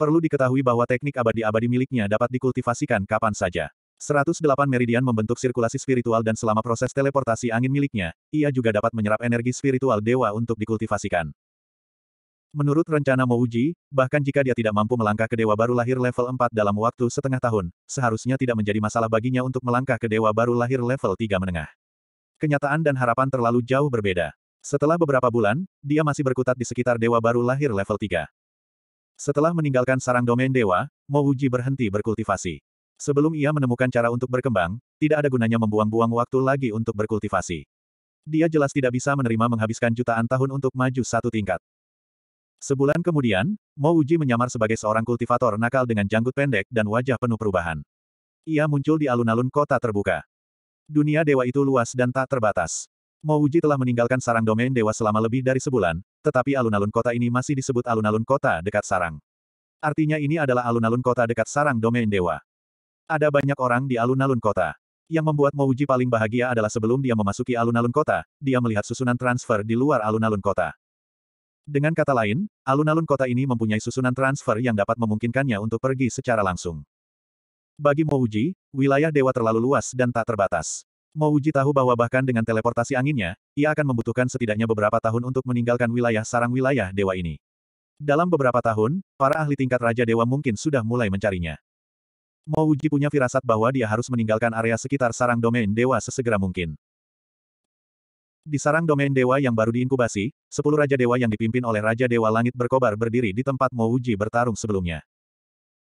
Perlu diketahui bahwa teknik abadi-abadi miliknya dapat dikultivasikan kapan saja. 108 meridian membentuk sirkulasi spiritual dan selama proses teleportasi angin miliknya, ia juga dapat menyerap energi spiritual dewa untuk dikultivasikan. Menurut rencana Mouji, bahkan jika dia tidak mampu melangkah ke dewa baru lahir level 4 dalam waktu setengah tahun, seharusnya tidak menjadi masalah baginya untuk melangkah ke dewa baru lahir level 3 menengah. Kenyataan dan harapan terlalu jauh berbeda. Setelah beberapa bulan, dia masih berkutat di sekitar dewa baru lahir level 3. Setelah meninggalkan sarang domain dewa, Mo Uji berhenti berkultivasi. Sebelum ia menemukan cara untuk berkembang, tidak ada gunanya membuang-buang waktu lagi untuk berkultivasi. Dia jelas tidak bisa menerima menghabiskan jutaan tahun untuk maju satu tingkat. Sebulan kemudian, Mo Uji menyamar sebagai seorang kultivator nakal dengan janggut pendek dan wajah penuh perubahan. Ia muncul di alun-alun kota terbuka. Dunia dewa itu luas dan tak terbatas. Mo telah meninggalkan sarang domain dewa selama lebih dari sebulan, tetapi alun-alun kota ini masih disebut alun-alun kota dekat sarang. Artinya ini adalah alun-alun kota dekat sarang domain dewa. Ada banyak orang di alun-alun kota. Yang membuat Mo paling bahagia adalah sebelum dia memasuki alun-alun kota, dia melihat susunan transfer di luar alun-alun kota. Dengan kata lain, alun-alun kota ini mempunyai susunan transfer yang dapat memungkinkannya untuk pergi secara langsung. Bagi Mo wilayah dewa terlalu luas dan tak terbatas. Mouji tahu bahwa bahkan dengan teleportasi anginnya, ia akan membutuhkan setidaknya beberapa tahun untuk meninggalkan wilayah sarang wilayah dewa ini. Dalam beberapa tahun, para ahli tingkat Raja Dewa mungkin sudah mulai mencarinya. Mouji punya firasat bahwa dia harus meninggalkan area sekitar sarang domain dewa sesegera mungkin. Di sarang domain dewa yang baru diinkubasi, sepuluh raja dewa yang dipimpin oleh Raja Dewa Langit berkobar berdiri di tempat Mouji bertarung sebelumnya.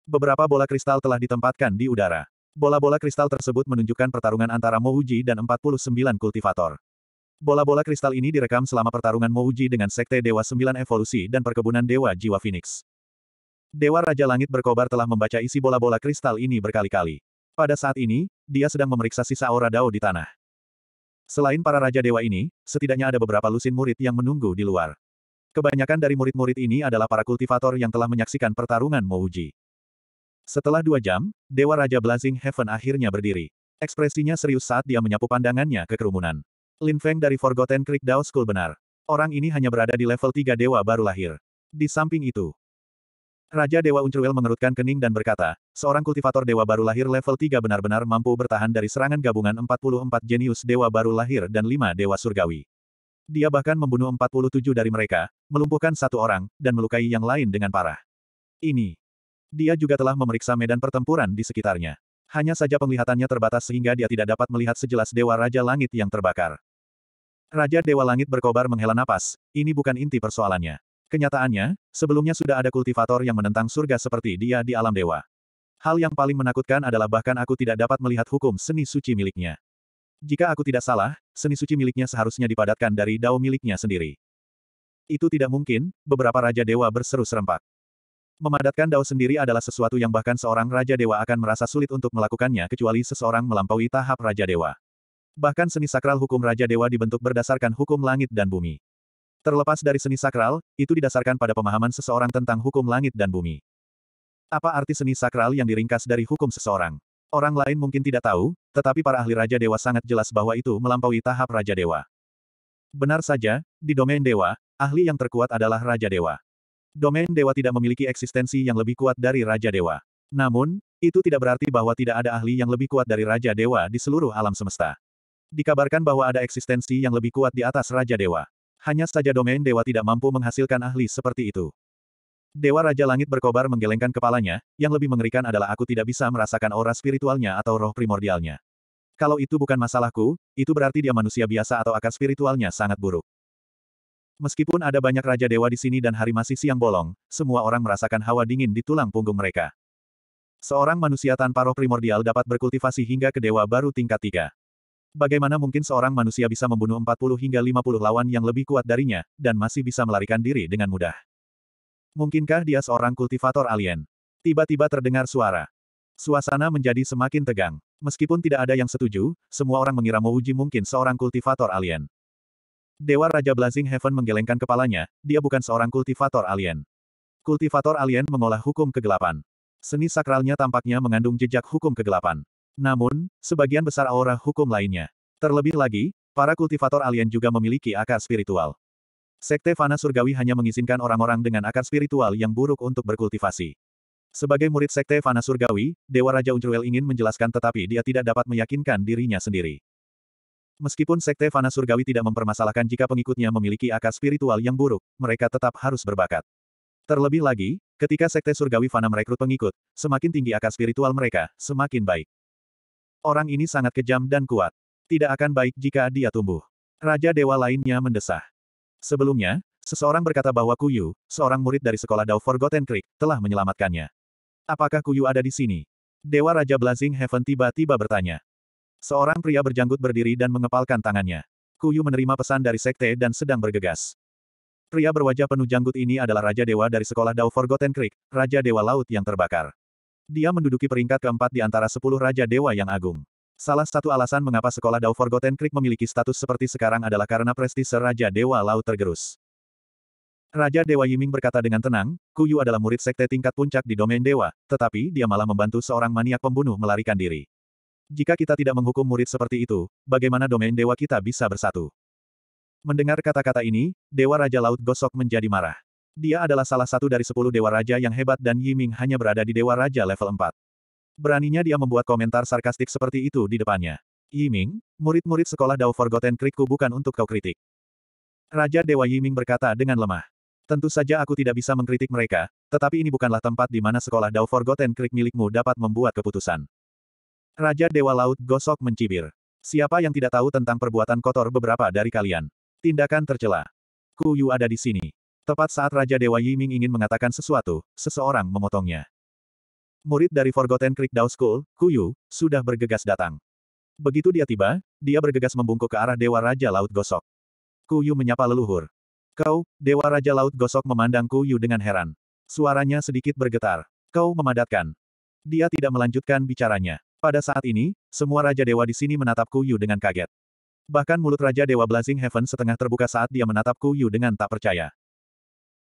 Beberapa bola kristal telah ditempatkan di udara. Bola-bola kristal tersebut menunjukkan pertarungan antara Mouji dan 49 kultivator. Bola-bola kristal ini direkam selama pertarungan Mouji dengan Sekte Dewa Sembilan Evolusi dan Perkebunan Dewa Jiwa Phoenix. Dewa Raja Langit berkobar telah membaca isi bola-bola kristal ini berkali-kali. Pada saat ini, dia sedang memeriksa sisa aura Dao di tanah. Selain para Raja Dewa ini, setidaknya ada beberapa lusin murid yang menunggu di luar. Kebanyakan dari murid-murid ini adalah para kultivator yang telah menyaksikan pertarungan Mouji. Setelah dua jam, Dewa Raja Blazing Heaven akhirnya berdiri. Ekspresinya serius saat dia menyapu pandangannya ke kerumunan. Lin Feng dari Forgotten Creek Dao School benar. Orang ini hanya berada di level 3 Dewa baru lahir. Di samping itu, Raja Dewa Uncruel mengerutkan kening dan berkata, seorang kultivator Dewa baru lahir level 3 benar-benar mampu bertahan dari serangan gabungan 44 jenius Dewa baru lahir dan 5 Dewa Surgawi. Dia bahkan membunuh 47 dari mereka, melumpuhkan satu orang, dan melukai yang lain dengan parah. Ini dia juga telah memeriksa medan pertempuran di sekitarnya. Hanya saja penglihatannya terbatas sehingga dia tidak dapat melihat sejelas Dewa Raja Langit yang terbakar. Raja Dewa Langit berkobar menghela napas, ini bukan inti persoalannya. Kenyataannya, sebelumnya sudah ada kultivator yang menentang surga seperti dia di alam dewa. Hal yang paling menakutkan adalah bahkan aku tidak dapat melihat hukum seni suci miliknya. Jika aku tidak salah, seni suci miliknya seharusnya dipadatkan dari dao miliknya sendiri. Itu tidak mungkin, beberapa Raja Dewa berseru serempak. Memadatkan dao sendiri adalah sesuatu yang bahkan seorang Raja Dewa akan merasa sulit untuk melakukannya kecuali seseorang melampaui tahap Raja Dewa. Bahkan seni sakral hukum Raja Dewa dibentuk berdasarkan hukum langit dan bumi. Terlepas dari seni sakral, itu didasarkan pada pemahaman seseorang tentang hukum langit dan bumi. Apa arti seni sakral yang diringkas dari hukum seseorang? Orang lain mungkin tidak tahu, tetapi para ahli Raja Dewa sangat jelas bahwa itu melampaui tahap Raja Dewa. Benar saja, di domain Dewa, ahli yang terkuat adalah Raja Dewa. Domain dewa tidak memiliki eksistensi yang lebih kuat dari Raja Dewa. Namun, itu tidak berarti bahwa tidak ada ahli yang lebih kuat dari Raja Dewa di seluruh alam semesta. Dikabarkan bahwa ada eksistensi yang lebih kuat di atas Raja Dewa. Hanya saja domain Dewa tidak mampu menghasilkan ahli seperti itu. Dewa Raja Langit berkobar menggelengkan kepalanya, yang lebih mengerikan adalah aku tidak bisa merasakan aura spiritualnya atau roh primordialnya. Kalau itu bukan masalahku, itu berarti dia manusia biasa atau akar spiritualnya sangat buruk. Meskipun ada banyak Raja Dewa di sini dan hari masih siang bolong, semua orang merasakan hawa dingin di tulang punggung mereka. Seorang manusia tanpa roh primordial dapat berkultivasi hingga ke dewa baru tingkat tiga. Bagaimana mungkin seorang manusia bisa membunuh 40 hingga 50 lawan yang lebih kuat darinya, dan masih bisa melarikan diri dengan mudah? Mungkinkah dia seorang kultivator alien? Tiba-tiba terdengar suara. Suasana menjadi semakin tegang. Meskipun tidak ada yang setuju, semua orang mengira Mouji mungkin seorang kultivator alien. Dewa Raja Blazing Heaven menggelengkan kepalanya, dia bukan seorang kultivator alien. Kultivator alien mengolah hukum kegelapan. Seni sakralnya tampaknya mengandung jejak hukum kegelapan. Namun, sebagian besar aura hukum lainnya. Terlebih lagi, para kultivator alien juga memiliki akar spiritual. Sekte Fana Surgawi hanya mengizinkan orang-orang dengan akar spiritual yang buruk untuk berkultivasi. Sebagai murid Sekte Fana Surgawi, Dewa Raja Uncruel ingin menjelaskan tetapi dia tidak dapat meyakinkan dirinya sendiri. Meskipun Sekte Fana Surgawi tidak mempermasalahkan jika pengikutnya memiliki akar spiritual yang buruk, mereka tetap harus berbakat. Terlebih lagi, ketika Sekte Surgawi Fana merekrut pengikut, semakin tinggi akar spiritual mereka, semakin baik. Orang ini sangat kejam dan kuat. Tidak akan baik jika dia tumbuh. Raja Dewa lainnya mendesah. Sebelumnya, seseorang berkata bahwa Kuyu, seorang murid dari sekolah Dao Forgotten Creek, telah menyelamatkannya. Apakah Kuyu ada di sini? Dewa Raja Blazing Heaven tiba-tiba bertanya. Seorang pria berjanggut berdiri dan mengepalkan tangannya. Kuyu menerima pesan dari sekte e dan sedang bergegas. Pria berwajah penuh janggut ini adalah Raja Dewa dari sekolah Dao Forgotten Creek, Raja Dewa Laut yang terbakar. Dia menduduki peringkat keempat di antara sepuluh Raja Dewa yang agung. Salah satu alasan mengapa sekolah Dao Forgotten Creek memiliki status seperti sekarang adalah karena prestise Raja Dewa Laut tergerus. Raja Dewa Yiming berkata dengan tenang, Kuyu adalah murid sekte tingkat puncak di domain dewa, tetapi dia malah membantu seorang maniak pembunuh melarikan diri. Jika kita tidak menghukum murid seperti itu, bagaimana domain dewa kita bisa bersatu? Mendengar kata-kata ini, Dewa Raja Laut Gosok menjadi marah. Dia adalah salah satu dari sepuluh Dewa Raja yang hebat dan Yiming hanya berada di Dewa Raja level 4. Beraninya dia membuat komentar sarkastik seperti itu di depannya. Yiming, murid-murid sekolah Dao Forgotten Creekku bukan untuk kau kritik. Raja Dewa Yiming berkata dengan lemah. Tentu saja aku tidak bisa mengkritik mereka, tetapi ini bukanlah tempat di mana sekolah Dao Forgotten Creek milikmu dapat membuat keputusan. Raja Dewa Laut Gosok mencibir. Siapa yang tidak tahu tentang perbuatan kotor beberapa dari kalian? Tindakan tercela. Ku Yu ada di sini. Tepat saat Raja Dewa Yiming ingin mengatakan sesuatu, seseorang memotongnya. Murid dari Forgotten Creek Dao School, Ku Yu, sudah bergegas datang. Begitu dia tiba, dia bergegas membungkuk ke arah Dewa Raja Laut Gosok. Ku Yu menyapa leluhur. Kau, Dewa Raja Laut Gosok memandang Ku Yu dengan heran. Suaranya sedikit bergetar. Kau memadatkan. Dia tidak melanjutkan bicaranya. Pada saat ini, semua Raja Dewa di sini menatap Kuyu dengan kaget. Bahkan mulut Raja Dewa Blazing Heaven setengah terbuka saat dia menatap Kuyu dengan tak percaya.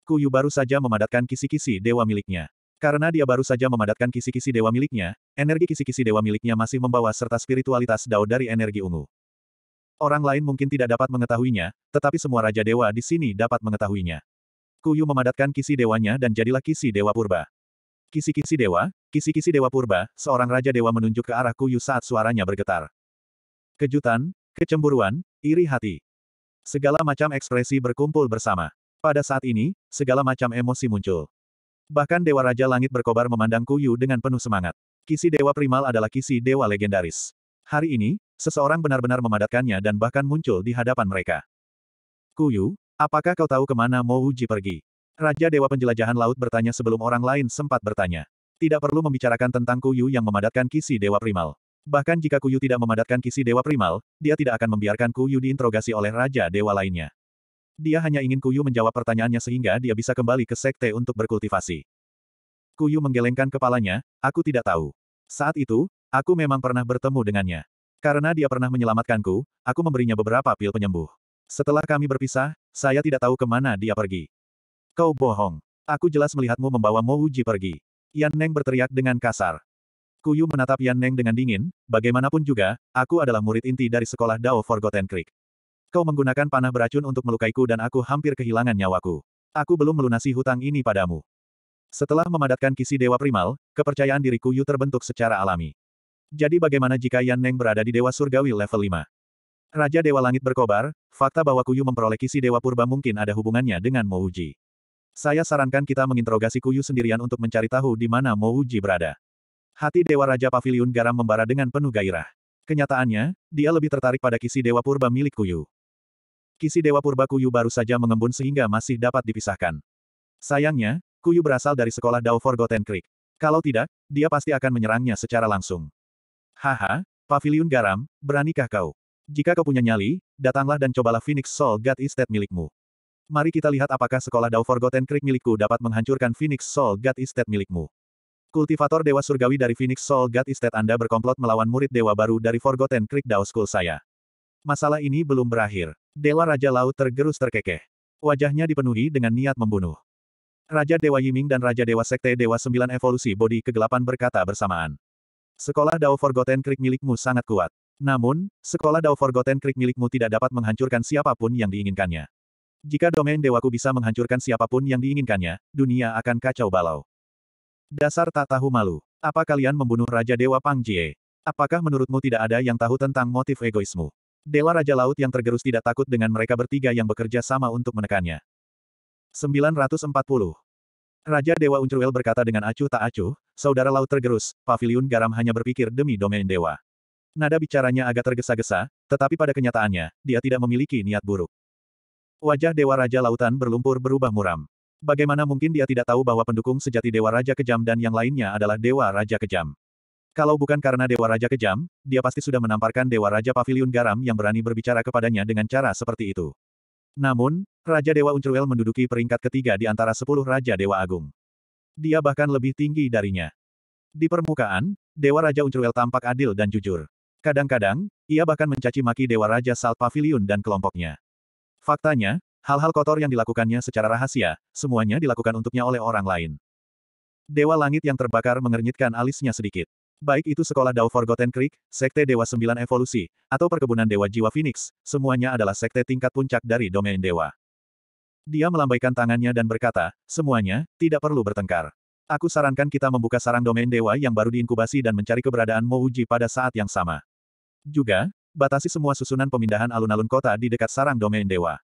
Kuyu baru saja memadatkan kisi-kisi dewa miliknya. Karena dia baru saja memadatkan kisi-kisi dewa miliknya, energi kisi-kisi dewa miliknya masih membawa serta spiritualitas dao dari energi ungu. Orang lain mungkin tidak dapat mengetahuinya, tetapi semua Raja Dewa di sini dapat mengetahuinya. Kuyu memadatkan kisi dewanya dan jadilah kisi dewa purba. Kisi-kisi dewa, kisi-kisi dewa purba, seorang raja dewa menunjuk ke arah Kuyu saat suaranya bergetar. Kejutan, kecemburuan, iri hati. Segala macam ekspresi berkumpul bersama. Pada saat ini, segala macam emosi muncul. Bahkan Dewa Raja Langit berkobar memandang Kuyu dengan penuh semangat. Kisi Dewa Primal adalah kisi Dewa Legendaris. Hari ini, seseorang benar-benar memadatkannya dan bahkan muncul di hadapan mereka. Kuyu, apakah kau tahu kemana Mouji pergi? Raja Dewa Penjelajahan Laut bertanya sebelum orang lain sempat bertanya. Tidak perlu membicarakan tentang Kuyu yang memadatkan kisi Dewa Primal. Bahkan jika Kuyu tidak memadatkan kisi Dewa Primal, dia tidak akan membiarkan Kuyu diinterogasi oleh Raja Dewa lainnya. Dia hanya ingin Kuyu menjawab pertanyaannya sehingga dia bisa kembali ke sekte untuk berkultivasi. Kuyu menggelengkan kepalanya, aku tidak tahu. Saat itu, aku memang pernah bertemu dengannya. Karena dia pernah menyelamatkanku, aku memberinya beberapa pil penyembuh. Setelah kami berpisah, saya tidak tahu kemana dia pergi. Kau bohong. Aku jelas melihatmu membawa Mo Uji pergi. Yan Neng berteriak dengan kasar. Kuyu menatap Yan Neng dengan dingin, bagaimanapun juga, aku adalah murid inti dari sekolah Dao Forgotten Creek. Kau menggunakan panah beracun untuk melukaiku dan aku hampir kehilangan nyawaku. Aku belum melunasi hutang ini padamu. Setelah memadatkan kisi Dewa Primal, kepercayaan diri Kuyu terbentuk secara alami. Jadi bagaimana jika Yan Neng berada di Dewa Surgawi level 5? Raja Dewa Langit berkobar, fakta bahwa Kuyu memperoleh kisi Dewa Purba mungkin ada hubungannya dengan Mouji. Saya sarankan kita menginterogasi Kuyu sendirian untuk mencari tahu di mana Mouji berada. Hati Dewa Raja Paviliun Garam membara dengan penuh gairah. Kenyataannya, dia lebih tertarik pada kisi Dewa Purba milik Kuyu. Kisi Dewa Purba Kuyu baru saja mengembun sehingga masih dapat dipisahkan. Sayangnya, Kuyu berasal dari sekolah Dao Forgotten Creek. Kalau tidak, dia pasti akan menyerangnya secara langsung. Haha, Paviliun Garam, beranikah kau? Jika kau punya nyali, datanglah dan cobalah Phoenix Soul God Estate milikmu. Mari kita lihat apakah sekolah Dao Forgotten Creek milikku dapat menghancurkan Phoenix Soul God Estate milikmu. Kultivator Dewa Surgawi dari Phoenix Soul God Estate Anda berkomplot melawan murid Dewa baru dari Forgotten Creek Dao School saya. Masalah ini belum berakhir. Dewa Raja Laut tergerus terkekeh. Wajahnya dipenuhi dengan niat membunuh. Raja Dewa Yiming dan Raja Dewa Sekte Dewa Sembilan Evolusi Bodi Kegelapan berkata bersamaan. Sekolah Dao Forgotten Creek milikmu sangat kuat. Namun, sekolah Dao Forgotten Creek milikmu tidak dapat menghancurkan siapapun yang diinginkannya. Jika domain dewaku bisa menghancurkan siapapun yang diinginkannya, dunia akan kacau balau. Dasar tak tahu malu. Apa kalian membunuh Raja Dewa Pang Jie? Apakah menurutmu tidak ada yang tahu tentang motif egoismu? Dewa Raja Laut yang tergerus tidak takut dengan mereka bertiga yang bekerja sama untuk menekannya. 940. Raja Dewa Uncruel berkata dengan acuh tak acuh, Saudara Laut tergerus, Paviliun Garam hanya berpikir demi domain dewa. Nada bicaranya agak tergesa-gesa, tetapi pada kenyataannya, dia tidak memiliki niat buruk. Wajah Dewa Raja Lautan berlumpur berubah muram. Bagaimana mungkin dia tidak tahu bahwa pendukung sejati Dewa Raja Kejam dan yang lainnya adalah Dewa Raja Kejam. Kalau bukan karena Dewa Raja Kejam, dia pasti sudah menamparkan Dewa Raja pavilion Garam yang berani berbicara kepadanya dengan cara seperti itu. Namun, Raja Dewa Uncruel menduduki peringkat ketiga di antara sepuluh Raja Dewa Agung. Dia bahkan lebih tinggi darinya. Di permukaan, Dewa Raja Uncruel tampak adil dan jujur. Kadang-kadang, ia bahkan mencaci maki Dewa Raja Salt Pavilion dan kelompoknya. Faktanya, hal-hal kotor yang dilakukannya secara rahasia, semuanya dilakukan untuknya oleh orang lain. Dewa Langit yang terbakar mengernyitkan alisnya sedikit. Baik itu sekolah Dao Forgotten Creek, Sekte Dewa Sembilan Evolusi, atau Perkebunan Dewa Jiwa Phoenix, semuanya adalah sekte tingkat puncak dari domain dewa. Dia melambaikan tangannya dan berkata, semuanya, tidak perlu bertengkar. Aku sarankan kita membuka sarang domain dewa yang baru diinkubasi dan mencari keberadaan Mouji pada saat yang sama. Juga, batasi semua susunan pemindahan alun-alun kota di dekat sarang domain dewa.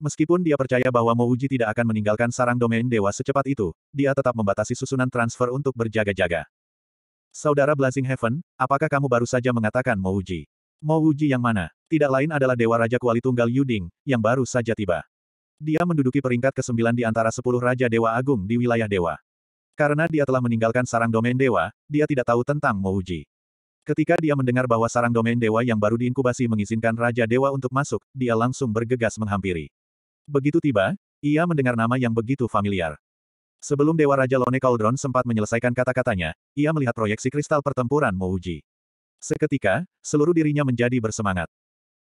Meskipun dia percaya bahwa Mouji tidak akan meninggalkan sarang domain dewa secepat itu, dia tetap membatasi susunan transfer untuk berjaga-jaga. Saudara Blazing Heaven, apakah kamu baru saja mengatakan Mouji? Mouji yang mana? Tidak lain adalah Dewa Raja Kuali Tunggal Yuding, yang baru saja tiba. Dia menduduki peringkat ke-9 di antara 10 Raja Dewa Agung di wilayah Dewa. Karena dia telah meninggalkan sarang domain Dewa, dia tidak tahu tentang Mouji. Ketika dia mendengar bahwa sarang domain dewa yang baru diinkubasi mengizinkan Raja Dewa untuk masuk, dia langsung bergegas menghampiri. Begitu tiba, ia mendengar nama yang begitu familiar. Sebelum Dewa Raja Lone Cauldron sempat menyelesaikan kata-katanya, ia melihat proyeksi kristal pertempuran Mouji. Seketika, seluruh dirinya menjadi bersemangat.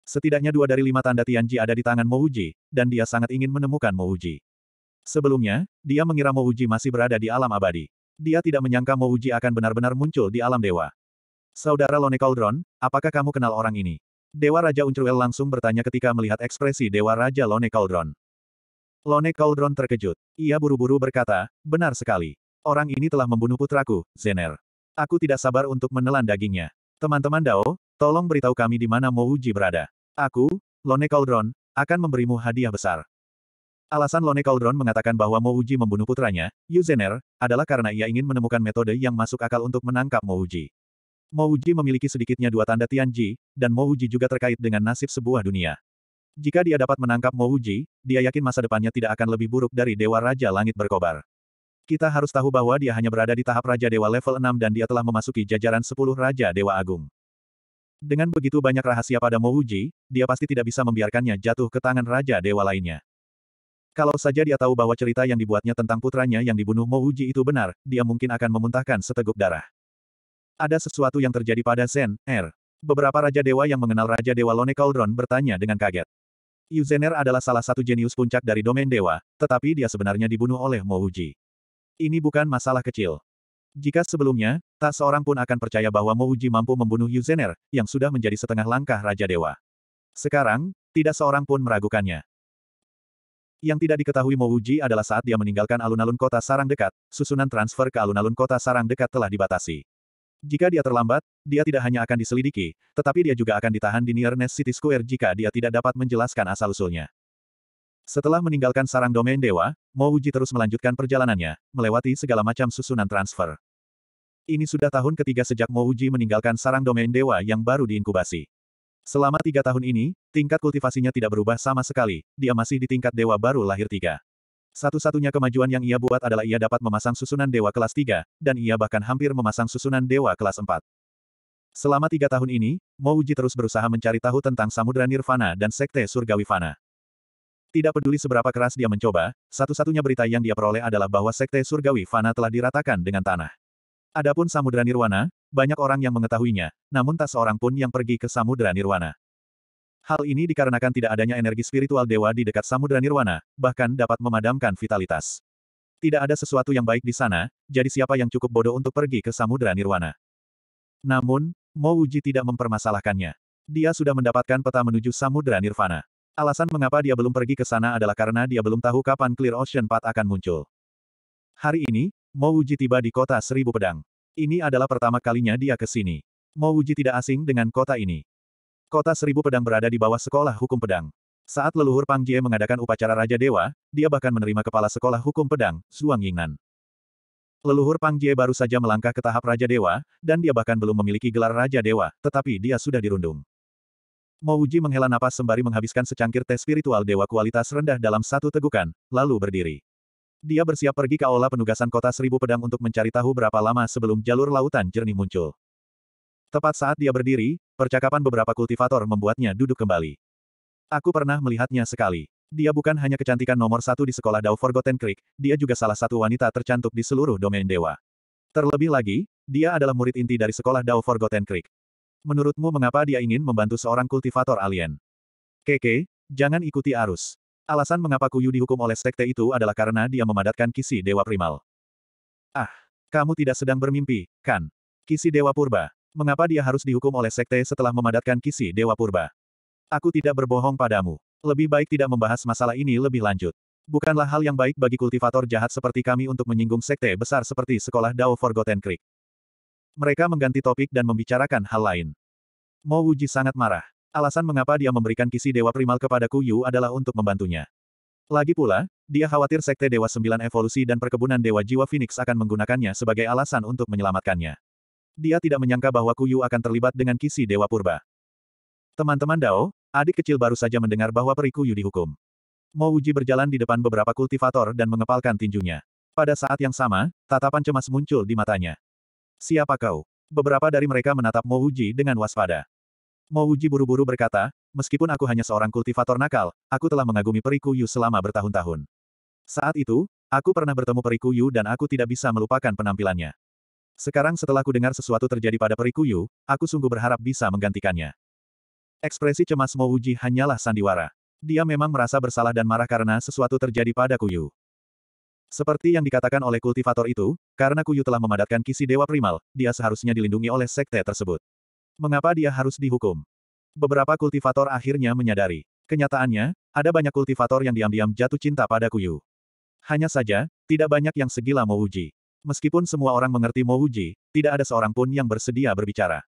Setidaknya dua dari lima tanda Tianji ada di tangan Mouji, dan dia sangat ingin menemukan Mouji. Sebelumnya, dia mengira Mouji masih berada di alam abadi. Dia tidak menyangka Mouji akan benar-benar muncul di alam dewa. Saudara Lone Cauldron, apakah kamu kenal orang ini? Dewa Raja Uncruel langsung bertanya ketika melihat ekspresi Dewa Raja Lone Cauldron. Lone Cauldron terkejut. Ia buru-buru berkata, benar sekali. Orang ini telah membunuh putraku, Zener. Aku tidak sabar untuk menelan dagingnya. Teman-teman Dao, tolong beritahu kami di mana Mouji berada. Aku, Lone Cauldron, akan memberimu hadiah besar. Alasan Lone Cauldron mengatakan bahwa Mouji membunuh putranya, Yu Zener, adalah karena ia ingin menemukan metode yang masuk akal untuk menangkap Mouji. Mouji memiliki sedikitnya dua tanda Tianji, dan Mouji juga terkait dengan nasib sebuah dunia. Jika dia dapat menangkap Mouji, dia yakin masa depannya tidak akan lebih buruk dari Dewa Raja Langit Berkobar. Kita harus tahu bahwa dia hanya berada di tahap Raja Dewa level 6 dan dia telah memasuki jajaran 10 Raja Dewa Agung. Dengan begitu banyak rahasia pada Mouji, dia pasti tidak bisa membiarkannya jatuh ke tangan Raja Dewa lainnya. Kalau saja dia tahu bahwa cerita yang dibuatnya tentang putranya yang dibunuh Mouji itu benar, dia mungkin akan memuntahkan seteguk darah. Ada sesuatu yang terjadi pada Zen, R. Er. Beberapa Raja Dewa yang mengenal Raja Dewa Lone Cauldron bertanya dengan kaget. Yuzener adalah salah satu jenius puncak dari domain dewa, tetapi dia sebenarnya dibunuh oleh Mouji. Ini bukan masalah kecil. Jika sebelumnya, tak seorang pun akan percaya bahwa Mouji mampu membunuh Yuzener, yang sudah menjadi setengah langkah Raja Dewa. Sekarang, tidak seorang pun meragukannya. Yang tidak diketahui Mouji adalah saat dia meninggalkan alun-alun kota sarang dekat, susunan transfer ke alun-alun kota sarang dekat telah dibatasi. Jika dia terlambat, dia tidak hanya akan diselidiki, tetapi dia juga akan ditahan di Nearness City Square jika dia tidak dapat menjelaskan asal-usulnya. Setelah meninggalkan sarang domain dewa, Mo Uji terus melanjutkan perjalanannya, melewati segala macam susunan transfer. Ini sudah tahun ketiga sejak Mo Uji meninggalkan sarang domain dewa yang baru diinkubasi. Selama tiga tahun ini, tingkat kultivasinya tidak berubah sama sekali, dia masih di tingkat dewa baru lahir tiga. Satu-satunya kemajuan yang ia buat adalah ia dapat memasang susunan dewa kelas 3, dan ia bahkan hampir memasang susunan dewa kelas 4. Selama tiga tahun ini, Mouji terus berusaha mencari tahu tentang Samudra Nirvana dan Sekte Surgawi Fana. Tidak peduli seberapa keras dia mencoba, satu-satunya berita yang dia peroleh adalah bahwa Sekte Surgawi Fana telah diratakan dengan tanah. Adapun Samudra Nirwana, banyak orang yang mengetahuinya, namun tak seorang pun yang pergi ke Samudra Nirwana. Hal ini dikarenakan tidak adanya energi spiritual dewa di dekat Samudra Nirwana, bahkan dapat memadamkan vitalitas. Tidak ada sesuatu yang baik di sana, jadi siapa yang cukup bodoh untuk pergi ke Samudra Nirwana? Namun, Mo Uji tidak mempermasalahkannya. Dia sudah mendapatkan peta menuju Samudra Nirvana. Alasan mengapa dia belum pergi ke sana adalah karena dia belum tahu kapan Clear Ocean Path akan muncul. Hari ini, Mo Uji tiba di kota Seribu Pedang. Ini adalah pertama kalinya dia ke sini. Mo Uji tidak asing dengan kota ini. Kota Seribu Pedang berada di bawah Sekolah Hukum Pedang. Saat leluhur Pang Jie mengadakan upacara Raja Dewa, dia bahkan menerima Kepala Sekolah Hukum Pedang, Zhuang Yingnan. Leluhur Pang Jie baru saja melangkah ke tahap Raja Dewa, dan dia bahkan belum memiliki gelar Raja Dewa, tetapi dia sudah dirundung. Mouji menghela napas sembari menghabiskan secangkir teh spiritual dewa kualitas rendah dalam satu tegukan, lalu berdiri. Dia bersiap pergi ke aula penugasan kota Seribu Pedang untuk mencari tahu berapa lama sebelum jalur lautan jernih muncul. Tepat saat dia berdiri, percakapan beberapa kultivator membuatnya duduk kembali. Aku pernah melihatnya sekali. Dia bukan hanya kecantikan nomor satu di sekolah Dao Forgotten Creek, dia juga salah satu wanita tercantik di seluruh domain dewa. Terlebih lagi, dia adalah murid inti dari sekolah Dao Forgotten Creek. Menurutmu mengapa dia ingin membantu seorang kultivator alien? Keke, jangan ikuti arus. Alasan mengapa Kuyu dihukum oleh sekte itu adalah karena dia memadatkan kisi Dewa Primal. Ah, kamu tidak sedang bermimpi, kan? Kisi Dewa Purba, Mengapa dia harus dihukum oleh sekte setelah memadatkan kisi Dewa Purba? Aku tidak berbohong padamu. Lebih baik tidak membahas masalah ini lebih lanjut. Bukanlah hal yang baik bagi kultivator jahat seperti kami untuk menyinggung sekte besar seperti sekolah Dao Forgotten Creek. Mereka mengganti topik dan membicarakan hal lain. Mo Wuji sangat marah. Alasan mengapa dia memberikan kisi Dewa Primal kepada Kuyu adalah untuk membantunya. Lagi pula, dia khawatir sekte Dewa Sembilan Evolusi dan Perkebunan Dewa Jiwa Phoenix akan menggunakannya sebagai alasan untuk menyelamatkannya. Dia tidak menyangka bahwa Kuyu akan terlibat dengan kisi Dewa Purba. Teman-teman Dao, adik kecil baru saja mendengar bahwa peri Kuyu dihukum. Mo Uji berjalan di depan beberapa kultivator dan mengepalkan tinjunya. Pada saat yang sama, tatapan cemas muncul di matanya. Siapa kau? Beberapa dari mereka menatap Mo Uji dengan waspada. Mo Uji buru-buru berkata, meskipun aku hanya seorang kultivator nakal, aku telah mengagumi peri Kuyu selama bertahun-tahun. Saat itu, aku pernah bertemu peri Kuyu dan aku tidak bisa melupakan penampilannya. Sekarang setelah ku dengar sesuatu terjadi pada Peri Perikuyu, aku sungguh berharap bisa menggantikannya. Ekspresi cemas Mo Uji hanyalah sandiwara. Dia memang merasa bersalah dan marah karena sesuatu terjadi pada Kuyu. Seperti yang dikatakan oleh kultivator itu, karena Kuyu telah memadatkan kisi Dewa Primal, dia seharusnya dilindungi oleh sekte tersebut. Mengapa dia harus dihukum? Beberapa kultivator akhirnya menyadari. Kenyataannya, ada banyak kultivator yang diam-diam jatuh cinta pada Kuyu. Hanya saja, tidak banyak yang segila Uji. Meskipun semua orang mengerti Mo Wuji, tidak ada seorang pun yang bersedia berbicara.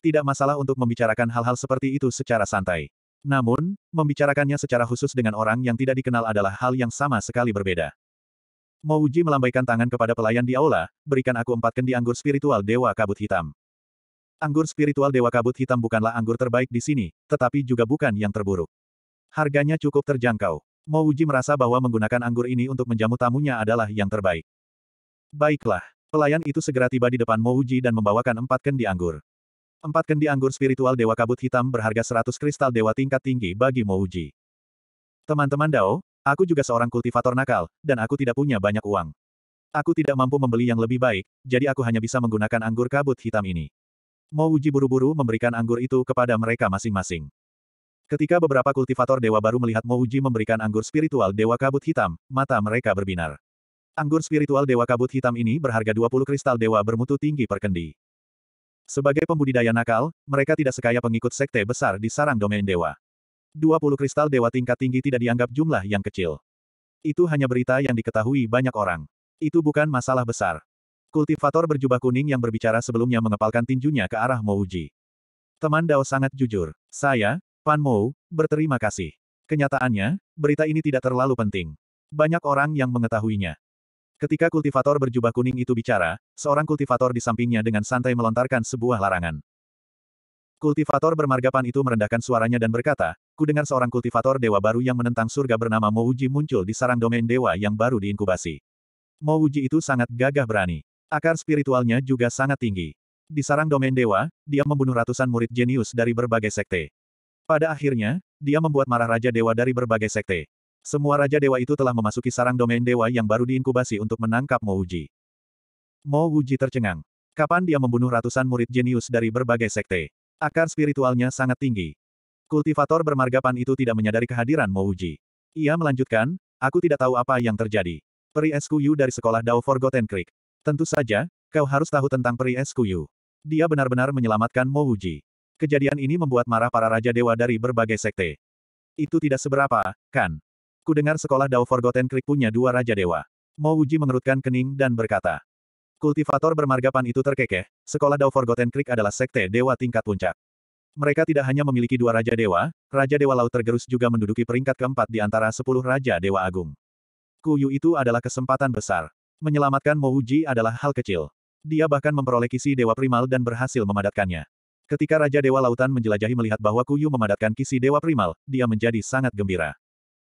Tidak masalah untuk membicarakan hal-hal seperti itu secara santai. Namun, membicarakannya secara khusus dengan orang yang tidak dikenal adalah hal yang sama sekali berbeda. Mo Wuji melambaikan tangan kepada pelayan di aula, berikan aku empat kendi anggur spiritual Dewa Kabut Hitam. Anggur spiritual Dewa Kabut Hitam bukanlah anggur terbaik di sini, tetapi juga bukan yang terburuk. Harganya cukup terjangkau. Mo Wuji merasa bahwa menggunakan anggur ini untuk menjamu tamunya adalah yang terbaik. Baiklah. Pelayan itu segera tiba di depan Mouji dan membawakan empat kendi anggur. Empat kendi anggur spiritual Dewa Kabut Hitam berharga seratus kristal Dewa tingkat tinggi bagi Mouji. Teman-teman Dao, aku juga seorang kultivator nakal, dan aku tidak punya banyak uang. Aku tidak mampu membeli yang lebih baik, jadi aku hanya bisa menggunakan anggur kabut hitam ini. Mouji buru-buru memberikan anggur itu kepada mereka masing-masing. Ketika beberapa kultivator dewa baru melihat Mouji memberikan anggur spiritual dewa kabut hitam, mata mereka berbinar. Anggur spiritual Dewa Kabut Hitam ini berharga 20 kristal dewa bermutu tinggi per kendi. Sebagai pembudidaya nakal, mereka tidak sekaya pengikut sekte besar di sarang domain dewa. 20 kristal dewa tingkat tinggi tidak dianggap jumlah yang kecil. Itu hanya berita yang diketahui banyak orang. Itu bukan masalah besar. Kultivator berjubah kuning yang berbicara sebelumnya mengepalkan tinjunya ke arah Mouji. Teman Dao sangat jujur. Saya, Pan Mou, berterima kasih. Kenyataannya, berita ini tidak terlalu penting. Banyak orang yang mengetahuinya. Ketika kultivator berjubah kuning itu bicara, seorang kultivator di sampingnya dengan santai melontarkan sebuah larangan. Kultivator bermargapan itu merendahkan suaranya dan berkata, ku dengar seorang kultivator dewa baru yang menentang surga bernama Mouji muncul di sarang domain dewa yang baru diinkubasi. Mouji itu sangat gagah berani. Akar spiritualnya juga sangat tinggi. Di sarang domain dewa, dia membunuh ratusan murid jenius dari berbagai sekte. Pada akhirnya, dia membuat marah Raja Dewa dari berbagai sekte. Semua Raja Dewa itu telah memasuki sarang domain dewa yang baru diinkubasi untuk menangkap Mo Mo Wuji tercengang. Kapan dia membunuh ratusan murid jenius dari berbagai sekte? Akar spiritualnya sangat tinggi. Kultivator bermarga Pan itu tidak menyadari kehadiran Mo Wuji. Ia melanjutkan, aku tidak tahu apa yang terjadi. Peri Eskuyu dari sekolah Dao Forgotten Creek. Tentu saja, kau harus tahu tentang Peri Eskuyu. Dia benar-benar menyelamatkan Mo Wuji. Kejadian ini membuat marah para Raja Dewa dari berbagai sekte. Itu tidak seberapa, kan? Ku dengar sekolah Dao Forgotten Creek punya dua Raja Dewa. Mo Uji mengerutkan kening dan berkata. Kultivator bermarga Pan itu terkekeh, sekolah Dao Forgotten Creek adalah sekte dewa tingkat puncak. Mereka tidak hanya memiliki dua Raja Dewa, Raja Dewa Laut Tergerus juga menduduki peringkat keempat di antara sepuluh Raja Dewa Agung. Kuyu itu adalah kesempatan besar. Menyelamatkan Mo Uji adalah hal kecil. Dia bahkan memperoleh kisi Dewa Primal dan berhasil memadatkannya. Ketika Raja Dewa Lautan menjelajahi melihat bahwa Kuyu memadatkan kisi Dewa Primal, dia menjadi sangat gembira.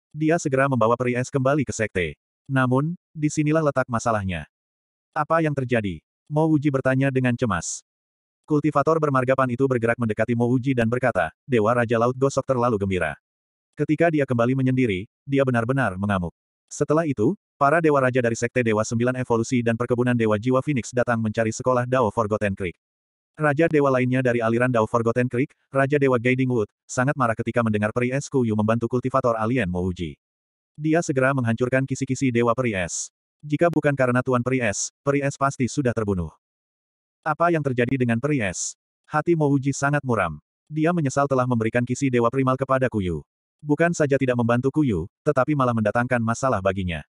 Dia segera membawa Peri Es kembali ke sekte. Namun, disinilah letak masalahnya. Apa yang terjadi? Mo Uji bertanya dengan cemas. Kultivator bermarga Pan itu bergerak mendekati Mo Uji dan berkata, Dewa Raja Laut Gosok terlalu gembira. Ketika dia kembali menyendiri, dia benar-benar mengamuk. Setelah itu, para Dewa Raja dari Sekte Dewa Sembilan Evolusi dan Perkebunan Dewa Jiwa Phoenix datang mencari sekolah Dao Forgotten Creek. Raja dewa lainnya dari aliran Dao Forgotten Creek, Raja Dewa Guiding Wood, sangat marah ketika mendengar peri es Kuyu membantu kultivator alien Mouji. Dia segera menghancurkan kisi-kisi dewa peri es. Jika bukan karena Tuan peri es, peri es pasti sudah terbunuh. Apa yang terjadi dengan peri es? Hati Mouji sangat muram. Dia menyesal telah memberikan kisi dewa primal kepada Kuyu. Bukan saja tidak membantu Kuyu, tetapi malah mendatangkan masalah baginya.